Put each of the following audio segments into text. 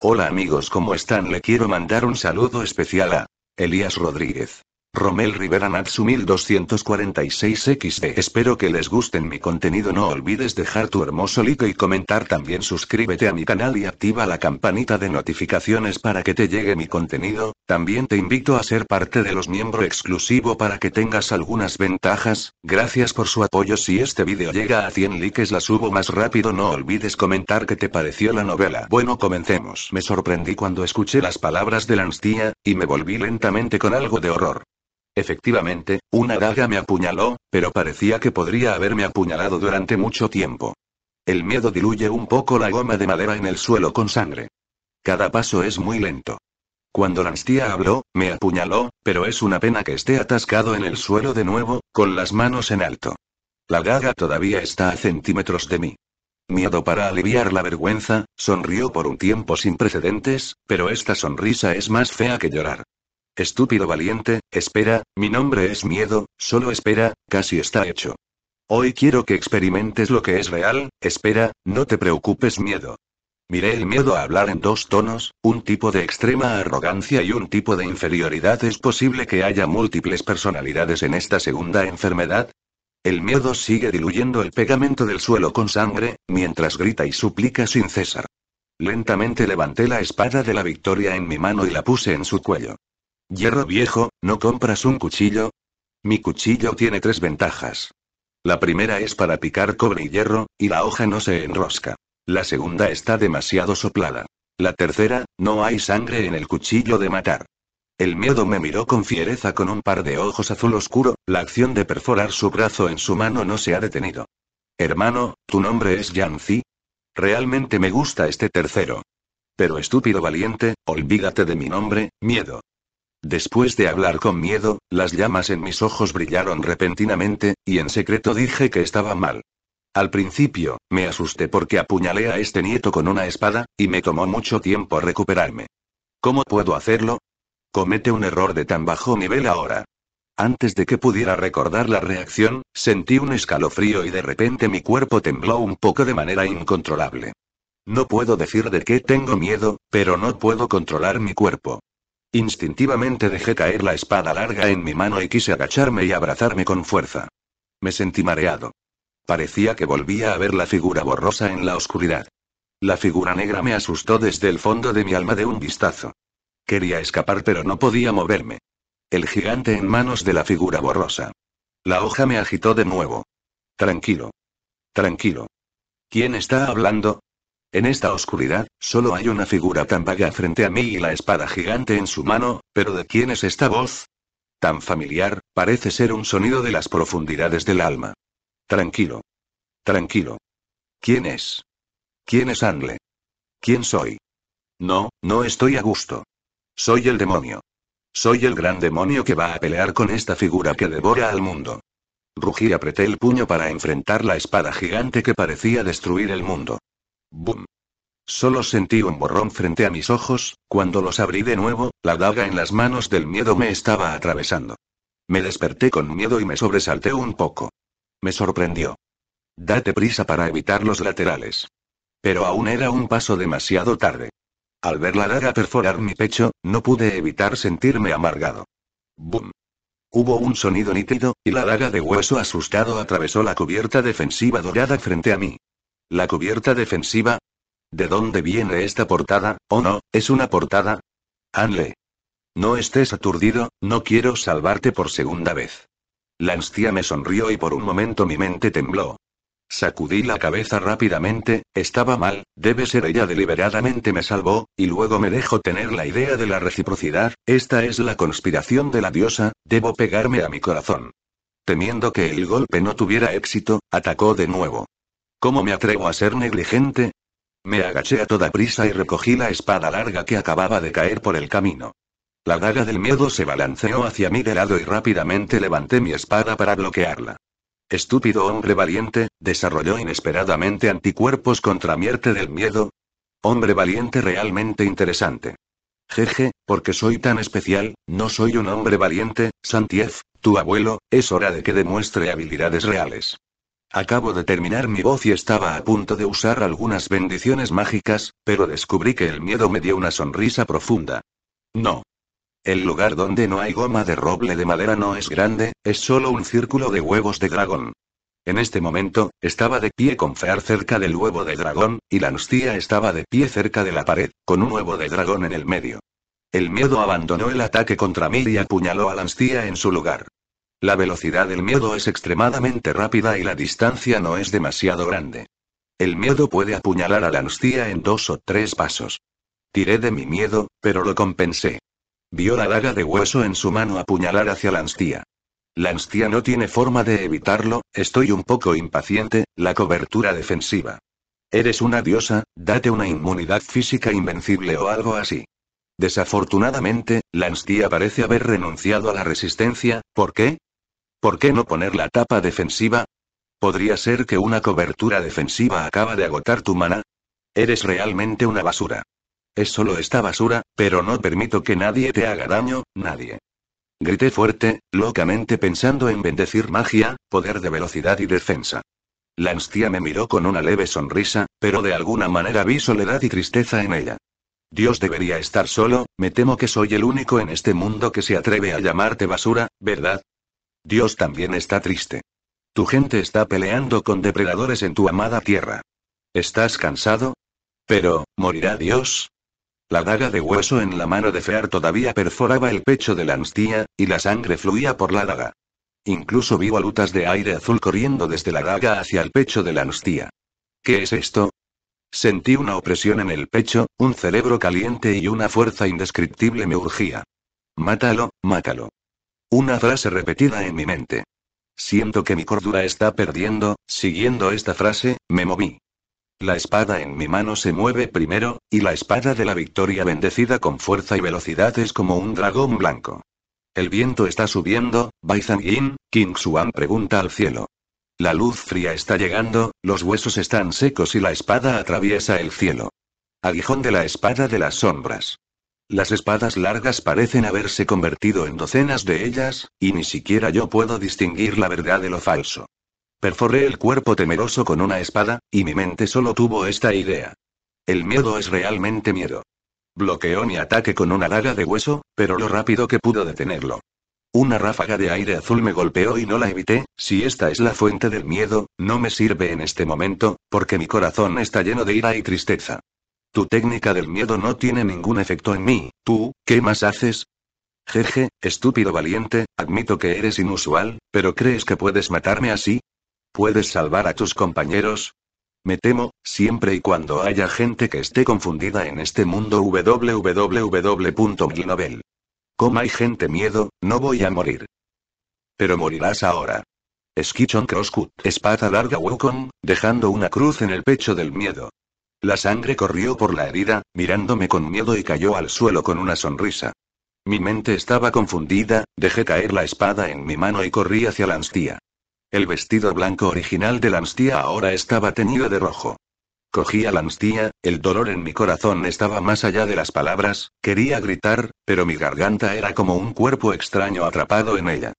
Hola amigos, ¿cómo están? Le quiero mandar un saludo especial a Elías Rodríguez. Romel Rivera Natsu 1246 XD Espero que les gusten mi contenido no olvides dejar tu hermoso like y comentar también suscríbete a mi canal y activa la campanita de notificaciones para que te llegue mi contenido, también te invito a ser parte de los miembro exclusivo para que tengas algunas ventajas, gracias por su apoyo si este video llega a 100 likes la subo más rápido no olvides comentar que te pareció la novela. Bueno comencemos. Me sorprendí cuando escuché las palabras de la Anstía y me volví lentamente con algo de horror. Efectivamente, una daga me apuñaló, pero parecía que podría haberme apuñalado durante mucho tiempo. El miedo diluye un poco la goma de madera en el suelo con sangre. Cada paso es muy lento. Cuando Lanstia habló, me apuñaló, pero es una pena que esté atascado en el suelo de nuevo, con las manos en alto. La daga todavía está a centímetros de mí. Miedo para aliviar la vergüenza, sonrió por un tiempo sin precedentes, pero esta sonrisa es más fea que llorar. Estúpido valiente, espera, mi nombre es miedo, solo espera, casi está hecho. Hoy quiero que experimentes lo que es real, espera, no te preocupes miedo. Miré el miedo a hablar en dos tonos, un tipo de extrema arrogancia y un tipo de inferioridad. ¿Es posible que haya múltiples personalidades en esta segunda enfermedad? El miedo sigue diluyendo el pegamento del suelo con sangre, mientras grita y suplica sin cesar. Lentamente levanté la espada de la victoria en mi mano y la puse en su cuello. Hierro viejo, ¿no compras un cuchillo? Mi cuchillo tiene tres ventajas. La primera es para picar cobre y hierro, y la hoja no se enrosca. La segunda está demasiado soplada. La tercera, no hay sangre en el cuchillo de matar. El miedo me miró con fiereza con un par de ojos azul oscuro, la acción de perforar su brazo en su mano no se ha detenido. Hermano, ¿tu nombre es Yanzi. Realmente me gusta este tercero. Pero estúpido valiente, olvídate de mi nombre, miedo. Después de hablar con miedo, las llamas en mis ojos brillaron repentinamente, y en secreto dije que estaba mal. Al principio, me asusté porque apuñalé a este nieto con una espada, y me tomó mucho tiempo recuperarme. ¿Cómo puedo hacerlo? Comete un error de tan bajo nivel ahora. Antes de que pudiera recordar la reacción, sentí un escalofrío y de repente mi cuerpo tembló un poco de manera incontrolable. No puedo decir de qué tengo miedo, pero no puedo controlar mi cuerpo. Instintivamente dejé caer la espada larga en mi mano y quise agacharme y abrazarme con fuerza. Me sentí mareado. Parecía que volvía a ver la figura borrosa en la oscuridad. La figura negra me asustó desde el fondo de mi alma de un vistazo. Quería escapar pero no podía moverme. El gigante en manos de la figura borrosa. La hoja me agitó de nuevo. Tranquilo. Tranquilo. ¿Quién está hablando? En esta oscuridad, solo hay una figura tan vaga frente a mí y la espada gigante en su mano, pero ¿de quién es esta voz? Tan familiar, parece ser un sonido de las profundidades del alma. Tranquilo. Tranquilo. ¿Quién es? ¿Quién es Angle? ¿Quién soy? No, no estoy a gusto. Soy el demonio. Soy el gran demonio que va a pelear con esta figura que devora al mundo. Rugí apreté el puño para enfrentar la espada gigante que parecía destruir el mundo. Boom. Solo sentí un borrón frente a mis ojos, cuando los abrí de nuevo, la daga en las manos del miedo me estaba atravesando. Me desperté con miedo y me sobresalté un poco. Me sorprendió. Date prisa para evitar los laterales. Pero aún era un paso demasiado tarde. Al ver la daga perforar mi pecho, no pude evitar sentirme amargado. Boom. Hubo un sonido nítido, y la daga de hueso asustado atravesó la cubierta defensiva dorada frente a mí. La cubierta defensiva. ¿De dónde viene esta portada? ¿O no? ¿Es una portada? ¡Hanle! No estés aturdido, no quiero salvarte por segunda vez. La me sonrió y por un momento mi mente tembló. Sacudí la cabeza rápidamente, estaba mal, debe ser ella deliberadamente me salvó, y luego me dejó tener la idea de la reciprocidad, esta es la conspiración de la diosa, debo pegarme a mi corazón. Temiendo que el golpe no tuviera éxito, atacó de nuevo. ¿Cómo me atrevo a ser negligente? Me agaché a toda prisa y recogí la espada larga que acababa de caer por el camino. La daga del miedo se balanceó hacia mí de lado y rápidamente levanté mi espada para bloquearla. Estúpido hombre valiente, desarrolló inesperadamente anticuerpos contra mierte del miedo. Hombre valiente realmente interesante. Jeje, porque soy tan especial, no soy un hombre valiente, Santief, tu abuelo, es hora de que demuestre habilidades reales. Acabo de terminar mi voz y estaba a punto de usar algunas bendiciones mágicas, pero descubrí que el miedo me dio una sonrisa profunda. No. El lugar donde no hay goma de roble de madera no es grande, es solo un círculo de huevos de dragón. En este momento, estaba de pie con Fear cerca del huevo de dragón, y Lanstia estaba de pie cerca de la pared, con un huevo de dragón en el medio. El miedo abandonó el ataque contra mí y apuñaló a Lanstia en su lugar. La velocidad del miedo es extremadamente rápida y la distancia no es demasiado grande. El miedo puede apuñalar a la Anstía en dos o tres pasos. Tiré de mi miedo, pero lo compensé. Vio la daga de hueso en su mano apuñalar hacia la Anstía. La no tiene forma de evitarlo, estoy un poco impaciente, la cobertura defensiva. Eres una diosa, date una inmunidad física invencible o algo así. Desafortunadamente, la parece haber renunciado a la resistencia, ¿por qué? ¿Por qué no poner la tapa defensiva? ¿Podría ser que una cobertura defensiva acaba de agotar tu mana? Eres realmente una basura. Es solo esta basura, pero no permito que nadie te haga daño, nadie. Grité fuerte, locamente pensando en bendecir magia, poder de velocidad y defensa. Lanstia me miró con una leve sonrisa, pero de alguna manera vi soledad y tristeza en ella. Dios debería estar solo, me temo que soy el único en este mundo que se atreve a llamarte basura, ¿verdad? Dios también está triste. Tu gente está peleando con depredadores en tu amada tierra. ¿Estás cansado? Pero, ¿morirá Dios? La daga de hueso en la mano de Fear todavía perforaba el pecho de la anstía, y la sangre fluía por la daga. Incluso vi balutas de aire azul corriendo desde la daga hacia el pecho de la anstía. ¿Qué es esto? Sentí una opresión en el pecho, un cerebro caliente y una fuerza indescriptible me urgía. Mátalo, mátalo. Una frase repetida en mi mente. Siento que mi cordura está perdiendo, siguiendo esta frase, me moví. La espada en mi mano se mueve primero, y la espada de la victoria bendecida con fuerza y velocidad es como un dragón blanco. El viento está subiendo, Baizan Yin, King Xuan pregunta al cielo. La luz fría está llegando, los huesos están secos y la espada atraviesa el cielo. Aguijón de la espada de las sombras. Las espadas largas parecen haberse convertido en docenas de ellas, y ni siquiera yo puedo distinguir la verdad de lo falso. Perforé el cuerpo temeroso con una espada, y mi mente solo tuvo esta idea. El miedo es realmente miedo. Bloqueó mi ataque con una daga de hueso, pero lo rápido que pudo detenerlo. Una ráfaga de aire azul me golpeó y no la evité, si esta es la fuente del miedo, no me sirve en este momento, porque mi corazón está lleno de ira y tristeza. Tu técnica del miedo no tiene ningún efecto en mí. Tú, ¿qué más haces? Jeje, estúpido valiente, admito que eres inusual, pero ¿crees que puedes matarme así? ¿Puedes salvar a tus compañeros? Me temo, siempre y cuando haya gente que esté confundida en este mundo www.glinovel. Como hay gente miedo, no voy a morir. Pero morirás ahora. Esquichon Crosscut, espada larga Wukong, dejando una cruz en el pecho del miedo. La sangre corrió por la herida, mirándome con miedo y cayó al suelo con una sonrisa. Mi mente estaba confundida, dejé caer la espada en mi mano y corrí hacia Anstía. El vestido blanco original de Anstía ahora estaba teñido de rojo. Cogí a Anstía, el dolor en mi corazón estaba más allá de las palabras, quería gritar, pero mi garganta era como un cuerpo extraño atrapado en ella.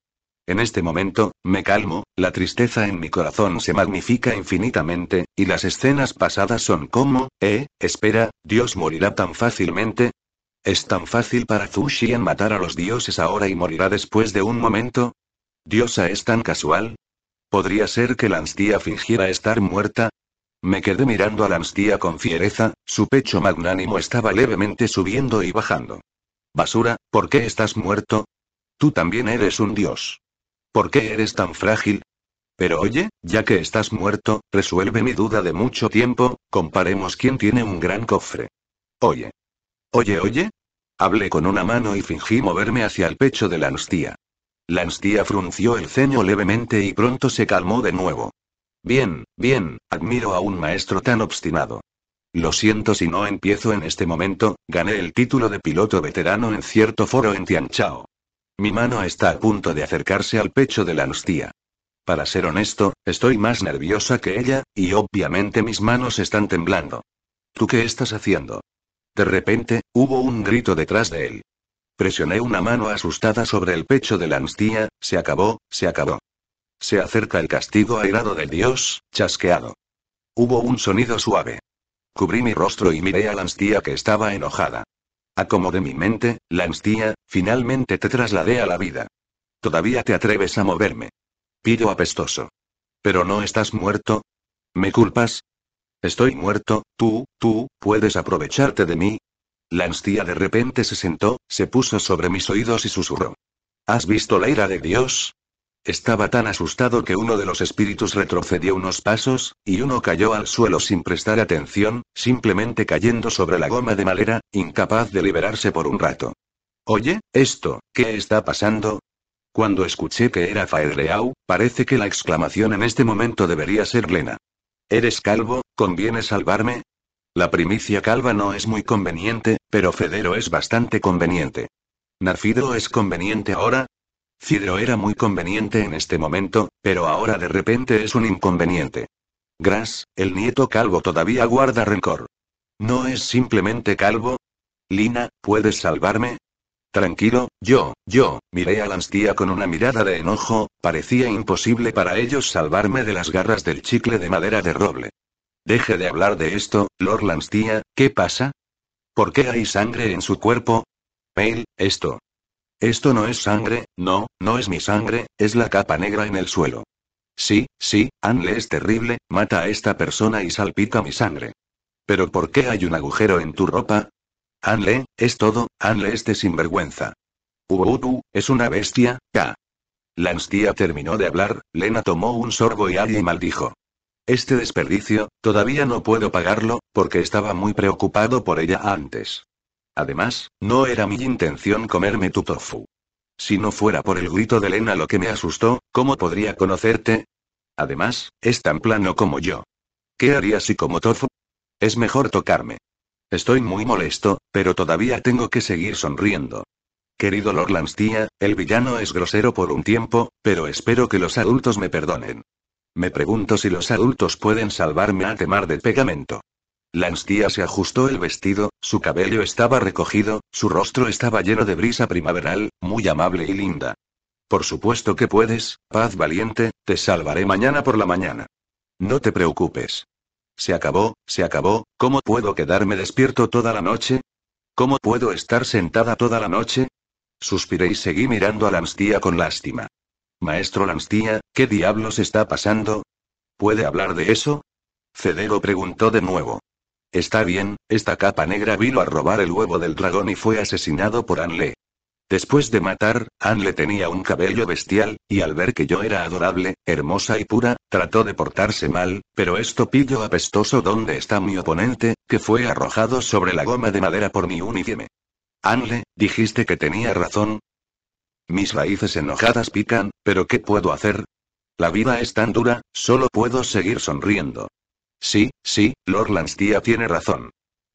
En este momento, me calmo, la tristeza en mi corazón se magnifica infinitamente, y las escenas pasadas son como, eh, espera, Dios morirá tan fácilmente. ¿Es tan fácil para Zushian matar a los dioses ahora y morirá después de un momento? ¿Diosa es tan casual? ¿Podría ser que Lansdia fingiera estar muerta? Me quedé mirando a Lansdia con fiereza, su pecho magnánimo estaba levemente subiendo y bajando. Basura, ¿por qué estás muerto? Tú también eres un dios. ¿Por qué eres tan frágil? Pero oye, ya que estás muerto, resuelve mi duda de mucho tiempo, comparemos quién tiene un gran cofre. Oye. Oye, oye. Hablé con una mano y fingí moverme hacia el pecho de la La Anstía frunció el ceño levemente y pronto se calmó de nuevo. Bien, bien, admiro a un maestro tan obstinado. Lo siento si no empiezo en este momento, gané el título de piloto veterano en cierto foro en Tianchao. Mi mano está a punto de acercarse al pecho de la Anstía. Para ser honesto, estoy más nerviosa que ella, y obviamente mis manos están temblando. ¿Tú qué estás haciendo? De repente, hubo un grito detrás de él. Presioné una mano asustada sobre el pecho de la anstía, se acabó, se acabó. Se acerca el castigo airado de dios, chasqueado. Hubo un sonido suave. Cubrí mi rostro y miré a la anstía que estaba enojada. Acomodé mi mente, la finalmente te trasladé a la vida. Todavía te atreves a moverme. Pido apestoso. Pero no estás muerto. ¿Me culpas? Estoy muerto, tú, tú, puedes aprovecharte de mí. La de repente se sentó, se puso sobre mis oídos y susurró. ¿Has visto la ira de Dios? Estaba tan asustado que uno de los espíritus retrocedió unos pasos, y uno cayó al suelo sin prestar atención, simplemente cayendo sobre la goma de madera, incapaz de liberarse por un rato. Oye, esto, ¿qué está pasando? Cuando escuché que era Faedreau, parece que la exclamación en este momento debería ser Lena. ¿Eres calvo? ¿Conviene salvarme? La primicia calva no es muy conveniente, pero Federo es bastante conveniente. Narfidro es conveniente ahora, Cidro era muy conveniente en este momento, pero ahora de repente es un inconveniente. Gras, el nieto calvo todavía guarda rencor. ¿No es simplemente calvo? Lina, ¿puedes salvarme? Tranquilo, yo, yo, miré a Lanstia con una mirada de enojo, parecía imposible para ellos salvarme de las garras del chicle de madera de roble. Deje de hablar de esto, Lord Lanstia, ¿qué pasa? ¿Por qué hay sangre en su cuerpo? Mail, esto, esto no es sangre, no, no es mi sangre, es la capa negra en el suelo. Sí, sí, Anle es terrible, mata a esta persona y salpica mi sangre. Pero ¿por qué hay un agujero en tu ropa? Anle, es todo, Anle este sinvergüenza. Ubu, es una bestia, K. Lanstia terminó de hablar, Lena tomó un sorbo y alguien maldijo. Este desperdicio, todavía no puedo pagarlo, porque estaba muy preocupado por ella antes. Además, no era mi intención comerme tu tofu. Si no fuera por el grito de Lena lo que me asustó, ¿cómo podría conocerte? Además, es tan plano como yo. ¿Qué haría si como tofu? Es mejor tocarme. Estoy muy molesto, pero todavía tengo que seguir sonriendo. Querido Lord Lanstia, el villano es grosero por un tiempo, pero espero que los adultos me perdonen. Me pregunto si los adultos pueden salvarme a temar de pegamento. La se ajustó el vestido, su cabello estaba recogido, su rostro estaba lleno de brisa primaveral, muy amable y linda. Por supuesto que puedes, paz valiente, te salvaré mañana por la mañana. No te preocupes. Se acabó, se acabó, ¿cómo puedo quedarme despierto toda la noche? ¿Cómo puedo estar sentada toda la noche? Suspiré y seguí mirando a Lanstía con lástima. Maestro Lanstía, ¿qué diablos está pasando? ¿Puede hablar de eso? Cedero preguntó de nuevo. Está bien, esta capa negra vino a robar el huevo del dragón y fue asesinado por Anle. Después de matar, Anle tenía un cabello bestial, y al ver que yo era adorable, hermosa y pura, trató de portarse mal, pero esto pillo apestoso donde está mi oponente, que fue arrojado sobre la goma de madera por mi unifieme. Anle, dijiste que tenía razón. Mis raíces enojadas pican, pero ¿qué puedo hacer? La vida es tan dura, solo puedo seguir sonriendo. Sí, sí, Lord Lanstia tiene razón.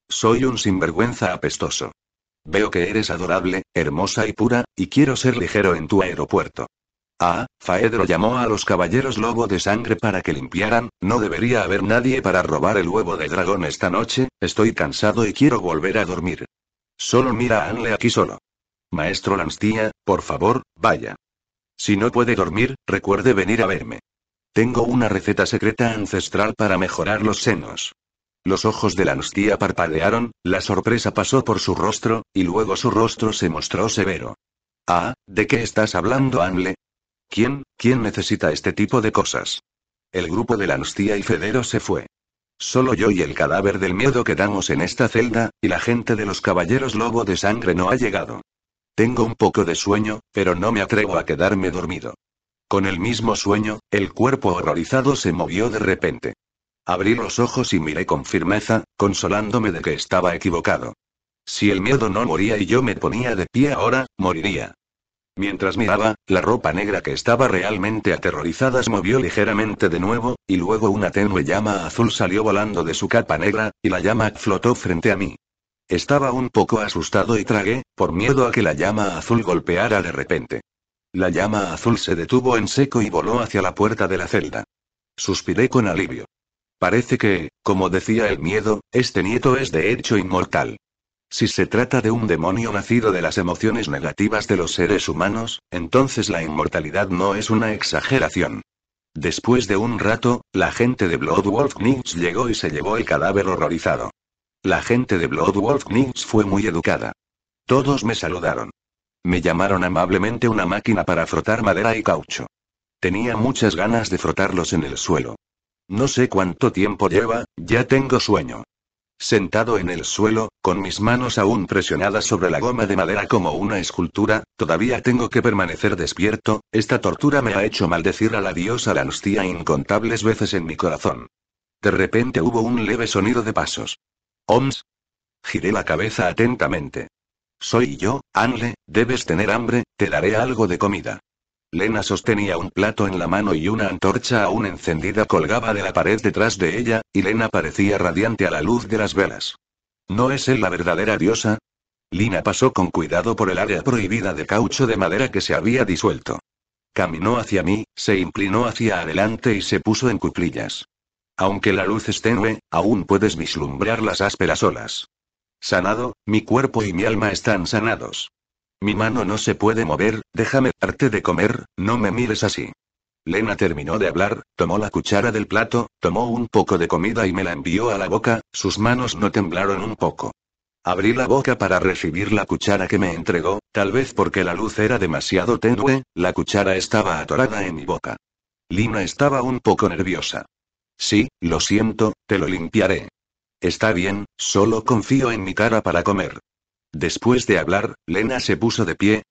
Soy un sinvergüenza apestoso. Veo que eres adorable, hermosa y pura, y quiero ser ligero en tu aeropuerto. Ah, Faedro llamó a los caballeros lobo de sangre para que limpiaran, no debería haber nadie para robar el huevo de dragón esta noche, estoy cansado y quiero volver a dormir. Solo mira a Anle aquí solo. Maestro Lanstia, por favor, vaya. Si no puede dormir, recuerde venir a verme. Tengo una receta secreta ancestral para mejorar los senos. Los ojos de la Anstía parpadearon, la sorpresa pasó por su rostro, y luego su rostro se mostró severo. Ah, ¿de qué estás hablando, Anle? ¿Quién, quién necesita este tipo de cosas? El grupo de la Anstía y Federo se fue. Solo yo y el cadáver del miedo quedamos en esta celda, y la gente de los caballeros lobo de sangre no ha llegado. Tengo un poco de sueño, pero no me atrevo a quedarme dormido. Con el mismo sueño, el cuerpo horrorizado se movió de repente. Abrí los ojos y miré con firmeza, consolándome de que estaba equivocado. Si el miedo no moría y yo me ponía de pie ahora, moriría. Mientras miraba, la ropa negra que estaba realmente aterrorizada se movió ligeramente de nuevo, y luego una tenue llama azul salió volando de su capa negra, y la llama flotó frente a mí. Estaba un poco asustado y tragué, por miedo a que la llama azul golpeara de repente. La llama azul se detuvo en seco y voló hacia la puerta de la celda. Suspiré con alivio. Parece que, como decía el miedo, este nieto es de hecho inmortal. Si se trata de un demonio nacido de las emociones negativas de los seres humanos, entonces la inmortalidad no es una exageración. Después de un rato, la gente de Bloodwolf Nix llegó y se llevó el cadáver horrorizado. La gente de Bloodwolf Nix fue muy educada. Todos me saludaron. Me llamaron amablemente una máquina para frotar madera y caucho. Tenía muchas ganas de frotarlos en el suelo. No sé cuánto tiempo lleva, ya tengo sueño. Sentado en el suelo, con mis manos aún presionadas sobre la goma de madera como una escultura, todavía tengo que permanecer despierto, esta tortura me ha hecho maldecir a la diosa hostia incontables veces en mi corazón. De repente hubo un leve sonido de pasos. Oms. Giré la cabeza atentamente. Soy yo, Anle, debes tener hambre, te daré algo de comida. Lena sostenía un plato en la mano y una antorcha aún encendida colgaba de la pared detrás de ella, y Lena parecía radiante a la luz de las velas. ¿No es él la verdadera diosa? Lina pasó con cuidado por el área prohibida de caucho de madera que se había disuelto. Caminó hacia mí, se inclinó hacia adelante y se puso en cuclillas. Aunque la luz es tenue, aún puedes vislumbrar las ásperas olas sanado, mi cuerpo y mi alma están sanados. Mi mano no se puede mover, déjame darte de comer, no me mires así. Lena terminó de hablar, tomó la cuchara del plato, tomó un poco de comida y me la envió a la boca, sus manos no temblaron un poco. Abrí la boca para recibir la cuchara que me entregó, tal vez porque la luz era demasiado tenue, la cuchara estaba atorada en mi boca. Lina estaba un poco nerviosa. Sí, lo siento, te lo limpiaré. Está bien, solo confío en mi cara para comer. Después de hablar, Lena se puso de pie.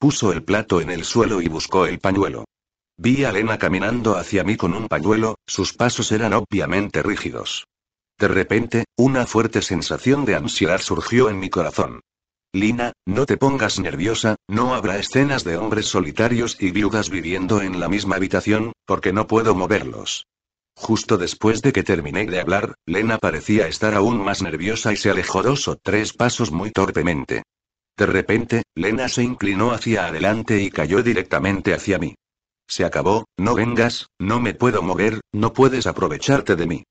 Puso el plato en el suelo y buscó el pañuelo. Vi a Lena caminando hacia mí con un pañuelo, sus pasos eran obviamente rígidos. De repente, una fuerte sensación de ansiedad surgió en mi corazón. Lina, no te pongas nerviosa, no habrá escenas de hombres solitarios y viudas viviendo en la misma habitación, porque no puedo moverlos. Justo después de que terminé de hablar, Lena parecía estar aún más nerviosa y se alejó dos o tres pasos muy torpemente. De repente, Lena se inclinó hacia adelante y cayó directamente hacia mí. Se acabó, no vengas, no me puedo mover, no puedes aprovecharte de mí.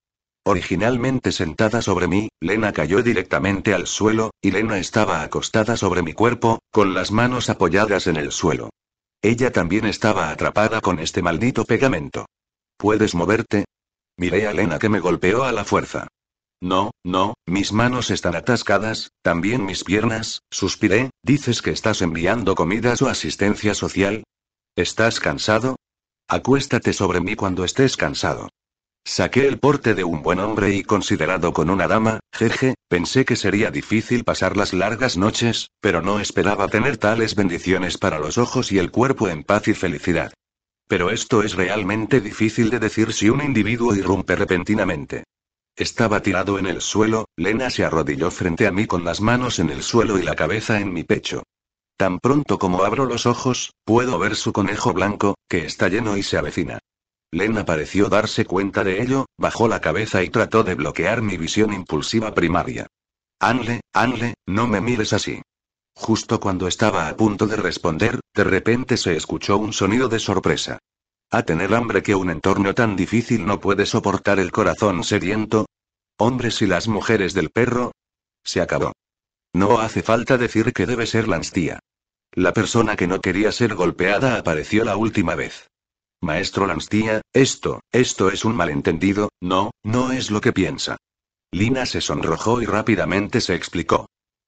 Originalmente sentada sobre mí, Lena cayó directamente al suelo, y Lena estaba acostada sobre mi cuerpo, con las manos apoyadas en el suelo. Ella también estaba atrapada con este maldito pegamento. ¿Puedes moverte? Miré a Lena que me golpeó a la fuerza. No, no, mis manos están atascadas, también mis piernas, suspiré, dices que estás enviando comidas o asistencia social. ¿Estás cansado? Acuéstate sobre mí cuando estés cansado. Saqué el porte de un buen hombre y considerado con una dama, jeje, pensé que sería difícil pasar las largas noches, pero no esperaba tener tales bendiciones para los ojos y el cuerpo en paz y felicidad. Pero esto es realmente difícil de decir si un individuo irrumpe repentinamente. Estaba tirado en el suelo, Lena se arrodilló frente a mí con las manos en el suelo y la cabeza en mi pecho. Tan pronto como abro los ojos, puedo ver su conejo blanco, que está lleno y se avecina. Lena pareció darse cuenta de ello, bajó la cabeza y trató de bloquear mi visión impulsiva primaria. Anle, Anle, no me mires así. Justo cuando estaba a punto de responder, de repente se escuchó un sonido de sorpresa. A tener hambre que un entorno tan difícil no puede soportar el corazón sediento. Hombres y las mujeres del perro. Se acabó. No hace falta decir que debe ser Lanstía. La persona que no quería ser golpeada apareció la última vez. Maestro Lanstía, esto, esto es un malentendido, no, no es lo que piensa. Lina se sonrojó y rápidamente se explicó.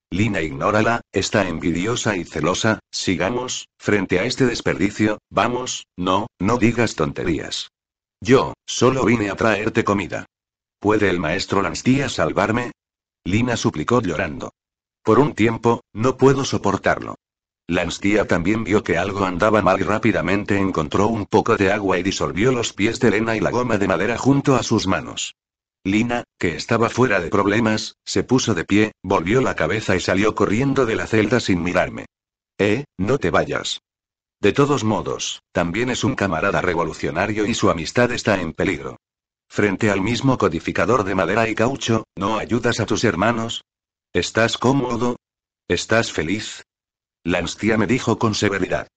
Lina ignórala, está envidiosa y celosa, sigamos, frente a este desperdicio, vamos, no, no digas tonterías. Yo, solo vine a traerte comida. ¿Puede el maestro Lanstía salvarme? Lina suplicó llorando. Por un tiempo, no puedo soportarlo. Lanstía también vio que algo andaba mal y rápidamente encontró un poco de agua y disolvió los pies de Lena y la goma de madera junto a sus manos. Lina, que estaba fuera de problemas, se puso de pie, volvió la cabeza y salió corriendo de la celda sin mirarme. Eh, no te vayas. De todos modos, también es un camarada revolucionario y su amistad está en peligro. Frente al mismo codificador de madera y caucho, ¿no ayudas a tus hermanos? ¿Estás cómodo? ¿Estás feliz? La me dijo con severidad.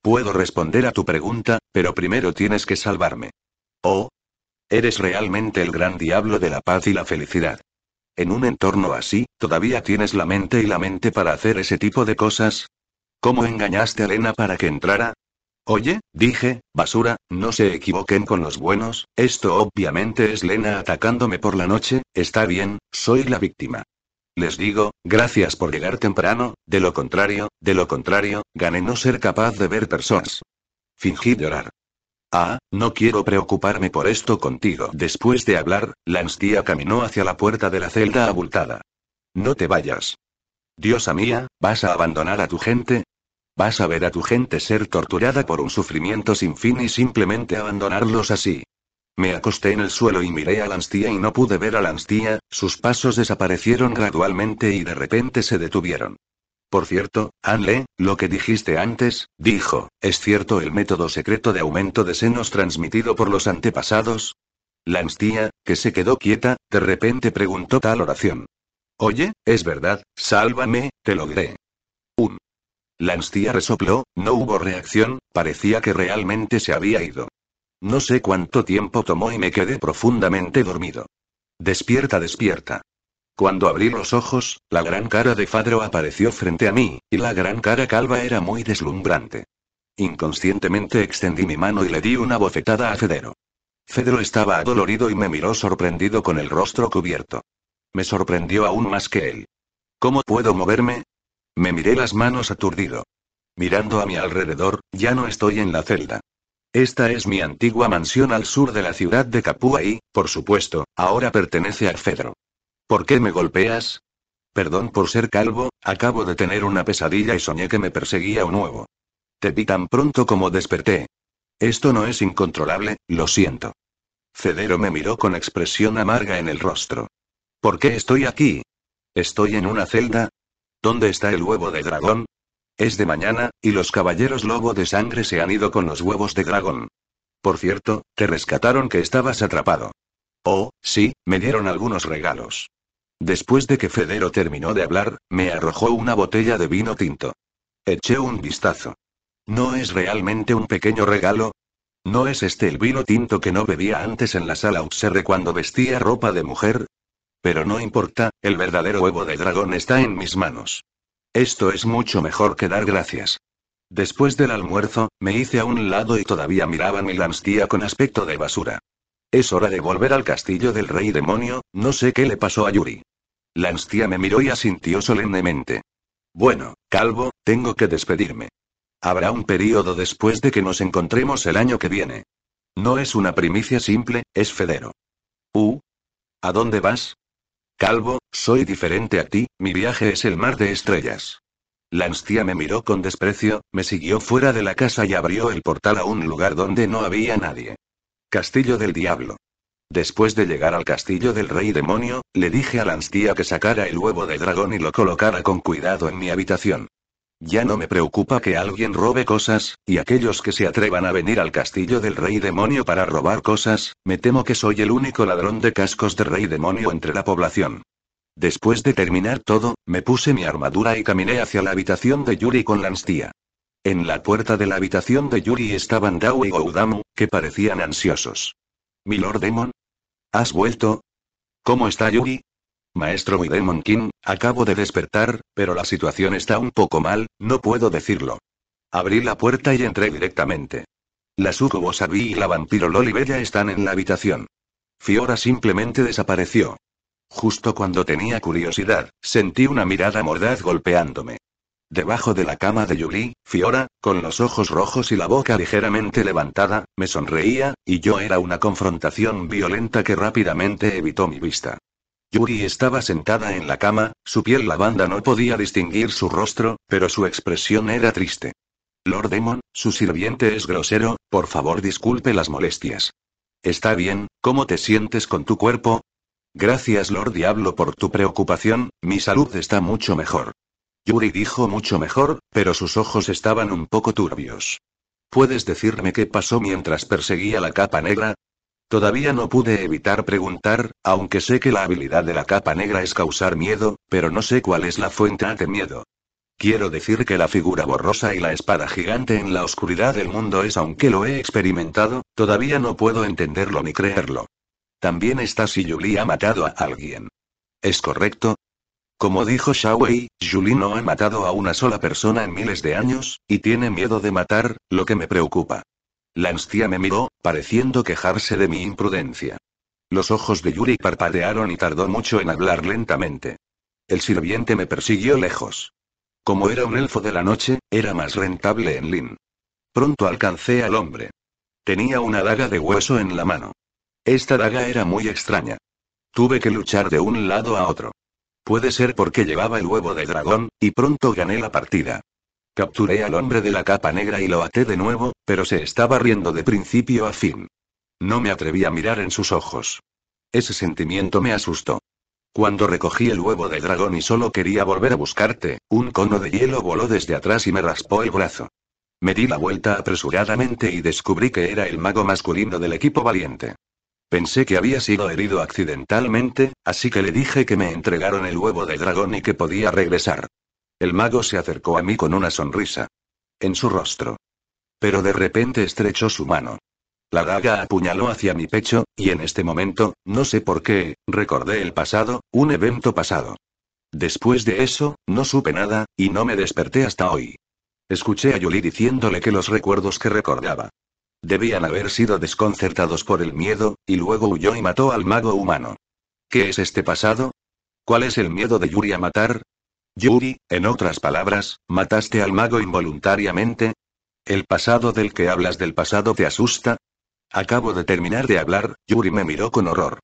Puedo responder a tu pregunta, pero primero tienes que salvarme. Oh, Eres realmente el gran diablo de la paz y la felicidad. En un entorno así, ¿todavía tienes la mente y la mente para hacer ese tipo de cosas? ¿Cómo engañaste a Lena para que entrara? Oye, dije, basura, no se equivoquen con los buenos, esto obviamente es Lena atacándome por la noche, está bien, soy la víctima. Les digo, gracias por llegar temprano, de lo contrario, de lo contrario, gané no ser capaz de ver personas. Fingí llorar. Ah, no quiero preocuparme por esto contigo. Después de hablar, Lanstia caminó hacia la puerta de la celda abultada. No te vayas. Diosa mía, ¿vas a abandonar a tu gente? ¿Vas a ver a tu gente ser torturada por un sufrimiento sin fin y simplemente abandonarlos así? Me acosté en el suelo y miré a Lanstia y no pude ver a Lanstia, sus pasos desaparecieron gradualmente y de repente se detuvieron. Por cierto, Anle, lo que dijiste antes, dijo, ¿es cierto el método secreto de aumento de senos transmitido por los antepasados? Lanstia, que se quedó quieta, de repente preguntó tal oración. Oye, es verdad, sálvame, te lo diré. Un. Lanstia resopló, no hubo reacción, parecía que realmente se había ido. No sé cuánto tiempo tomó y me quedé profundamente dormido. Despierta, despierta. Cuando abrí los ojos, la gran cara de Fadro apareció frente a mí, y la gran cara calva era muy deslumbrante. Inconscientemente extendí mi mano y le di una bofetada a Fedro. Fedro estaba adolorido y me miró sorprendido con el rostro cubierto. Me sorprendió aún más que él. ¿Cómo puedo moverme? Me miré las manos aturdido. Mirando a mi alrededor, ya no estoy en la celda. Esta es mi antigua mansión al sur de la ciudad de Capua y, por supuesto, ahora pertenece a Fedro. ¿Por qué me golpeas? Perdón por ser calvo, acabo de tener una pesadilla y soñé que me perseguía un huevo. Te vi tan pronto como desperté. Esto no es incontrolable, lo siento. Cedero me miró con expresión amarga en el rostro. ¿Por qué estoy aquí? ¿Estoy en una celda? ¿Dónde está el huevo de dragón? Es de mañana, y los caballeros lobo de sangre se han ido con los huevos de dragón. Por cierto, te rescataron que estabas atrapado. Oh, sí, me dieron algunos regalos. Después de que Federo terminó de hablar, me arrojó una botella de vino tinto. Eché un vistazo. ¿No es realmente un pequeño regalo? ¿No es este el vino tinto que no bebía antes en la sala Uxerre cuando vestía ropa de mujer? Pero no importa, el verdadero huevo de dragón está en mis manos. Esto es mucho mejor que dar gracias. Después del almuerzo, me hice a un lado y todavía miraba mi lanstía con aspecto de basura. Es hora de volver al castillo del rey demonio, no sé qué le pasó a Yuri. La me miró y asintió solemnemente. Bueno, Calvo, tengo que despedirme. Habrá un periodo después de que nos encontremos el año que viene. No es una primicia simple, es Federo. Uh. ¿A dónde vas? Calvo, soy diferente a ti, mi viaje es el mar de estrellas. Lanstia me miró con desprecio, me siguió fuera de la casa y abrió el portal a un lugar donde no había nadie. Castillo del Diablo. Después de llegar al castillo del rey demonio, le dije a la que sacara el huevo de dragón y lo colocara con cuidado en mi habitación. Ya no me preocupa que alguien robe cosas, y aquellos que se atrevan a venir al castillo del rey demonio para robar cosas, me temo que soy el único ladrón de cascos de rey demonio entre la población. Después de terminar todo, me puse mi armadura y caminé hacia la habitación de Yuri con la en la puerta de la habitación de Yuri estaban Dao y Goudamu, que parecían ansiosos. Milord Demon? ¿Has vuelto? ¿Cómo está Yuri? Maestro y King, acabo de despertar, pero la situación está un poco mal, no puedo decirlo. Abrí la puerta y entré directamente. La Sukubo Sabi y la vampiro Bella están en la habitación. Fiora simplemente desapareció. Justo cuando tenía curiosidad, sentí una mirada mordaz golpeándome. Debajo de la cama de Yuri, Fiora, con los ojos rojos y la boca ligeramente levantada, me sonreía, y yo era una confrontación violenta que rápidamente evitó mi vista. Yuri estaba sentada en la cama, su piel lavanda no podía distinguir su rostro, pero su expresión era triste. Lord Demon, su sirviente es grosero, por favor disculpe las molestias. Está bien, ¿cómo te sientes con tu cuerpo? Gracias Lord Diablo por tu preocupación, mi salud está mucho mejor. Yuri dijo mucho mejor, pero sus ojos estaban un poco turbios. ¿Puedes decirme qué pasó mientras perseguía la capa negra? Todavía no pude evitar preguntar, aunque sé que la habilidad de la capa negra es causar miedo, pero no sé cuál es la fuente de miedo. Quiero decir que la figura borrosa y la espada gigante en la oscuridad del mundo es, aunque lo he experimentado, todavía no puedo entenderlo ni creerlo. También está si Yuri ha matado a alguien. ¿Es correcto? Como dijo Shawei, Yuli no ha matado a una sola persona en miles de años, y tiene miedo de matar, lo que me preocupa. La me miró, pareciendo quejarse de mi imprudencia. Los ojos de Yuri parpadearon y tardó mucho en hablar lentamente. El sirviente me persiguió lejos. Como era un elfo de la noche, era más rentable en Lin. Pronto alcancé al hombre. Tenía una daga de hueso en la mano. Esta daga era muy extraña. Tuve que luchar de un lado a otro. Puede ser porque llevaba el huevo de dragón, y pronto gané la partida. Capturé al hombre de la capa negra y lo até de nuevo, pero se estaba riendo de principio a fin. No me atreví a mirar en sus ojos. Ese sentimiento me asustó. Cuando recogí el huevo de dragón y solo quería volver a buscarte, un cono de hielo voló desde atrás y me raspó el brazo. Me di la vuelta apresuradamente y descubrí que era el mago masculino del equipo valiente. Pensé que había sido herido accidentalmente, así que le dije que me entregaron el huevo de dragón y que podía regresar. El mago se acercó a mí con una sonrisa. En su rostro. Pero de repente estrechó su mano. La daga apuñaló hacia mi pecho, y en este momento, no sé por qué, recordé el pasado, un evento pasado. Después de eso, no supe nada, y no me desperté hasta hoy. Escuché a Yuli diciéndole que los recuerdos que recordaba Debían haber sido desconcertados por el miedo, y luego huyó y mató al mago humano. ¿Qué es este pasado? ¿Cuál es el miedo de Yuri a matar? Yuri, en otras palabras, mataste al mago involuntariamente. ¿El pasado del que hablas del pasado te asusta? Acabo de terminar de hablar, Yuri me miró con horror.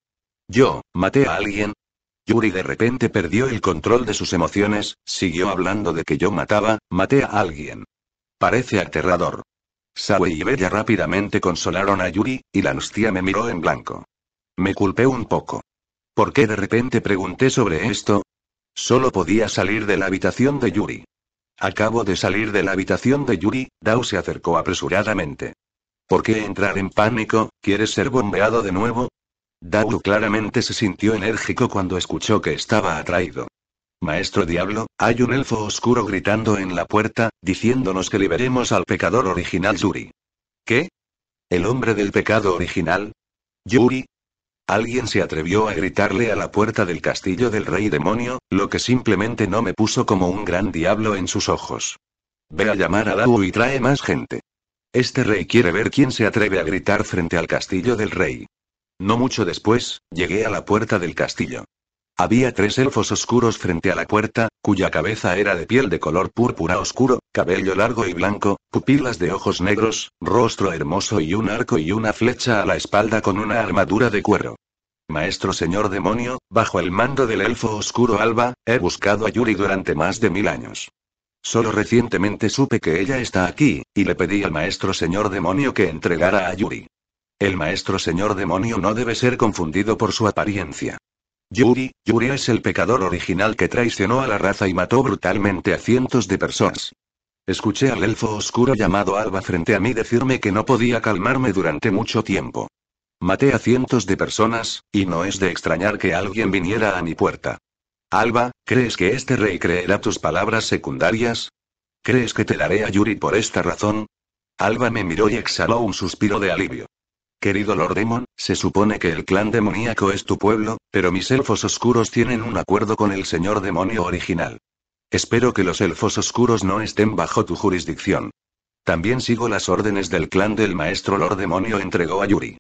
Yo, maté a alguien. Yuri de repente perdió el control de sus emociones, siguió hablando de que yo mataba, maté a alguien. Parece aterrador. Sawe y Bella rápidamente consolaron a Yuri, y la me miró en blanco. Me culpé un poco. ¿Por qué de repente pregunté sobre esto? Solo podía salir de la habitación de Yuri. Acabo de salir de la habitación de Yuri, Dao se acercó apresuradamente. ¿Por qué entrar en pánico? ¿Quieres ser bombeado de nuevo? Dao claramente se sintió enérgico cuando escuchó que estaba atraído. Maestro Diablo, hay un elfo oscuro gritando en la puerta, diciéndonos que liberemos al pecador original Yuri. ¿Qué? ¿El hombre del pecado original? ¿Yuri? Alguien se atrevió a gritarle a la puerta del castillo del rey demonio, lo que simplemente no me puso como un gran diablo en sus ojos. Ve a llamar a Lau y trae más gente. Este rey quiere ver quién se atreve a gritar frente al castillo del rey. No mucho después, llegué a la puerta del castillo. Había tres elfos oscuros frente a la puerta, cuya cabeza era de piel de color púrpura oscuro, cabello largo y blanco, pupilas de ojos negros, rostro hermoso y un arco y una flecha a la espalda con una armadura de cuero. Maestro señor demonio, bajo el mando del elfo oscuro Alba, he buscado a Yuri durante más de mil años. Solo recientemente supe que ella está aquí, y le pedí al maestro señor demonio que entregara a Yuri. El maestro señor demonio no debe ser confundido por su apariencia. Yuri, Yuri es el pecador original que traicionó a la raza y mató brutalmente a cientos de personas. Escuché al elfo oscuro llamado Alba frente a mí decirme que no podía calmarme durante mucho tiempo. Maté a cientos de personas, y no es de extrañar que alguien viniera a mi puerta. Alba, ¿crees que este rey creerá tus palabras secundarias? ¿Crees que te daré a Yuri por esta razón? Alba me miró y exhaló un suspiro de alivio. Querido Lord Demon, se supone que el clan demoníaco es tu pueblo, pero mis elfos oscuros tienen un acuerdo con el señor demonio original. Espero que los elfos oscuros no estén bajo tu jurisdicción. También sigo las órdenes del clan del maestro Lord Demonio entregó a Yuri.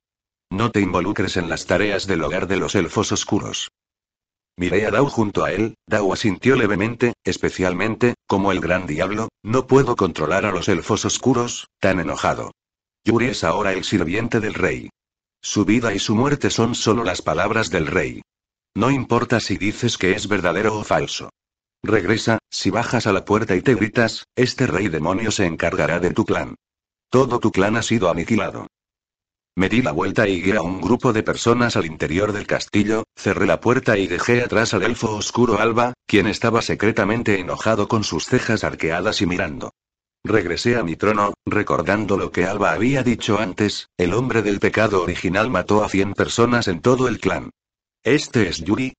No te involucres en las tareas del hogar de los elfos oscuros. Miré a Dao junto a él, Dao asintió levemente, especialmente, como el gran diablo, no puedo controlar a los elfos oscuros, tan enojado. Yuri es ahora el sirviente del rey. Su vida y su muerte son solo las palabras del rey. No importa si dices que es verdadero o falso. Regresa, si bajas a la puerta y te gritas, este rey demonio se encargará de tu clan. Todo tu clan ha sido aniquilado. Me di la vuelta y guié a un grupo de personas al interior del castillo, cerré la puerta y dejé atrás al elfo oscuro Alba, quien estaba secretamente enojado con sus cejas arqueadas y mirando. Regresé a mi trono, recordando lo que Alba había dicho antes, el hombre del pecado original mató a 100 personas en todo el clan. ¿Este es Yuri?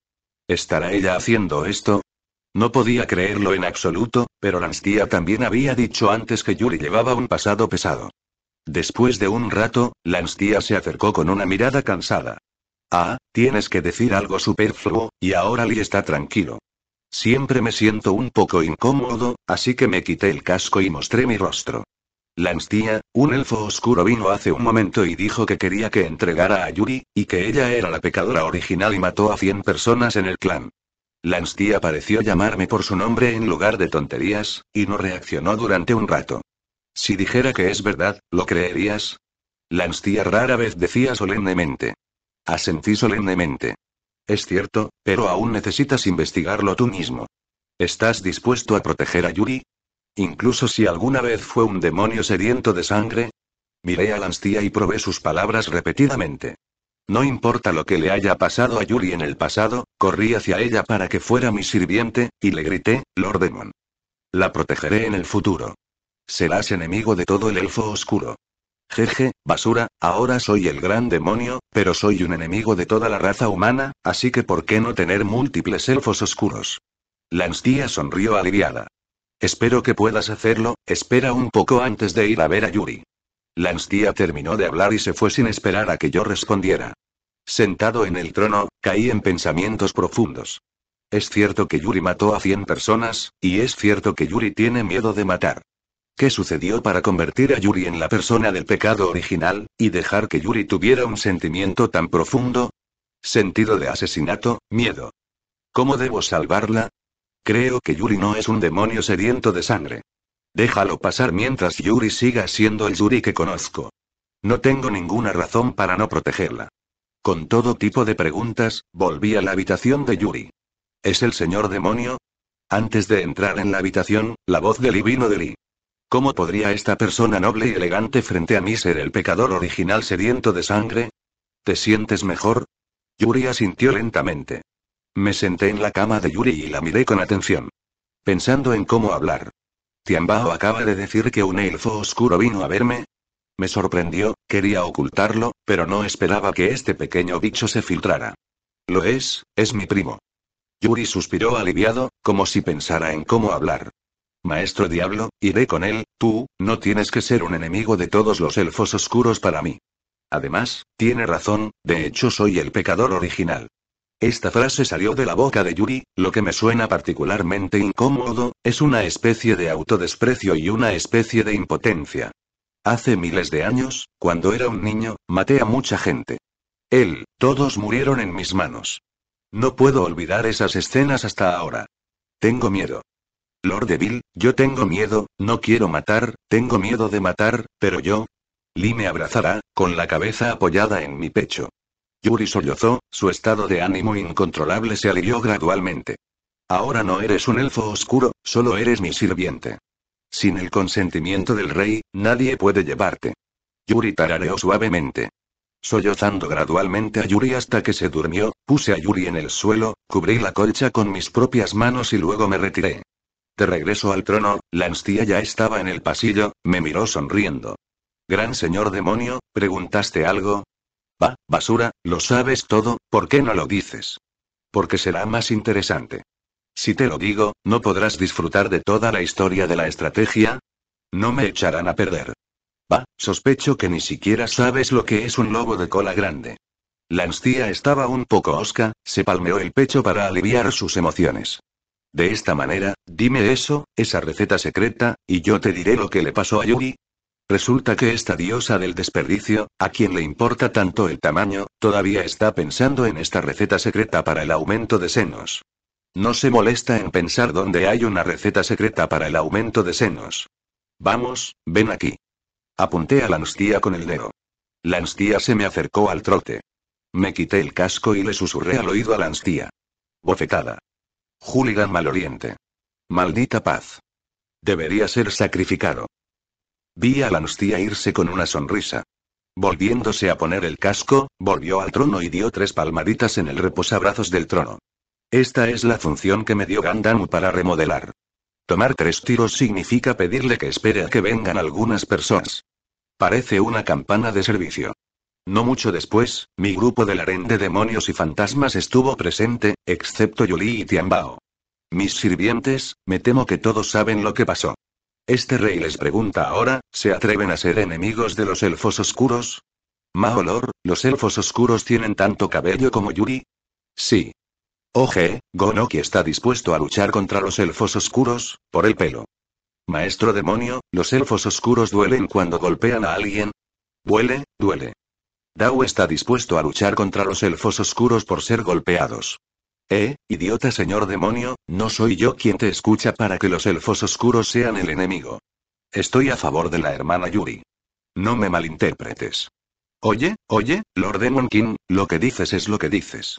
¿Estará ella haciendo esto? No podía creerlo en absoluto, pero Lanstia también había dicho antes que Yuri llevaba un pasado pesado. Después de un rato, Lanstia se acercó con una mirada cansada. Ah, tienes que decir algo superfluo, y ahora Lee está tranquilo. Siempre me siento un poco incómodo, así que me quité el casco y mostré mi rostro. Lanstia, un elfo oscuro vino hace un momento y dijo que quería que entregara a Yuri, y que ella era la pecadora original y mató a 100 personas en el clan. Lanstia pareció llamarme por su nombre en lugar de tonterías, y no reaccionó durante un rato. Si dijera que es verdad, ¿lo creerías? Lanstia rara vez decía solemnemente. Asentí solemnemente. Es cierto, pero aún necesitas investigarlo tú mismo. ¿Estás dispuesto a proteger a Yuri? Incluso si alguna vez fue un demonio sediento de sangre. Miré a Lanstia y probé sus palabras repetidamente. No importa lo que le haya pasado a Yuri en el pasado, corrí hacia ella para que fuera mi sirviente, y le grité, Lord Demon. La protegeré en el futuro. Serás enemigo de todo el elfo oscuro. Jeje, basura, ahora soy el gran demonio, pero soy un enemigo de toda la raza humana, así que ¿por qué no tener múltiples elfos oscuros? Lanstia sonrió aliviada. Espero que puedas hacerlo, espera un poco antes de ir a ver a Yuri. Lanstia terminó de hablar y se fue sin esperar a que yo respondiera. Sentado en el trono, caí en pensamientos profundos. Es cierto que Yuri mató a 100 personas, y es cierto que Yuri tiene miedo de matar. ¿Qué sucedió para convertir a Yuri en la persona del pecado original, y dejar que Yuri tuviera un sentimiento tan profundo? Sentido de asesinato, miedo. ¿Cómo debo salvarla? Creo que Yuri no es un demonio sediento de sangre. Déjalo pasar mientras Yuri siga siendo el Yuri que conozco. No tengo ninguna razón para no protegerla. Con todo tipo de preguntas, volví a la habitación de Yuri. ¿Es el señor demonio? Antes de entrar en la habitación, la voz de Lee vino de Lee. ¿Cómo podría esta persona noble y elegante frente a mí ser el pecador original sediento de sangre? ¿Te sientes mejor? Yuri asintió lentamente. Me senté en la cama de Yuri y la miré con atención. Pensando en cómo hablar. Tianbao acaba de decir que un elfo oscuro vino a verme. Me sorprendió, quería ocultarlo, pero no esperaba que este pequeño bicho se filtrara. Lo es, es mi primo. Yuri suspiró aliviado, como si pensara en cómo hablar. Maestro Diablo, iré con él, tú, no tienes que ser un enemigo de todos los elfos oscuros para mí. Además, tiene razón, de hecho soy el pecador original. Esta frase salió de la boca de Yuri, lo que me suena particularmente incómodo, es una especie de autodesprecio y una especie de impotencia. Hace miles de años, cuando era un niño, maté a mucha gente. Él, todos murieron en mis manos. No puedo olvidar esas escenas hasta ahora. Tengo miedo. Lord yo tengo miedo, no quiero matar, tengo miedo de matar, pero yo... Lee me abrazará, con la cabeza apoyada en mi pecho. Yuri sollozó, su estado de ánimo incontrolable se alivió gradualmente. Ahora no eres un elfo oscuro, solo eres mi sirviente. Sin el consentimiento del rey, nadie puede llevarte. Yuri tarareó suavemente. Sollozando gradualmente a Yuri hasta que se durmió, puse a Yuri en el suelo, cubrí la colcha con mis propias manos y luego me retiré. Te regreso al trono, Lanstia ya estaba en el pasillo, me miró sonriendo. Gran señor demonio, ¿preguntaste algo? Va, basura, lo sabes todo, ¿por qué no lo dices? Porque será más interesante. Si te lo digo, ¿no podrás disfrutar de toda la historia de la estrategia? No me echarán a perder. Va, sospecho que ni siquiera sabes lo que es un lobo de cola grande. Lanstia estaba un poco osca, se palmeó el pecho para aliviar sus emociones. De esta manera, dime eso, esa receta secreta, y yo te diré lo que le pasó a Yuri. Resulta que esta diosa del desperdicio, a quien le importa tanto el tamaño, todavía está pensando en esta receta secreta para el aumento de senos. No se molesta en pensar dónde hay una receta secreta para el aumento de senos. Vamos, ven aquí. Apunté a Lanstia con el dedo. Lanstia se me acercó al trote. Me quité el casco y le susurré al oído a Lanstia. Bofetada. Hooligan maloriente. Maldita paz. Debería ser sacrificado. Vi a la Lanstia irse con una sonrisa. Volviéndose a poner el casco, volvió al trono y dio tres palmaditas en el reposabrazos del trono. Esta es la función que me dio Gandamu para remodelar. Tomar tres tiros significa pedirle que espere a que vengan algunas personas. Parece una campana de servicio. No mucho después, mi grupo del harén de demonios y fantasmas estuvo presente, excepto Yuli y Tianbao. Mis sirvientes, me temo que todos saben lo que pasó. Este rey les pregunta ahora, ¿se atreven a ser enemigos de los elfos oscuros? Maolor, ¿los elfos oscuros tienen tanto cabello como Yuri? Sí. Oje, Gonoki está dispuesto a luchar contra los elfos oscuros, por el pelo. Maestro demonio, ¿los elfos oscuros duelen cuando golpean a alguien? Duele, duele. Dao está dispuesto a luchar contra los elfos oscuros por ser golpeados. Eh, idiota señor demonio, no soy yo quien te escucha para que los elfos oscuros sean el enemigo. Estoy a favor de la hermana Yuri. No me malinterpretes. Oye, oye, Lord Demon King, lo que dices es lo que dices.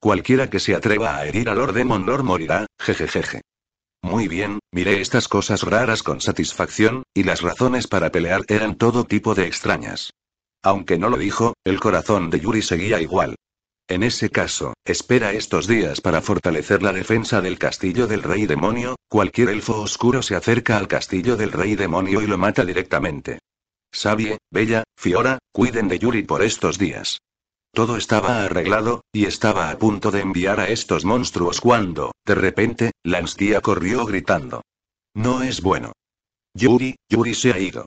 Cualquiera que se atreva a herir a Lord Demon Lord morirá, jejejeje. Muy bien, miré estas cosas raras con satisfacción, y las razones para pelear eran todo tipo de extrañas. Aunque no lo dijo, el corazón de Yuri seguía igual. En ese caso, espera estos días para fortalecer la defensa del castillo del rey demonio, cualquier elfo oscuro se acerca al castillo del rey demonio y lo mata directamente. Sabie, Bella, Fiora, cuiden de Yuri por estos días. Todo estaba arreglado, y estaba a punto de enviar a estos monstruos cuando, de repente, la corrió gritando. No es bueno. Yuri, Yuri se ha ido.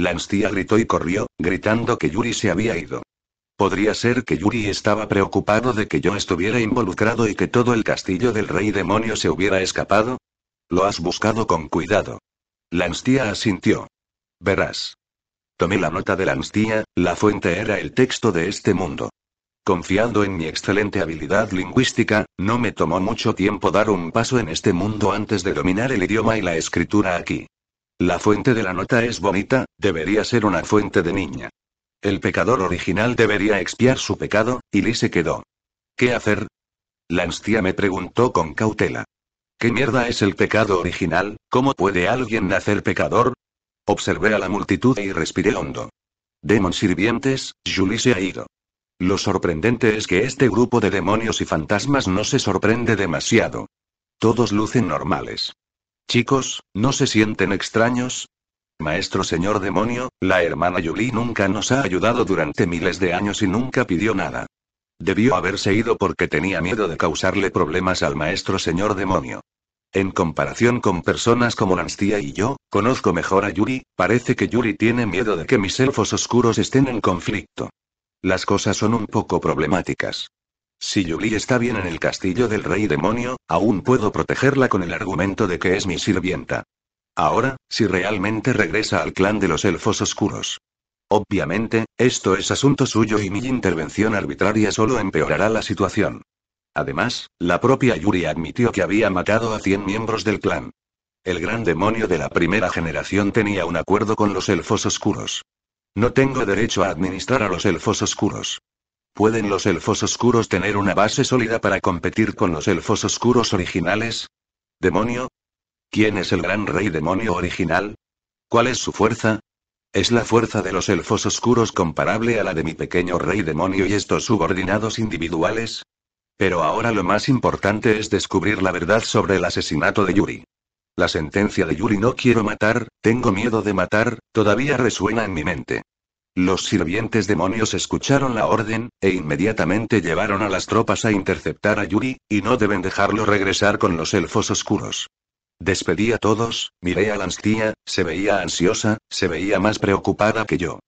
Lanstia gritó y corrió, gritando que Yuri se había ido. Podría ser que Yuri estaba preocupado de que yo estuviera involucrado y que todo el castillo del rey demonio se hubiera escapado. Lo has buscado con cuidado. Lanstia asintió. Verás. Tomé la nota de Lanstia, la fuente era el texto de este mundo. Confiando en mi excelente habilidad lingüística, no me tomó mucho tiempo dar un paso en este mundo antes de dominar el idioma y la escritura aquí. La fuente de la nota es bonita, debería ser una fuente de niña. El pecador original debería expiar su pecado, y Lee se quedó. ¿Qué hacer? Lanstia me preguntó con cautela. ¿Qué mierda es el pecado original? ¿Cómo puede alguien nacer pecador? Observé a la multitud y respiré hondo. Demon sirvientes, Julie se ha ido. Lo sorprendente es que este grupo de demonios y fantasmas no se sorprende demasiado. Todos lucen normales. Chicos, ¿no se sienten extraños? Maestro señor demonio, la hermana Yuri nunca nos ha ayudado durante miles de años y nunca pidió nada. Debió haberse ido porque tenía miedo de causarle problemas al maestro señor demonio. En comparación con personas como Lanstia y yo, conozco mejor a Yuri, parece que Yuri tiene miedo de que mis elfos oscuros estén en conflicto. Las cosas son un poco problemáticas. Si Yuli está bien en el castillo del rey demonio, aún puedo protegerla con el argumento de que es mi sirvienta. Ahora, si realmente regresa al clan de los elfos oscuros. Obviamente, esto es asunto suyo y mi intervención arbitraria solo empeorará la situación. Además, la propia Yuri admitió que había matado a 100 miembros del clan. El gran demonio de la primera generación tenía un acuerdo con los elfos oscuros. No tengo derecho a administrar a los elfos oscuros. ¿Pueden los elfos oscuros tener una base sólida para competir con los elfos oscuros originales? ¿Demonio? ¿Quién es el gran rey demonio original? ¿Cuál es su fuerza? Es la fuerza de los elfos oscuros comparable a la de mi pequeño rey demonio y estos subordinados individuales. Pero ahora lo más importante es descubrir la verdad sobre el asesinato de Yuri. La sentencia de Yuri no quiero matar, tengo miedo de matar, todavía resuena en mi mente. Los sirvientes demonios escucharon la orden, e inmediatamente llevaron a las tropas a interceptar a Yuri, y no deben dejarlo regresar con los elfos oscuros. Despedí a todos, miré a Lanstia, se veía ansiosa, se veía más preocupada que yo.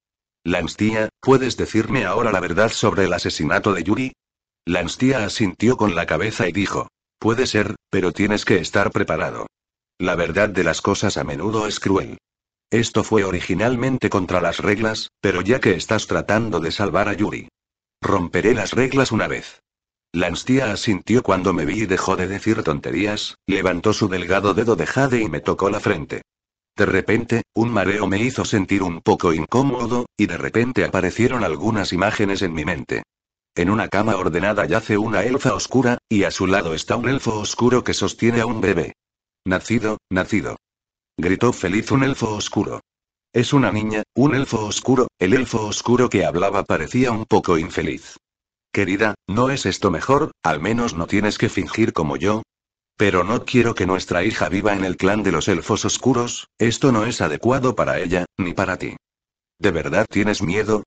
Lanstia, ¿puedes decirme ahora la verdad sobre el asesinato de Yuri? Lanstia asintió con la cabeza y dijo, puede ser, pero tienes que estar preparado. La verdad de las cosas a menudo es cruel. Esto fue originalmente contra las reglas, pero ya que estás tratando de salvar a Yuri. Romperé las reglas una vez. Lanstia asintió cuando me vi y dejó de decir tonterías, levantó su delgado dedo de jade y me tocó la frente. De repente, un mareo me hizo sentir un poco incómodo, y de repente aparecieron algunas imágenes en mi mente. En una cama ordenada yace una elfa oscura, y a su lado está un elfo oscuro que sostiene a un bebé. Nacido, nacido gritó feliz un elfo oscuro. Es una niña, un elfo oscuro, el elfo oscuro que hablaba parecía un poco infeliz. Querida, ¿no es esto mejor? Al menos no tienes que fingir como yo. Pero no quiero que nuestra hija viva en el clan de los elfos oscuros, esto no es adecuado para ella, ni para ti. ¿De verdad tienes miedo?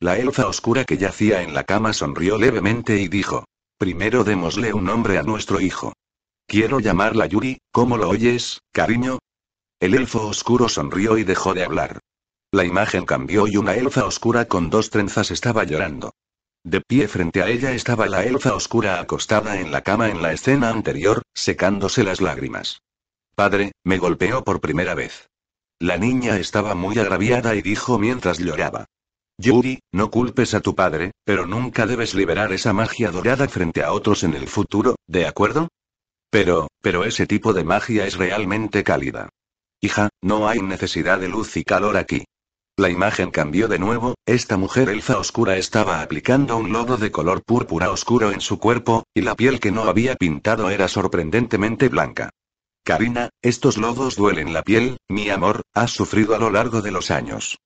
La elfa oscura que yacía en la cama sonrió levemente y dijo. Primero démosle un nombre a nuestro hijo. Quiero llamarla Yuri, ¿cómo lo oyes, cariño? El elfo oscuro sonrió y dejó de hablar. La imagen cambió y una elfa oscura con dos trenzas estaba llorando. De pie frente a ella estaba la elfa oscura acostada en la cama en la escena anterior, secándose las lágrimas. Padre, me golpeó por primera vez. La niña estaba muy agraviada y dijo mientras lloraba. Yuri, no culpes a tu padre, pero nunca debes liberar esa magia dorada frente a otros en el futuro, ¿de acuerdo? Pero, pero ese tipo de magia es realmente cálida. Hija, no hay necesidad de luz y calor aquí. La imagen cambió de nuevo, esta mujer elza oscura estaba aplicando un lodo de color púrpura oscuro en su cuerpo, y la piel que no había pintado era sorprendentemente blanca. Karina, estos lodos duelen la piel, mi amor, has sufrido a lo largo de los años.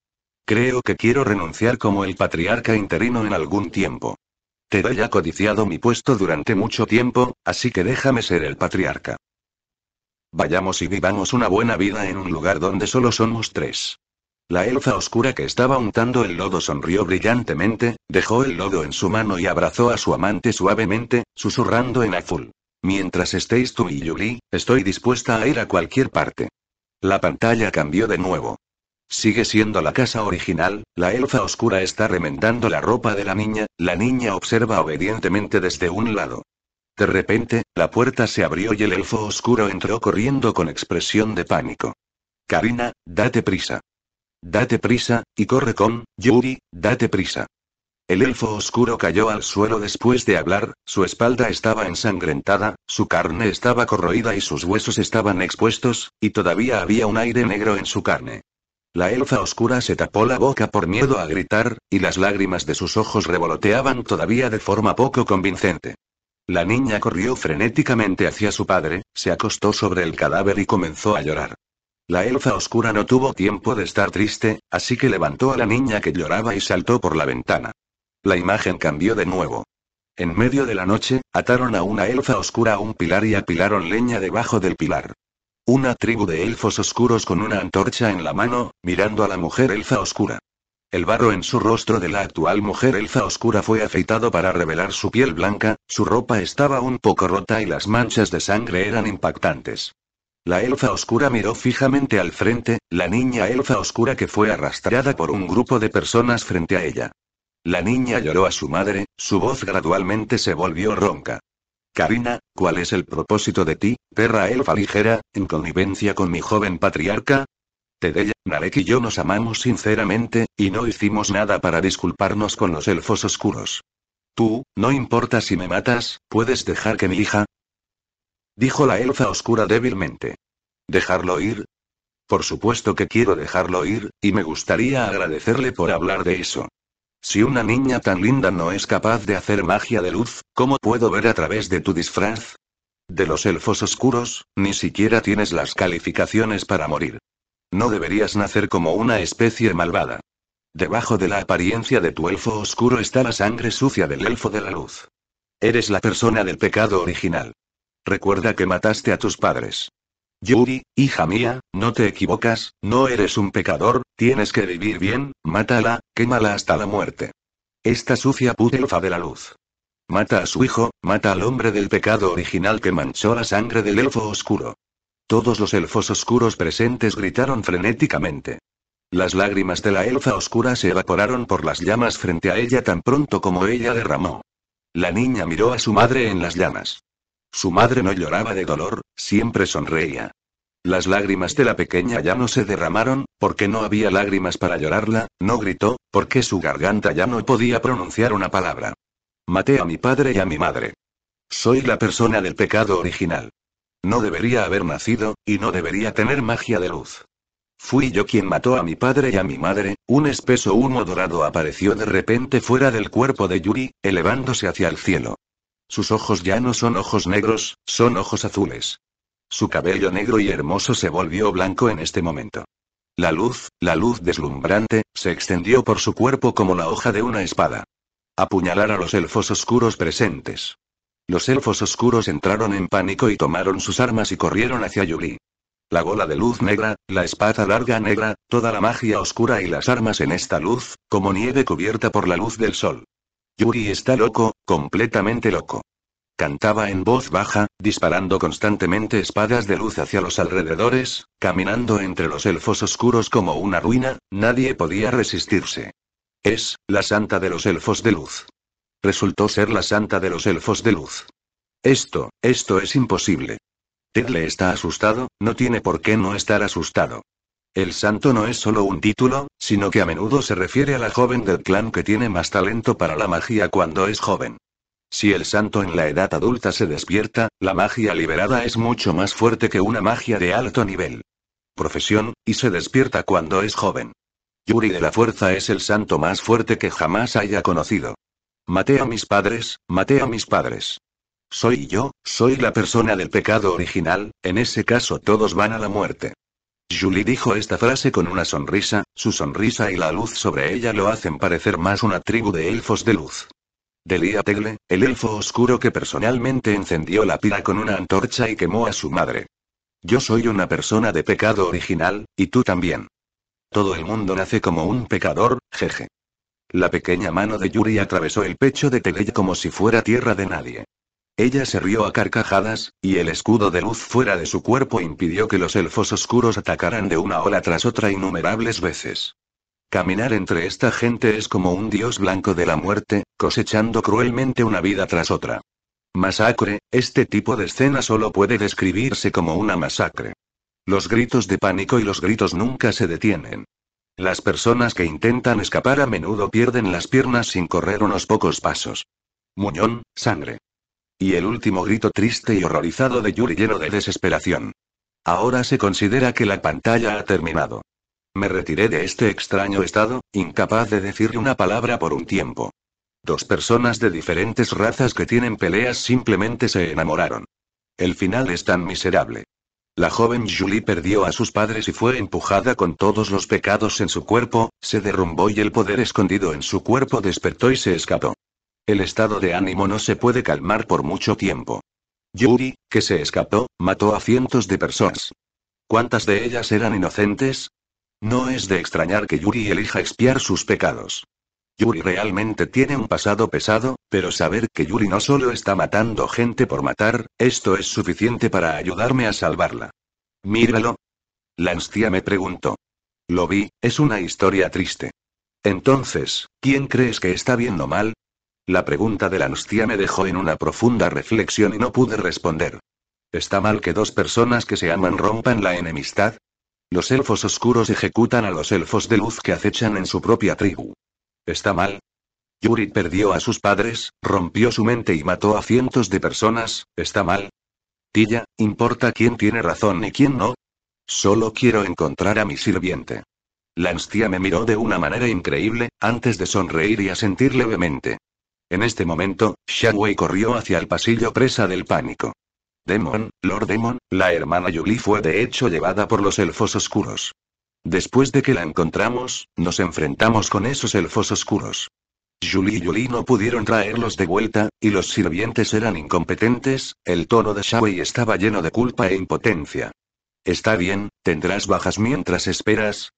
Creo que quiero renunciar como el patriarca interino en algún tiempo. Te doy a codiciado mi puesto durante mucho tiempo, así que déjame ser el patriarca. Vayamos y vivamos una buena vida en un lugar donde solo somos tres. La elfa oscura que estaba untando el lodo sonrió brillantemente, dejó el lodo en su mano y abrazó a su amante suavemente, susurrando en azul. Mientras estéis tú y Yuli, estoy dispuesta a ir a cualquier parte. La pantalla cambió de nuevo. Sigue siendo la casa original, la elfa oscura está remendando la ropa de la niña, la niña observa obedientemente desde un lado. De repente, la puerta se abrió y el elfo oscuro entró corriendo con expresión de pánico. Karina, date prisa. Date prisa, y corre con, Yuri, date prisa. El elfo oscuro cayó al suelo después de hablar, su espalda estaba ensangrentada, su carne estaba corroída y sus huesos estaban expuestos, y todavía había un aire negro en su carne. La elfa oscura se tapó la boca por miedo a gritar, y las lágrimas de sus ojos revoloteaban todavía de forma poco convincente. La niña corrió frenéticamente hacia su padre, se acostó sobre el cadáver y comenzó a llorar. La elfa oscura no tuvo tiempo de estar triste, así que levantó a la niña que lloraba y saltó por la ventana. La imagen cambió de nuevo. En medio de la noche, ataron a una elfa oscura a un pilar y apilaron leña debajo del pilar. Una tribu de elfos oscuros con una antorcha en la mano, mirando a la mujer elfa oscura. El barro en su rostro de la actual mujer elfa oscura fue afeitado para revelar su piel blanca, su ropa estaba un poco rota y las manchas de sangre eran impactantes. La elfa oscura miró fijamente al frente, la niña elfa oscura que fue arrastrada por un grupo de personas frente a ella. La niña lloró a su madre, su voz gradualmente se volvió ronca. Karina, ¿cuál es el propósito de ti, perra elfa ligera, en connivencia con mi joven patriarca? Tedella, Narek y yo nos amamos sinceramente, y no hicimos nada para disculparnos con los elfos oscuros. Tú, no importa si me matas, ¿puedes dejar que mi hija? Dijo la elfa oscura débilmente. ¿Dejarlo ir? Por supuesto que quiero dejarlo ir, y me gustaría agradecerle por hablar de eso. Si una niña tan linda no es capaz de hacer magia de luz, ¿cómo puedo ver a través de tu disfraz? De los elfos oscuros, ni siquiera tienes las calificaciones para morir. No deberías nacer como una especie malvada. Debajo de la apariencia de tu elfo oscuro está la sangre sucia del elfo de la luz. Eres la persona del pecado original. Recuerda que mataste a tus padres. Yuri, hija mía, no te equivocas, no eres un pecador, tienes que vivir bien, mátala, quémala hasta la muerte. Esta sucia puta elfa de la luz. Mata a su hijo, mata al hombre del pecado original que manchó la sangre del elfo oscuro. Todos los elfos oscuros presentes gritaron frenéticamente. Las lágrimas de la elfa oscura se evaporaron por las llamas frente a ella tan pronto como ella derramó. La niña miró a su madre en las llamas. Su madre no lloraba de dolor, siempre sonreía. Las lágrimas de la pequeña ya no se derramaron, porque no había lágrimas para llorarla, no gritó, porque su garganta ya no podía pronunciar una palabra. Maté a mi padre y a mi madre. Soy la persona del pecado original. No debería haber nacido, y no debería tener magia de luz. Fui yo quien mató a mi padre y a mi madre, un espeso humo dorado apareció de repente fuera del cuerpo de Yuri, elevándose hacia el cielo. Sus ojos ya no son ojos negros, son ojos azules. Su cabello negro y hermoso se volvió blanco en este momento. La luz, la luz deslumbrante, se extendió por su cuerpo como la hoja de una espada. Apuñalar a los elfos oscuros presentes. Los elfos oscuros entraron en pánico y tomaron sus armas y corrieron hacia Yuri. La gola de luz negra, la espada larga negra, toda la magia oscura y las armas en esta luz, como nieve cubierta por la luz del sol. Yuri está loco, completamente loco. Cantaba en voz baja, disparando constantemente espadas de luz hacia los alrededores, caminando entre los elfos oscuros como una ruina, nadie podía resistirse. Es, la santa de los elfos de luz resultó ser la santa de los elfos de luz. Esto, esto es imposible. le está asustado, no tiene por qué no estar asustado. El santo no es solo un título, sino que a menudo se refiere a la joven del clan que tiene más talento para la magia cuando es joven. Si el santo en la edad adulta se despierta, la magia liberada es mucho más fuerte que una magia de alto nivel. Profesión, y se despierta cuando es joven. Yuri de la Fuerza es el santo más fuerte que jamás haya conocido. Maté a mis padres, maté a mis padres. Soy yo, soy la persona del pecado original, en ese caso todos van a la muerte. Julie dijo esta frase con una sonrisa, su sonrisa y la luz sobre ella lo hacen parecer más una tribu de elfos de luz. Delia Tegle, el elfo oscuro que personalmente encendió la pira con una antorcha y quemó a su madre. Yo soy una persona de pecado original, y tú también. Todo el mundo nace como un pecador, jeje. La pequeña mano de Yuri atravesó el pecho de Telei como si fuera tierra de nadie. Ella se rió a carcajadas, y el escudo de luz fuera de su cuerpo impidió que los elfos oscuros atacaran de una ola tras otra innumerables veces. Caminar entre esta gente es como un dios blanco de la muerte, cosechando cruelmente una vida tras otra. Masacre, este tipo de escena solo puede describirse como una masacre. Los gritos de pánico y los gritos nunca se detienen. Las personas que intentan escapar a menudo pierden las piernas sin correr unos pocos pasos. Muñón, sangre. Y el último grito triste y horrorizado de Yuri lleno de desesperación. Ahora se considera que la pantalla ha terminado. Me retiré de este extraño estado, incapaz de decir una palabra por un tiempo. Dos personas de diferentes razas que tienen peleas simplemente se enamoraron. El final es tan miserable. La joven Julie perdió a sus padres y fue empujada con todos los pecados en su cuerpo, se derrumbó y el poder escondido en su cuerpo despertó y se escapó. El estado de ánimo no se puede calmar por mucho tiempo. Yuri, que se escapó, mató a cientos de personas. ¿Cuántas de ellas eran inocentes? No es de extrañar que Yuri elija expiar sus pecados. Yuri realmente tiene un pasado pesado, pero saber que Yuri no solo está matando gente por matar, esto es suficiente para ayudarme a salvarla. Míralo. La anstia me preguntó. Lo vi, es una historia triste. Entonces, ¿quién crees que está bien o mal? La pregunta de la anstia me dejó en una profunda reflexión y no pude responder. ¿Está mal que dos personas que se aman rompan la enemistad? Los elfos oscuros ejecutan a los elfos de luz que acechan en su propia tribu. ¿Está mal? Yuri perdió a sus padres, rompió su mente y mató a cientos de personas, ¿está mal? Tilla, ¿importa quién tiene razón y quién no? Solo quiero encontrar a mi sirviente. Lanstia me miró de una manera increíble, antes de sonreír y asentir levemente. En este momento, Shangwei corrió hacia el pasillo presa del pánico. Demon, Lord Demon, la hermana Yuli fue de hecho llevada por los elfos oscuros. Después de que la encontramos, nos enfrentamos con esos elfos oscuros. Julie y Yuli no pudieron traerlos de vuelta, y los sirvientes eran incompetentes, el tono de Shawei estaba lleno de culpa e impotencia. Está bien, tendrás bajas mientras esperas.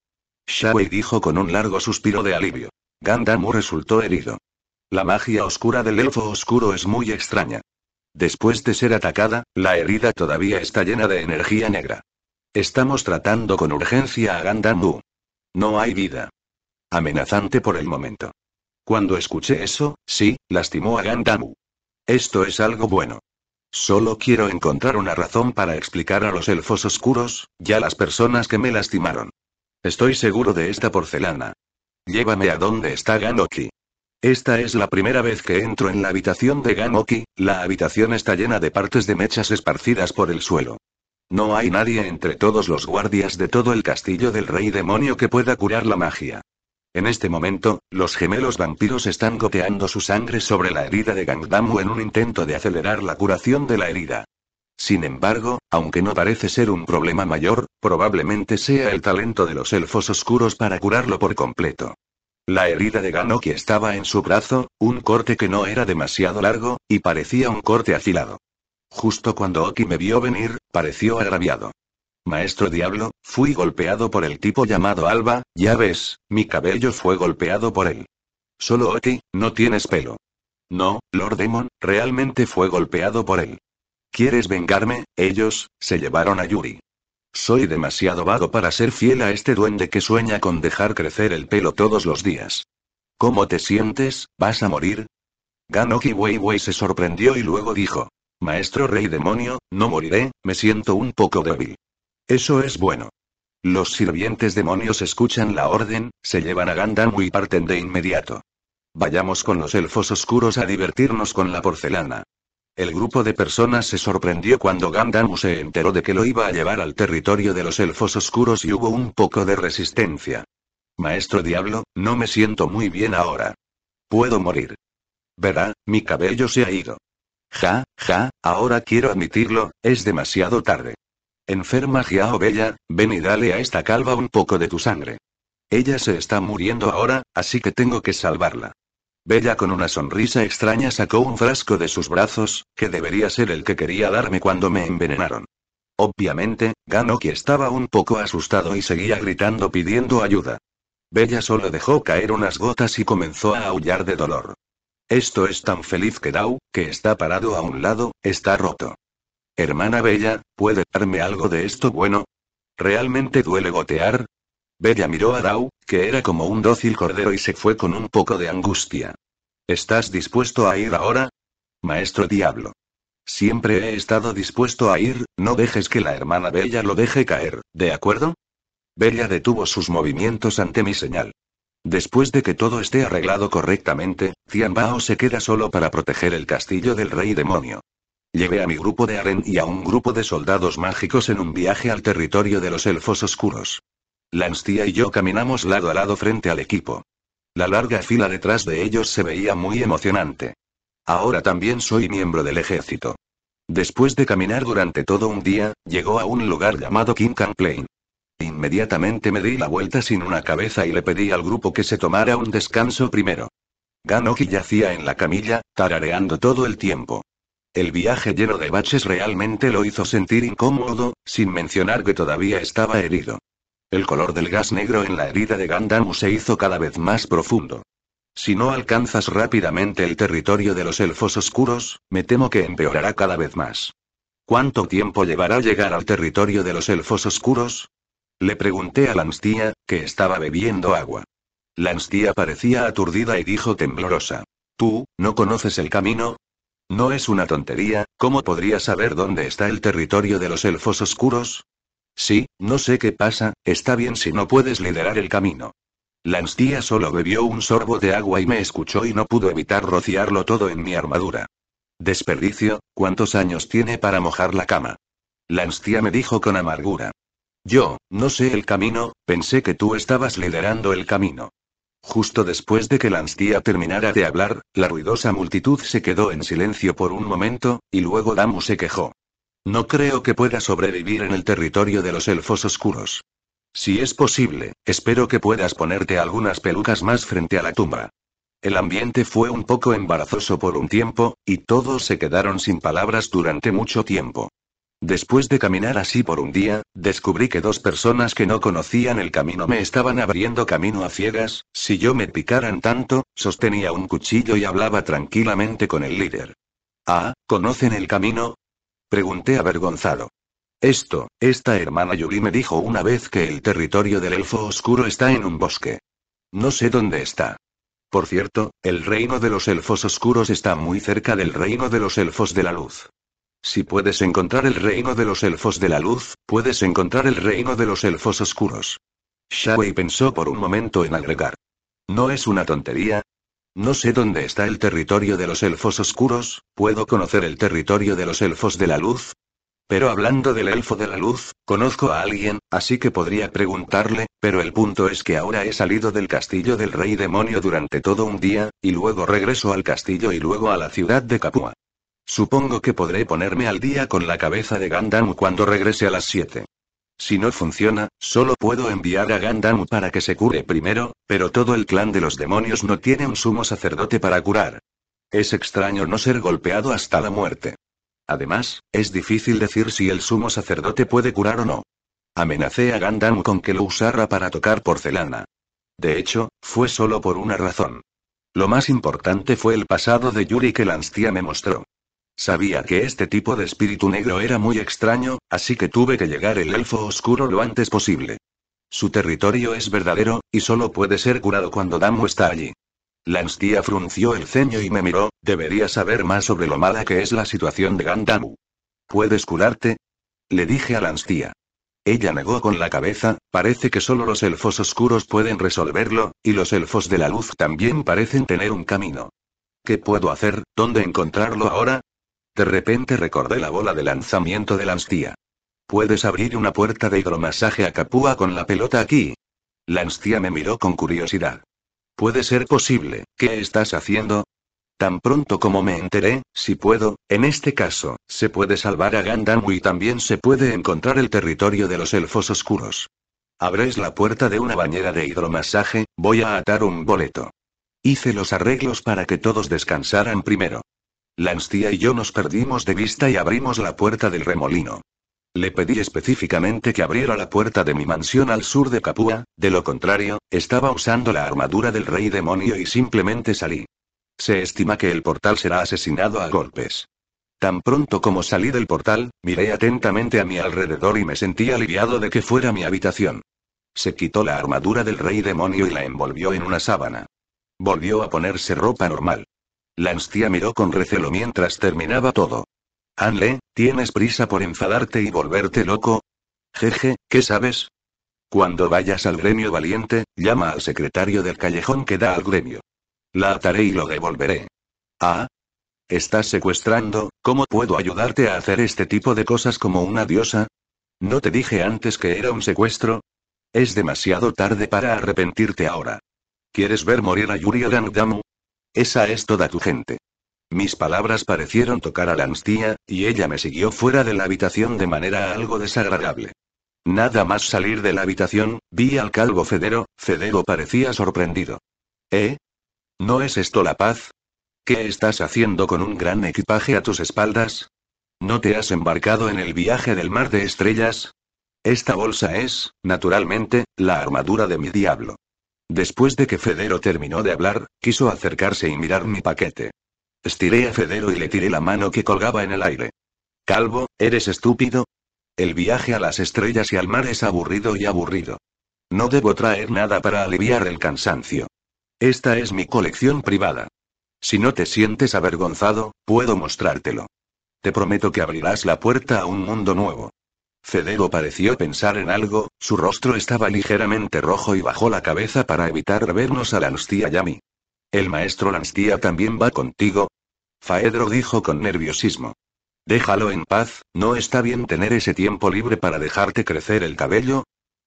Shawei dijo con un largo suspiro de alivio. Gandamu resultó herido. La magia oscura del elfo oscuro es muy extraña. Después de ser atacada, la herida todavía está llena de energía negra. Estamos tratando con urgencia a Gandamu. No hay vida. Amenazante por el momento. Cuando escuché eso, sí, lastimó a Gandamu. Esto es algo bueno. Solo quiero encontrar una razón para explicar a los elfos oscuros, ya las personas que me lastimaron. Estoy seguro de esta porcelana. Llévame a donde está Ganoki. Esta es la primera vez que entro en la habitación de Ganoki, la habitación está llena de partes de mechas esparcidas por el suelo. No hay nadie entre todos los guardias de todo el castillo del rey demonio que pueda curar la magia. En este momento, los gemelos vampiros están goteando su sangre sobre la herida de Gangdamu en un intento de acelerar la curación de la herida. Sin embargo, aunque no parece ser un problema mayor, probablemente sea el talento de los elfos oscuros para curarlo por completo. La herida de Ganoki estaba en su brazo, un corte que no era demasiado largo, y parecía un corte afilado. Justo cuando Oki me vio venir, pareció agraviado. Maestro Diablo, fui golpeado por el tipo llamado Alba, ya ves, mi cabello fue golpeado por él. Solo Oki, no tienes pelo. No, Lord Demon, realmente fue golpeado por él. ¿Quieres vengarme? Ellos, se llevaron a Yuri. Soy demasiado vago para ser fiel a este duende que sueña con dejar crecer el pelo todos los días. ¿Cómo te sientes? ¿Vas a morir? Ganoki Weiwei se sorprendió y luego dijo, Maestro Rey Demonio, no moriré, me siento un poco débil. Eso es bueno. Los sirvientes demonios escuchan la orden, se llevan a Gandamu y parten de inmediato. Vayamos con los elfos oscuros a divertirnos con la porcelana. El grupo de personas se sorprendió cuando Gandamu se enteró de que lo iba a llevar al territorio de los elfos oscuros y hubo un poco de resistencia. Maestro Diablo, no me siento muy bien ahora. Puedo morir. Verá, mi cabello se ha ido. Ja, ja, ahora quiero admitirlo, es demasiado tarde. Enferma Giao Bella, ven y dale a esta calva un poco de tu sangre. Ella se está muriendo ahora, así que tengo que salvarla. Bella con una sonrisa extraña sacó un frasco de sus brazos, que debería ser el que quería darme cuando me envenenaron. Obviamente, Ganoki estaba un poco asustado y seguía gritando pidiendo ayuda. Bella solo dejó caer unas gotas y comenzó a aullar de dolor. Esto es tan feliz que Dao, que está parado a un lado, está roto. Hermana Bella, ¿puede darme algo de esto bueno? ¿Realmente duele gotear? Bella miró a Dao, que era como un dócil cordero y se fue con un poco de angustia. ¿Estás dispuesto a ir ahora? Maestro Diablo. Siempre he estado dispuesto a ir, no dejes que la hermana Bella lo deje caer, ¿de acuerdo? Bella detuvo sus movimientos ante mi señal. Después de que todo esté arreglado correctamente, Tianbao se queda solo para proteger el castillo del rey demonio. Llevé a mi grupo de Aren y a un grupo de soldados mágicos en un viaje al territorio de los elfos oscuros. Lanstia y yo caminamos lado a lado frente al equipo. La larga fila detrás de ellos se veía muy emocionante. Ahora también soy miembro del ejército. Después de caminar durante todo un día, llegó a un lugar llamado King Plain. Inmediatamente me di la vuelta sin una cabeza y le pedí al grupo que se tomara un descanso primero. Ganoki yacía en la camilla, tarareando todo el tiempo. El viaje lleno de baches realmente lo hizo sentir incómodo, sin mencionar que todavía estaba herido. El color del gas negro en la herida de Gandamu se hizo cada vez más profundo. Si no alcanzas rápidamente el territorio de los elfos oscuros, me temo que empeorará cada vez más. ¿Cuánto tiempo llevará llegar al territorio de los elfos oscuros? Le pregunté a Lanstia, que estaba bebiendo agua. Lanstia parecía aturdida y dijo temblorosa. ¿Tú, no conoces el camino? No es una tontería, ¿cómo podría saber dónde está el territorio de los elfos oscuros? Sí, no sé qué pasa, está bien si no puedes liderar el camino. Lanstia solo bebió un sorbo de agua y me escuchó y no pudo evitar rociarlo todo en mi armadura. Desperdicio, ¿cuántos años tiene para mojar la cama? Lanstia me dijo con amargura. Yo, no sé el camino, pensé que tú estabas liderando el camino. Justo después de que Lanstia terminara de hablar, la ruidosa multitud se quedó en silencio por un momento, y luego Damu se quejó. No creo que pueda sobrevivir en el territorio de los elfos oscuros. Si es posible, espero que puedas ponerte algunas pelucas más frente a la tumba. El ambiente fue un poco embarazoso por un tiempo, y todos se quedaron sin palabras durante mucho tiempo. Después de caminar así por un día, descubrí que dos personas que no conocían el camino me estaban abriendo camino a ciegas, si yo me picaran tanto, sostenía un cuchillo y hablaba tranquilamente con el líder. Ah, ¿conocen el camino? Pregunté avergonzado. Esto, esta hermana Yuri me dijo una vez que el territorio del elfo oscuro está en un bosque. No sé dónde está. Por cierto, el reino de los elfos oscuros está muy cerca del reino de los elfos de la luz. Si puedes encontrar el reino de los elfos de la luz, puedes encontrar el reino de los elfos oscuros. Shawei pensó por un momento en agregar. ¿No es una tontería? No sé dónde está el territorio de los elfos oscuros, ¿puedo conocer el territorio de los elfos de la luz? Pero hablando del elfo de la luz, conozco a alguien, así que podría preguntarle, pero el punto es que ahora he salido del castillo del rey demonio durante todo un día, y luego regreso al castillo y luego a la ciudad de Capua. Supongo que podré ponerme al día con la cabeza de gandam cuando regrese a las 7. Si no funciona, solo puedo enviar a gandam para que se cure primero, pero todo el clan de los demonios no tiene un sumo sacerdote para curar. Es extraño no ser golpeado hasta la muerte. Además, es difícil decir si el sumo sacerdote puede curar o no. Amenacé a gandam con que lo usara para tocar porcelana. De hecho, fue solo por una razón. Lo más importante fue el pasado de Yuri que la me mostró. Sabía que este tipo de espíritu negro era muy extraño, así que tuve que llegar el elfo oscuro lo antes posible. Su territorio es verdadero, y solo puede ser curado cuando Damu está allí. Lanstia frunció el ceño y me miró, debería saber más sobre lo mala que es la situación de Gandamu. ¿Puedes curarte? Le dije a Lanstia. Ella negó con la cabeza, parece que solo los elfos oscuros pueden resolverlo, y los elfos de la luz también parecen tener un camino. ¿Qué puedo hacer? ¿Dónde encontrarlo ahora? De repente recordé la bola de lanzamiento de Lanstia. ¿Puedes abrir una puerta de hidromasaje a Capúa con la pelota aquí? Lanstia me miró con curiosidad. Puede ser posible, ¿qué estás haciendo? Tan pronto como me enteré, si puedo, en este caso, se puede salvar a Gandamu y también se puede encontrar el territorio de los elfos oscuros. Abréis la puerta de una bañera de hidromasaje, voy a atar un boleto. Hice los arreglos para que todos descansaran primero. Lanstia y yo nos perdimos de vista y abrimos la puerta del remolino. Le pedí específicamente que abriera la puerta de mi mansión al sur de Capua, de lo contrario, estaba usando la armadura del rey demonio y simplemente salí. Se estima que el portal será asesinado a golpes. Tan pronto como salí del portal, miré atentamente a mi alrededor y me sentí aliviado de que fuera mi habitación. Se quitó la armadura del rey demonio y la envolvió en una sábana. Volvió a ponerse ropa normal. Lanstia miró con recelo mientras terminaba todo. Anle, ¿tienes prisa por enfadarte y volverte loco? Jeje, ¿qué sabes? Cuando vayas al gremio valiente, llama al secretario del callejón que da al gremio. La ataré y lo devolveré. Ah. Estás secuestrando, ¿cómo puedo ayudarte a hacer este tipo de cosas como una diosa? ¿No te dije antes que era un secuestro? Es demasiado tarde para arrepentirte ahora. ¿Quieres ver morir a Yuri esa es toda tu gente. Mis palabras parecieron tocar a la Anstía, y ella me siguió fuera de la habitación de manera algo desagradable. Nada más salir de la habitación, vi al calvo Federo, Federo parecía sorprendido. ¿Eh? ¿No es esto la paz? ¿Qué estás haciendo con un gran equipaje a tus espaldas? ¿No te has embarcado en el viaje del mar de estrellas? Esta bolsa es, naturalmente, la armadura de mi diablo. Después de que Federo terminó de hablar, quiso acercarse y mirar mi paquete. Estiré a Federo y le tiré la mano que colgaba en el aire. Calvo, ¿eres estúpido? El viaje a las estrellas y al mar es aburrido y aburrido. No debo traer nada para aliviar el cansancio. Esta es mi colección privada. Si no te sientes avergonzado, puedo mostrártelo. Te prometo que abrirás la puerta a un mundo nuevo. Federo pareció pensar en algo, su rostro estaba ligeramente rojo y bajó la cabeza para evitar vernos a Lanstia y a mí. ¿El maestro Lanstia también va contigo? Faedro dijo con nerviosismo. Déjalo en paz, ¿no está bien tener ese tiempo libre para dejarte crecer el cabello?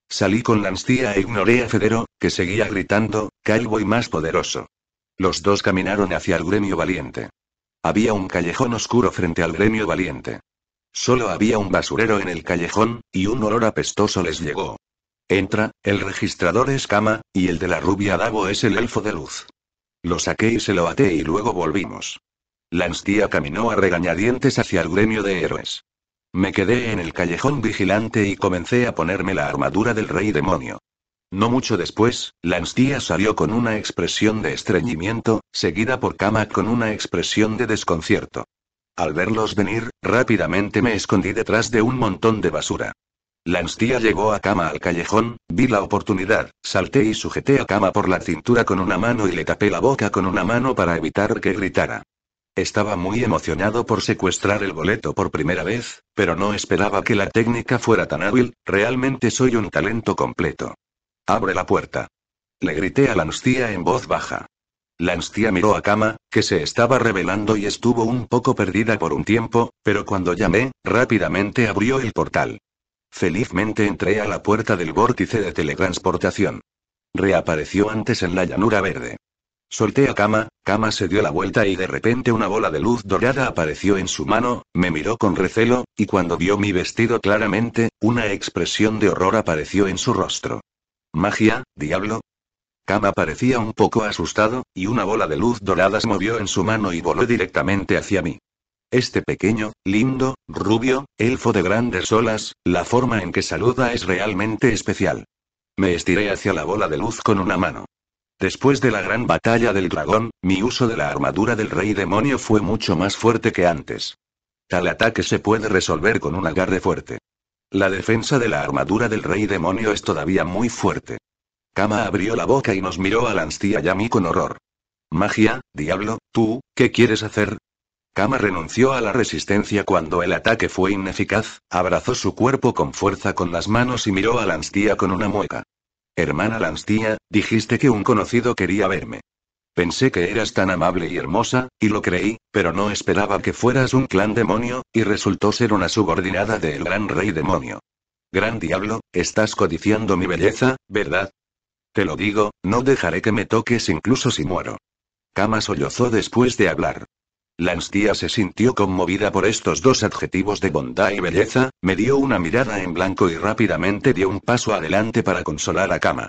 Salí con Lanstia e ignoré a Federo, que seguía gritando, calvo y más poderoso. Los dos caminaron hacia el gremio valiente. Había un callejón oscuro frente al gremio valiente. Solo había un basurero en el callejón, y un olor apestoso les llegó. Entra, el registrador es Kama, y el de la rubia Davo es el elfo de luz. Lo saqué y se lo até y luego volvimos. Lanstia caminó a regañadientes hacia el gremio de héroes. Me quedé en el callejón vigilante y comencé a ponerme la armadura del rey demonio. No mucho después, Lanstia salió con una expresión de estreñimiento, seguida por Kama con una expresión de desconcierto. Al verlos venir, rápidamente me escondí detrás de un montón de basura. Lanstia llegó a cama al callejón, vi la oportunidad, salté y sujeté a cama por la cintura con una mano y le tapé la boca con una mano para evitar que gritara. Estaba muy emocionado por secuestrar el boleto por primera vez, pero no esperaba que la técnica fuera tan hábil, realmente soy un talento completo. Abre la puerta. Le grité a Lanstia en voz baja. Langstia miró a Kama, que se estaba revelando y estuvo un poco perdida por un tiempo, pero cuando llamé, rápidamente abrió el portal. Felizmente entré a la puerta del vórtice de teletransportación. Reapareció antes en la llanura verde. Solté a Kama, Kama se dio la vuelta y de repente una bola de luz dorada apareció en su mano, me miró con recelo, y cuando vio mi vestido claramente, una expresión de horror apareció en su rostro. Magia, diablo, Kama parecía un poco asustado, y una bola de luz dorada se movió en su mano y voló directamente hacia mí. Este pequeño, lindo, rubio, elfo de grandes olas, la forma en que saluda es realmente especial. Me estiré hacia la bola de luz con una mano. Después de la gran batalla del dragón, mi uso de la armadura del rey demonio fue mucho más fuerte que antes. Tal ataque se puede resolver con un agarre fuerte. La defensa de la armadura del rey demonio es todavía muy fuerte. Kama abrió la boca y nos miró a Lanstia y a mí con horror. Magia, diablo, tú, ¿qué quieres hacer? Kama renunció a la resistencia cuando el ataque fue ineficaz, abrazó su cuerpo con fuerza con las manos y miró a Lanstia con una mueca. Hermana Lanstia, dijiste que un conocido quería verme. Pensé que eras tan amable y hermosa, y lo creí, pero no esperaba que fueras un clan demonio, y resultó ser una subordinada del gran rey demonio. Gran diablo, estás codiciando mi belleza, ¿verdad? Te lo digo, no dejaré que me toques incluso si muero. Kama sollozó después de hablar. Lanstia se sintió conmovida por estos dos adjetivos de bondad y belleza, me dio una mirada en blanco y rápidamente dio un paso adelante para consolar a Kama.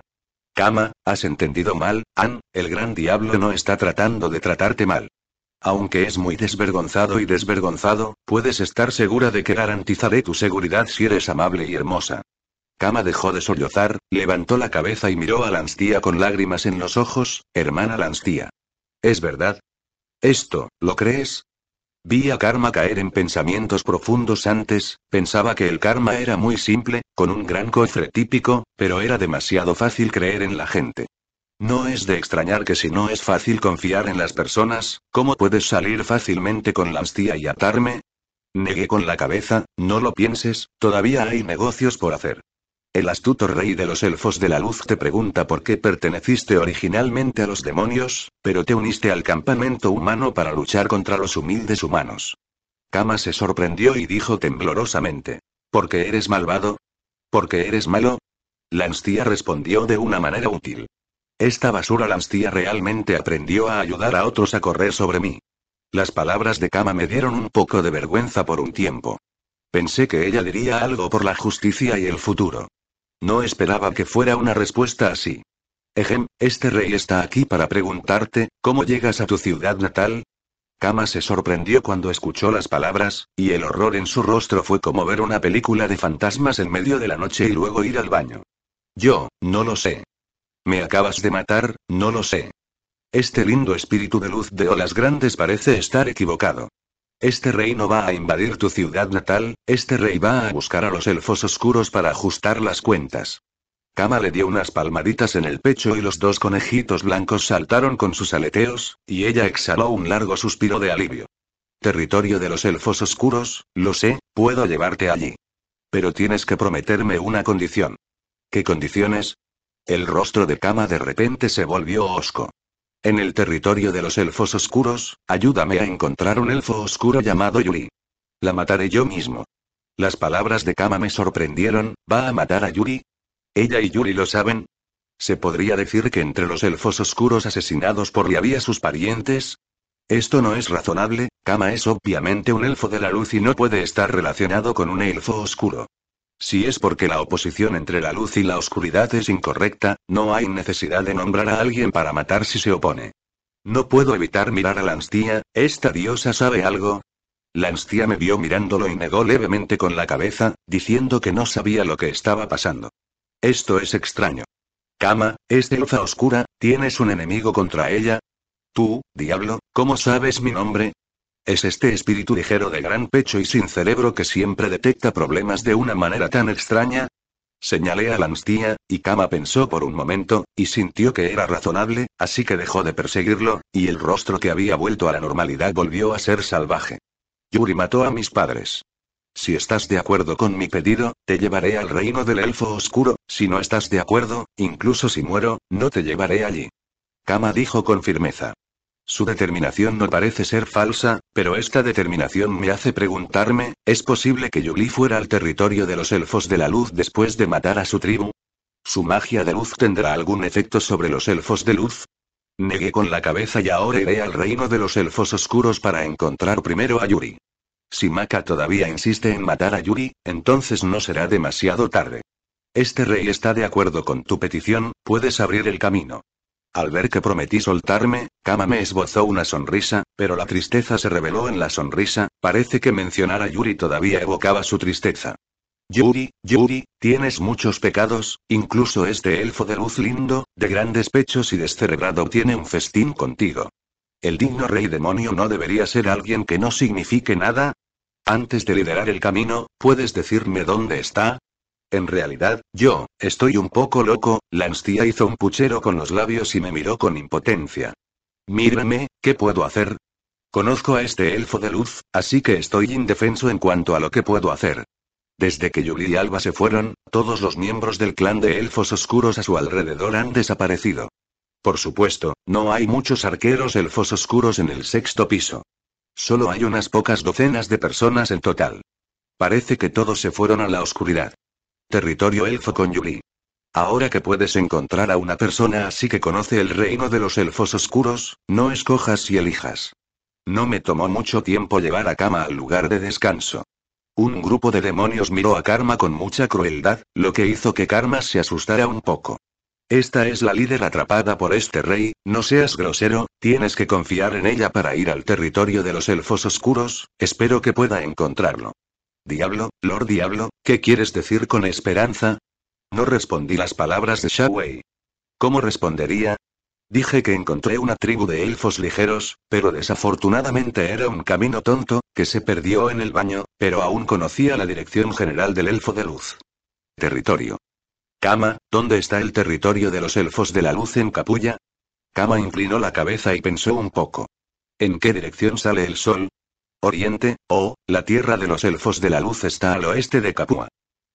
Kama, has entendido mal, Ann, el gran diablo no está tratando de tratarte mal. Aunque es muy desvergonzado y desvergonzado, puedes estar segura de que garantizaré tu seguridad si eres amable y hermosa. Kama dejó de sollozar, levantó la cabeza y miró a Lanstia con lágrimas en los ojos, hermana Lanstia. ¿Es verdad? ¿Esto, lo crees? Vi a Karma caer en pensamientos profundos antes, pensaba que el karma era muy simple, con un gran cofre típico, pero era demasiado fácil creer en la gente. No es de extrañar que si no es fácil confiar en las personas, ¿cómo puedes salir fácilmente con la y atarme? Negué con la cabeza, no lo pienses, todavía hay negocios por hacer. El astuto rey de los elfos de la luz te pregunta por qué perteneciste originalmente a los demonios, pero te uniste al campamento humano para luchar contra los humildes humanos. Kama se sorprendió y dijo temblorosamente. ¿Por qué eres malvado? ¿Por qué eres malo? Anstía respondió de una manera útil. Esta basura Lanstia realmente aprendió a ayudar a otros a correr sobre mí. Las palabras de Kama me dieron un poco de vergüenza por un tiempo. Pensé que ella diría algo por la justicia y el futuro. No esperaba que fuera una respuesta así. Ejem, este rey está aquí para preguntarte, ¿cómo llegas a tu ciudad natal? Kama se sorprendió cuando escuchó las palabras, y el horror en su rostro fue como ver una película de fantasmas en medio de la noche y luego ir al baño. Yo, no lo sé. Me acabas de matar, no lo sé. Este lindo espíritu de luz de olas grandes parece estar equivocado. Este rey no va a invadir tu ciudad natal, este rey va a buscar a los elfos oscuros para ajustar las cuentas. Kama le dio unas palmaditas en el pecho y los dos conejitos blancos saltaron con sus aleteos, y ella exhaló un largo suspiro de alivio. Territorio de los elfos oscuros, lo sé, puedo llevarte allí. Pero tienes que prometerme una condición. ¿Qué condiciones? El rostro de Kama de repente se volvió osco. En el territorio de los elfos oscuros, ayúdame a encontrar un elfo oscuro llamado Yuri. La mataré yo mismo. Las palabras de Kama me sorprendieron, ¿va a matar a Yuri? ¿Ella y Yuri lo saben? ¿Se podría decir que entre los elfos oscuros asesinados por Li había sus parientes? Esto no es razonable, Kama es obviamente un elfo de la luz y no puede estar relacionado con un elfo oscuro. Si es porque la oposición entre la luz y la oscuridad es incorrecta, no hay necesidad de nombrar a alguien para matar si se opone. No puedo evitar mirar a Lanstia, ¿esta diosa sabe algo? Lanstia me vio mirándolo y negó levemente con la cabeza, diciendo que no sabía lo que estaba pasando. Esto es extraño. Kama, es luz oscura, ¿tienes un enemigo contra ella? Tú, diablo, ¿cómo sabes mi nombre? Es este espíritu ligero de gran pecho y sin cerebro que siempre detecta problemas de una manera tan extraña. Señalé a Lanstia, y Kama pensó por un momento, y sintió que era razonable, así que dejó de perseguirlo, y el rostro que había vuelto a la normalidad volvió a ser salvaje. Yuri mató a mis padres. Si estás de acuerdo con mi pedido, te llevaré al reino del elfo oscuro, si no estás de acuerdo, incluso si muero, no te llevaré allí. Kama dijo con firmeza. Su determinación no parece ser falsa, pero esta determinación me hace preguntarme, ¿es posible que Yuli fuera al territorio de los elfos de la luz después de matar a su tribu? ¿Su magia de luz tendrá algún efecto sobre los elfos de luz? Negué con la cabeza y ahora iré al reino de los elfos oscuros para encontrar primero a Yuri. Si Maka todavía insiste en matar a Yuri, entonces no será demasiado tarde. Este rey está de acuerdo con tu petición, puedes abrir el camino. Al ver que prometí soltarme, Kama me esbozó una sonrisa, pero la tristeza se reveló en la sonrisa, parece que mencionar a Yuri todavía evocaba su tristeza. Yuri, Yuri, tienes muchos pecados, incluso este elfo de luz lindo, de grandes pechos y descerebrado tiene un festín contigo. El digno rey demonio no debería ser alguien que no signifique nada. Antes de liderar el camino, ¿puedes decirme dónde está? En realidad, yo, estoy un poco loco, Lanstia hizo un puchero con los labios y me miró con impotencia. Mírame, ¿qué puedo hacer? Conozco a este elfo de luz, así que estoy indefenso en cuanto a lo que puedo hacer. Desde que Yuli y Alba se fueron, todos los miembros del clan de elfos oscuros a su alrededor han desaparecido. Por supuesto, no hay muchos arqueros elfos oscuros en el sexto piso. Solo hay unas pocas docenas de personas en total. Parece que todos se fueron a la oscuridad. Territorio elfo con Yuri. Ahora que puedes encontrar a una persona así que conoce el reino de los elfos oscuros, no escojas y elijas. No me tomó mucho tiempo llevar a Kama al lugar de descanso. Un grupo de demonios miró a Karma con mucha crueldad, lo que hizo que Karma se asustara un poco. Esta es la líder atrapada por este rey, no seas grosero, tienes que confiar en ella para ir al territorio de los elfos oscuros, espero que pueda encontrarlo. Diablo, Lord Diablo, ¿qué quieres decir con esperanza? No respondí las palabras de Shawei. ¿Cómo respondería? Dije que encontré una tribu de elfos ligeros, pero desafortunadamente era un camino tonto, que se perdió en el baño, pero aún conocía la dirección general del elfo de luz. Territorio. Kama, ¿dónde está el territorio de los elfos de la luz en Capulla? Kama inclinó la cabeza y pensó un poco. ¿En qué dirección sale el sol? Oriente, o, oh, la tierra de los elfos de la luz está al oeste de Capua.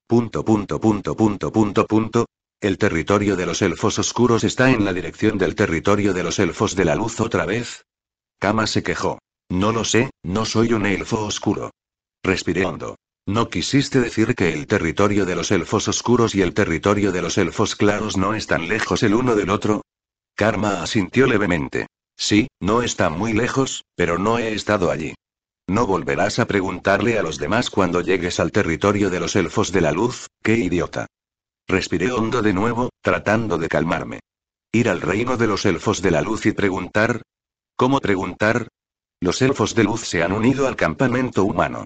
Punto, punto, punto, punto, punto, El territorio de los elfos oscuros está en la dirección del territorio de los elfos de la luz otra vez. Kama se quejó. No lo sé, no soy un elfo oscuro. Respiré hondo. ¿No quisiste decir que el territorio de los elfos oscuros y el territorio de los elfos claros no están lejos el uno del otro? Karma asintió levemente. Sí, no está muy lejos, pero no he estado allí. No volverás a preguntarle a los demás cuando llegues al territorio de los elfos de la luz, qué idiota. Respiré hondo de nuevo, tratando de calmarme. Ir al reino de los elfos de la luz y preguntar. ¿Cómo preguntar? Los elfos de luz se han unido al campamento humano.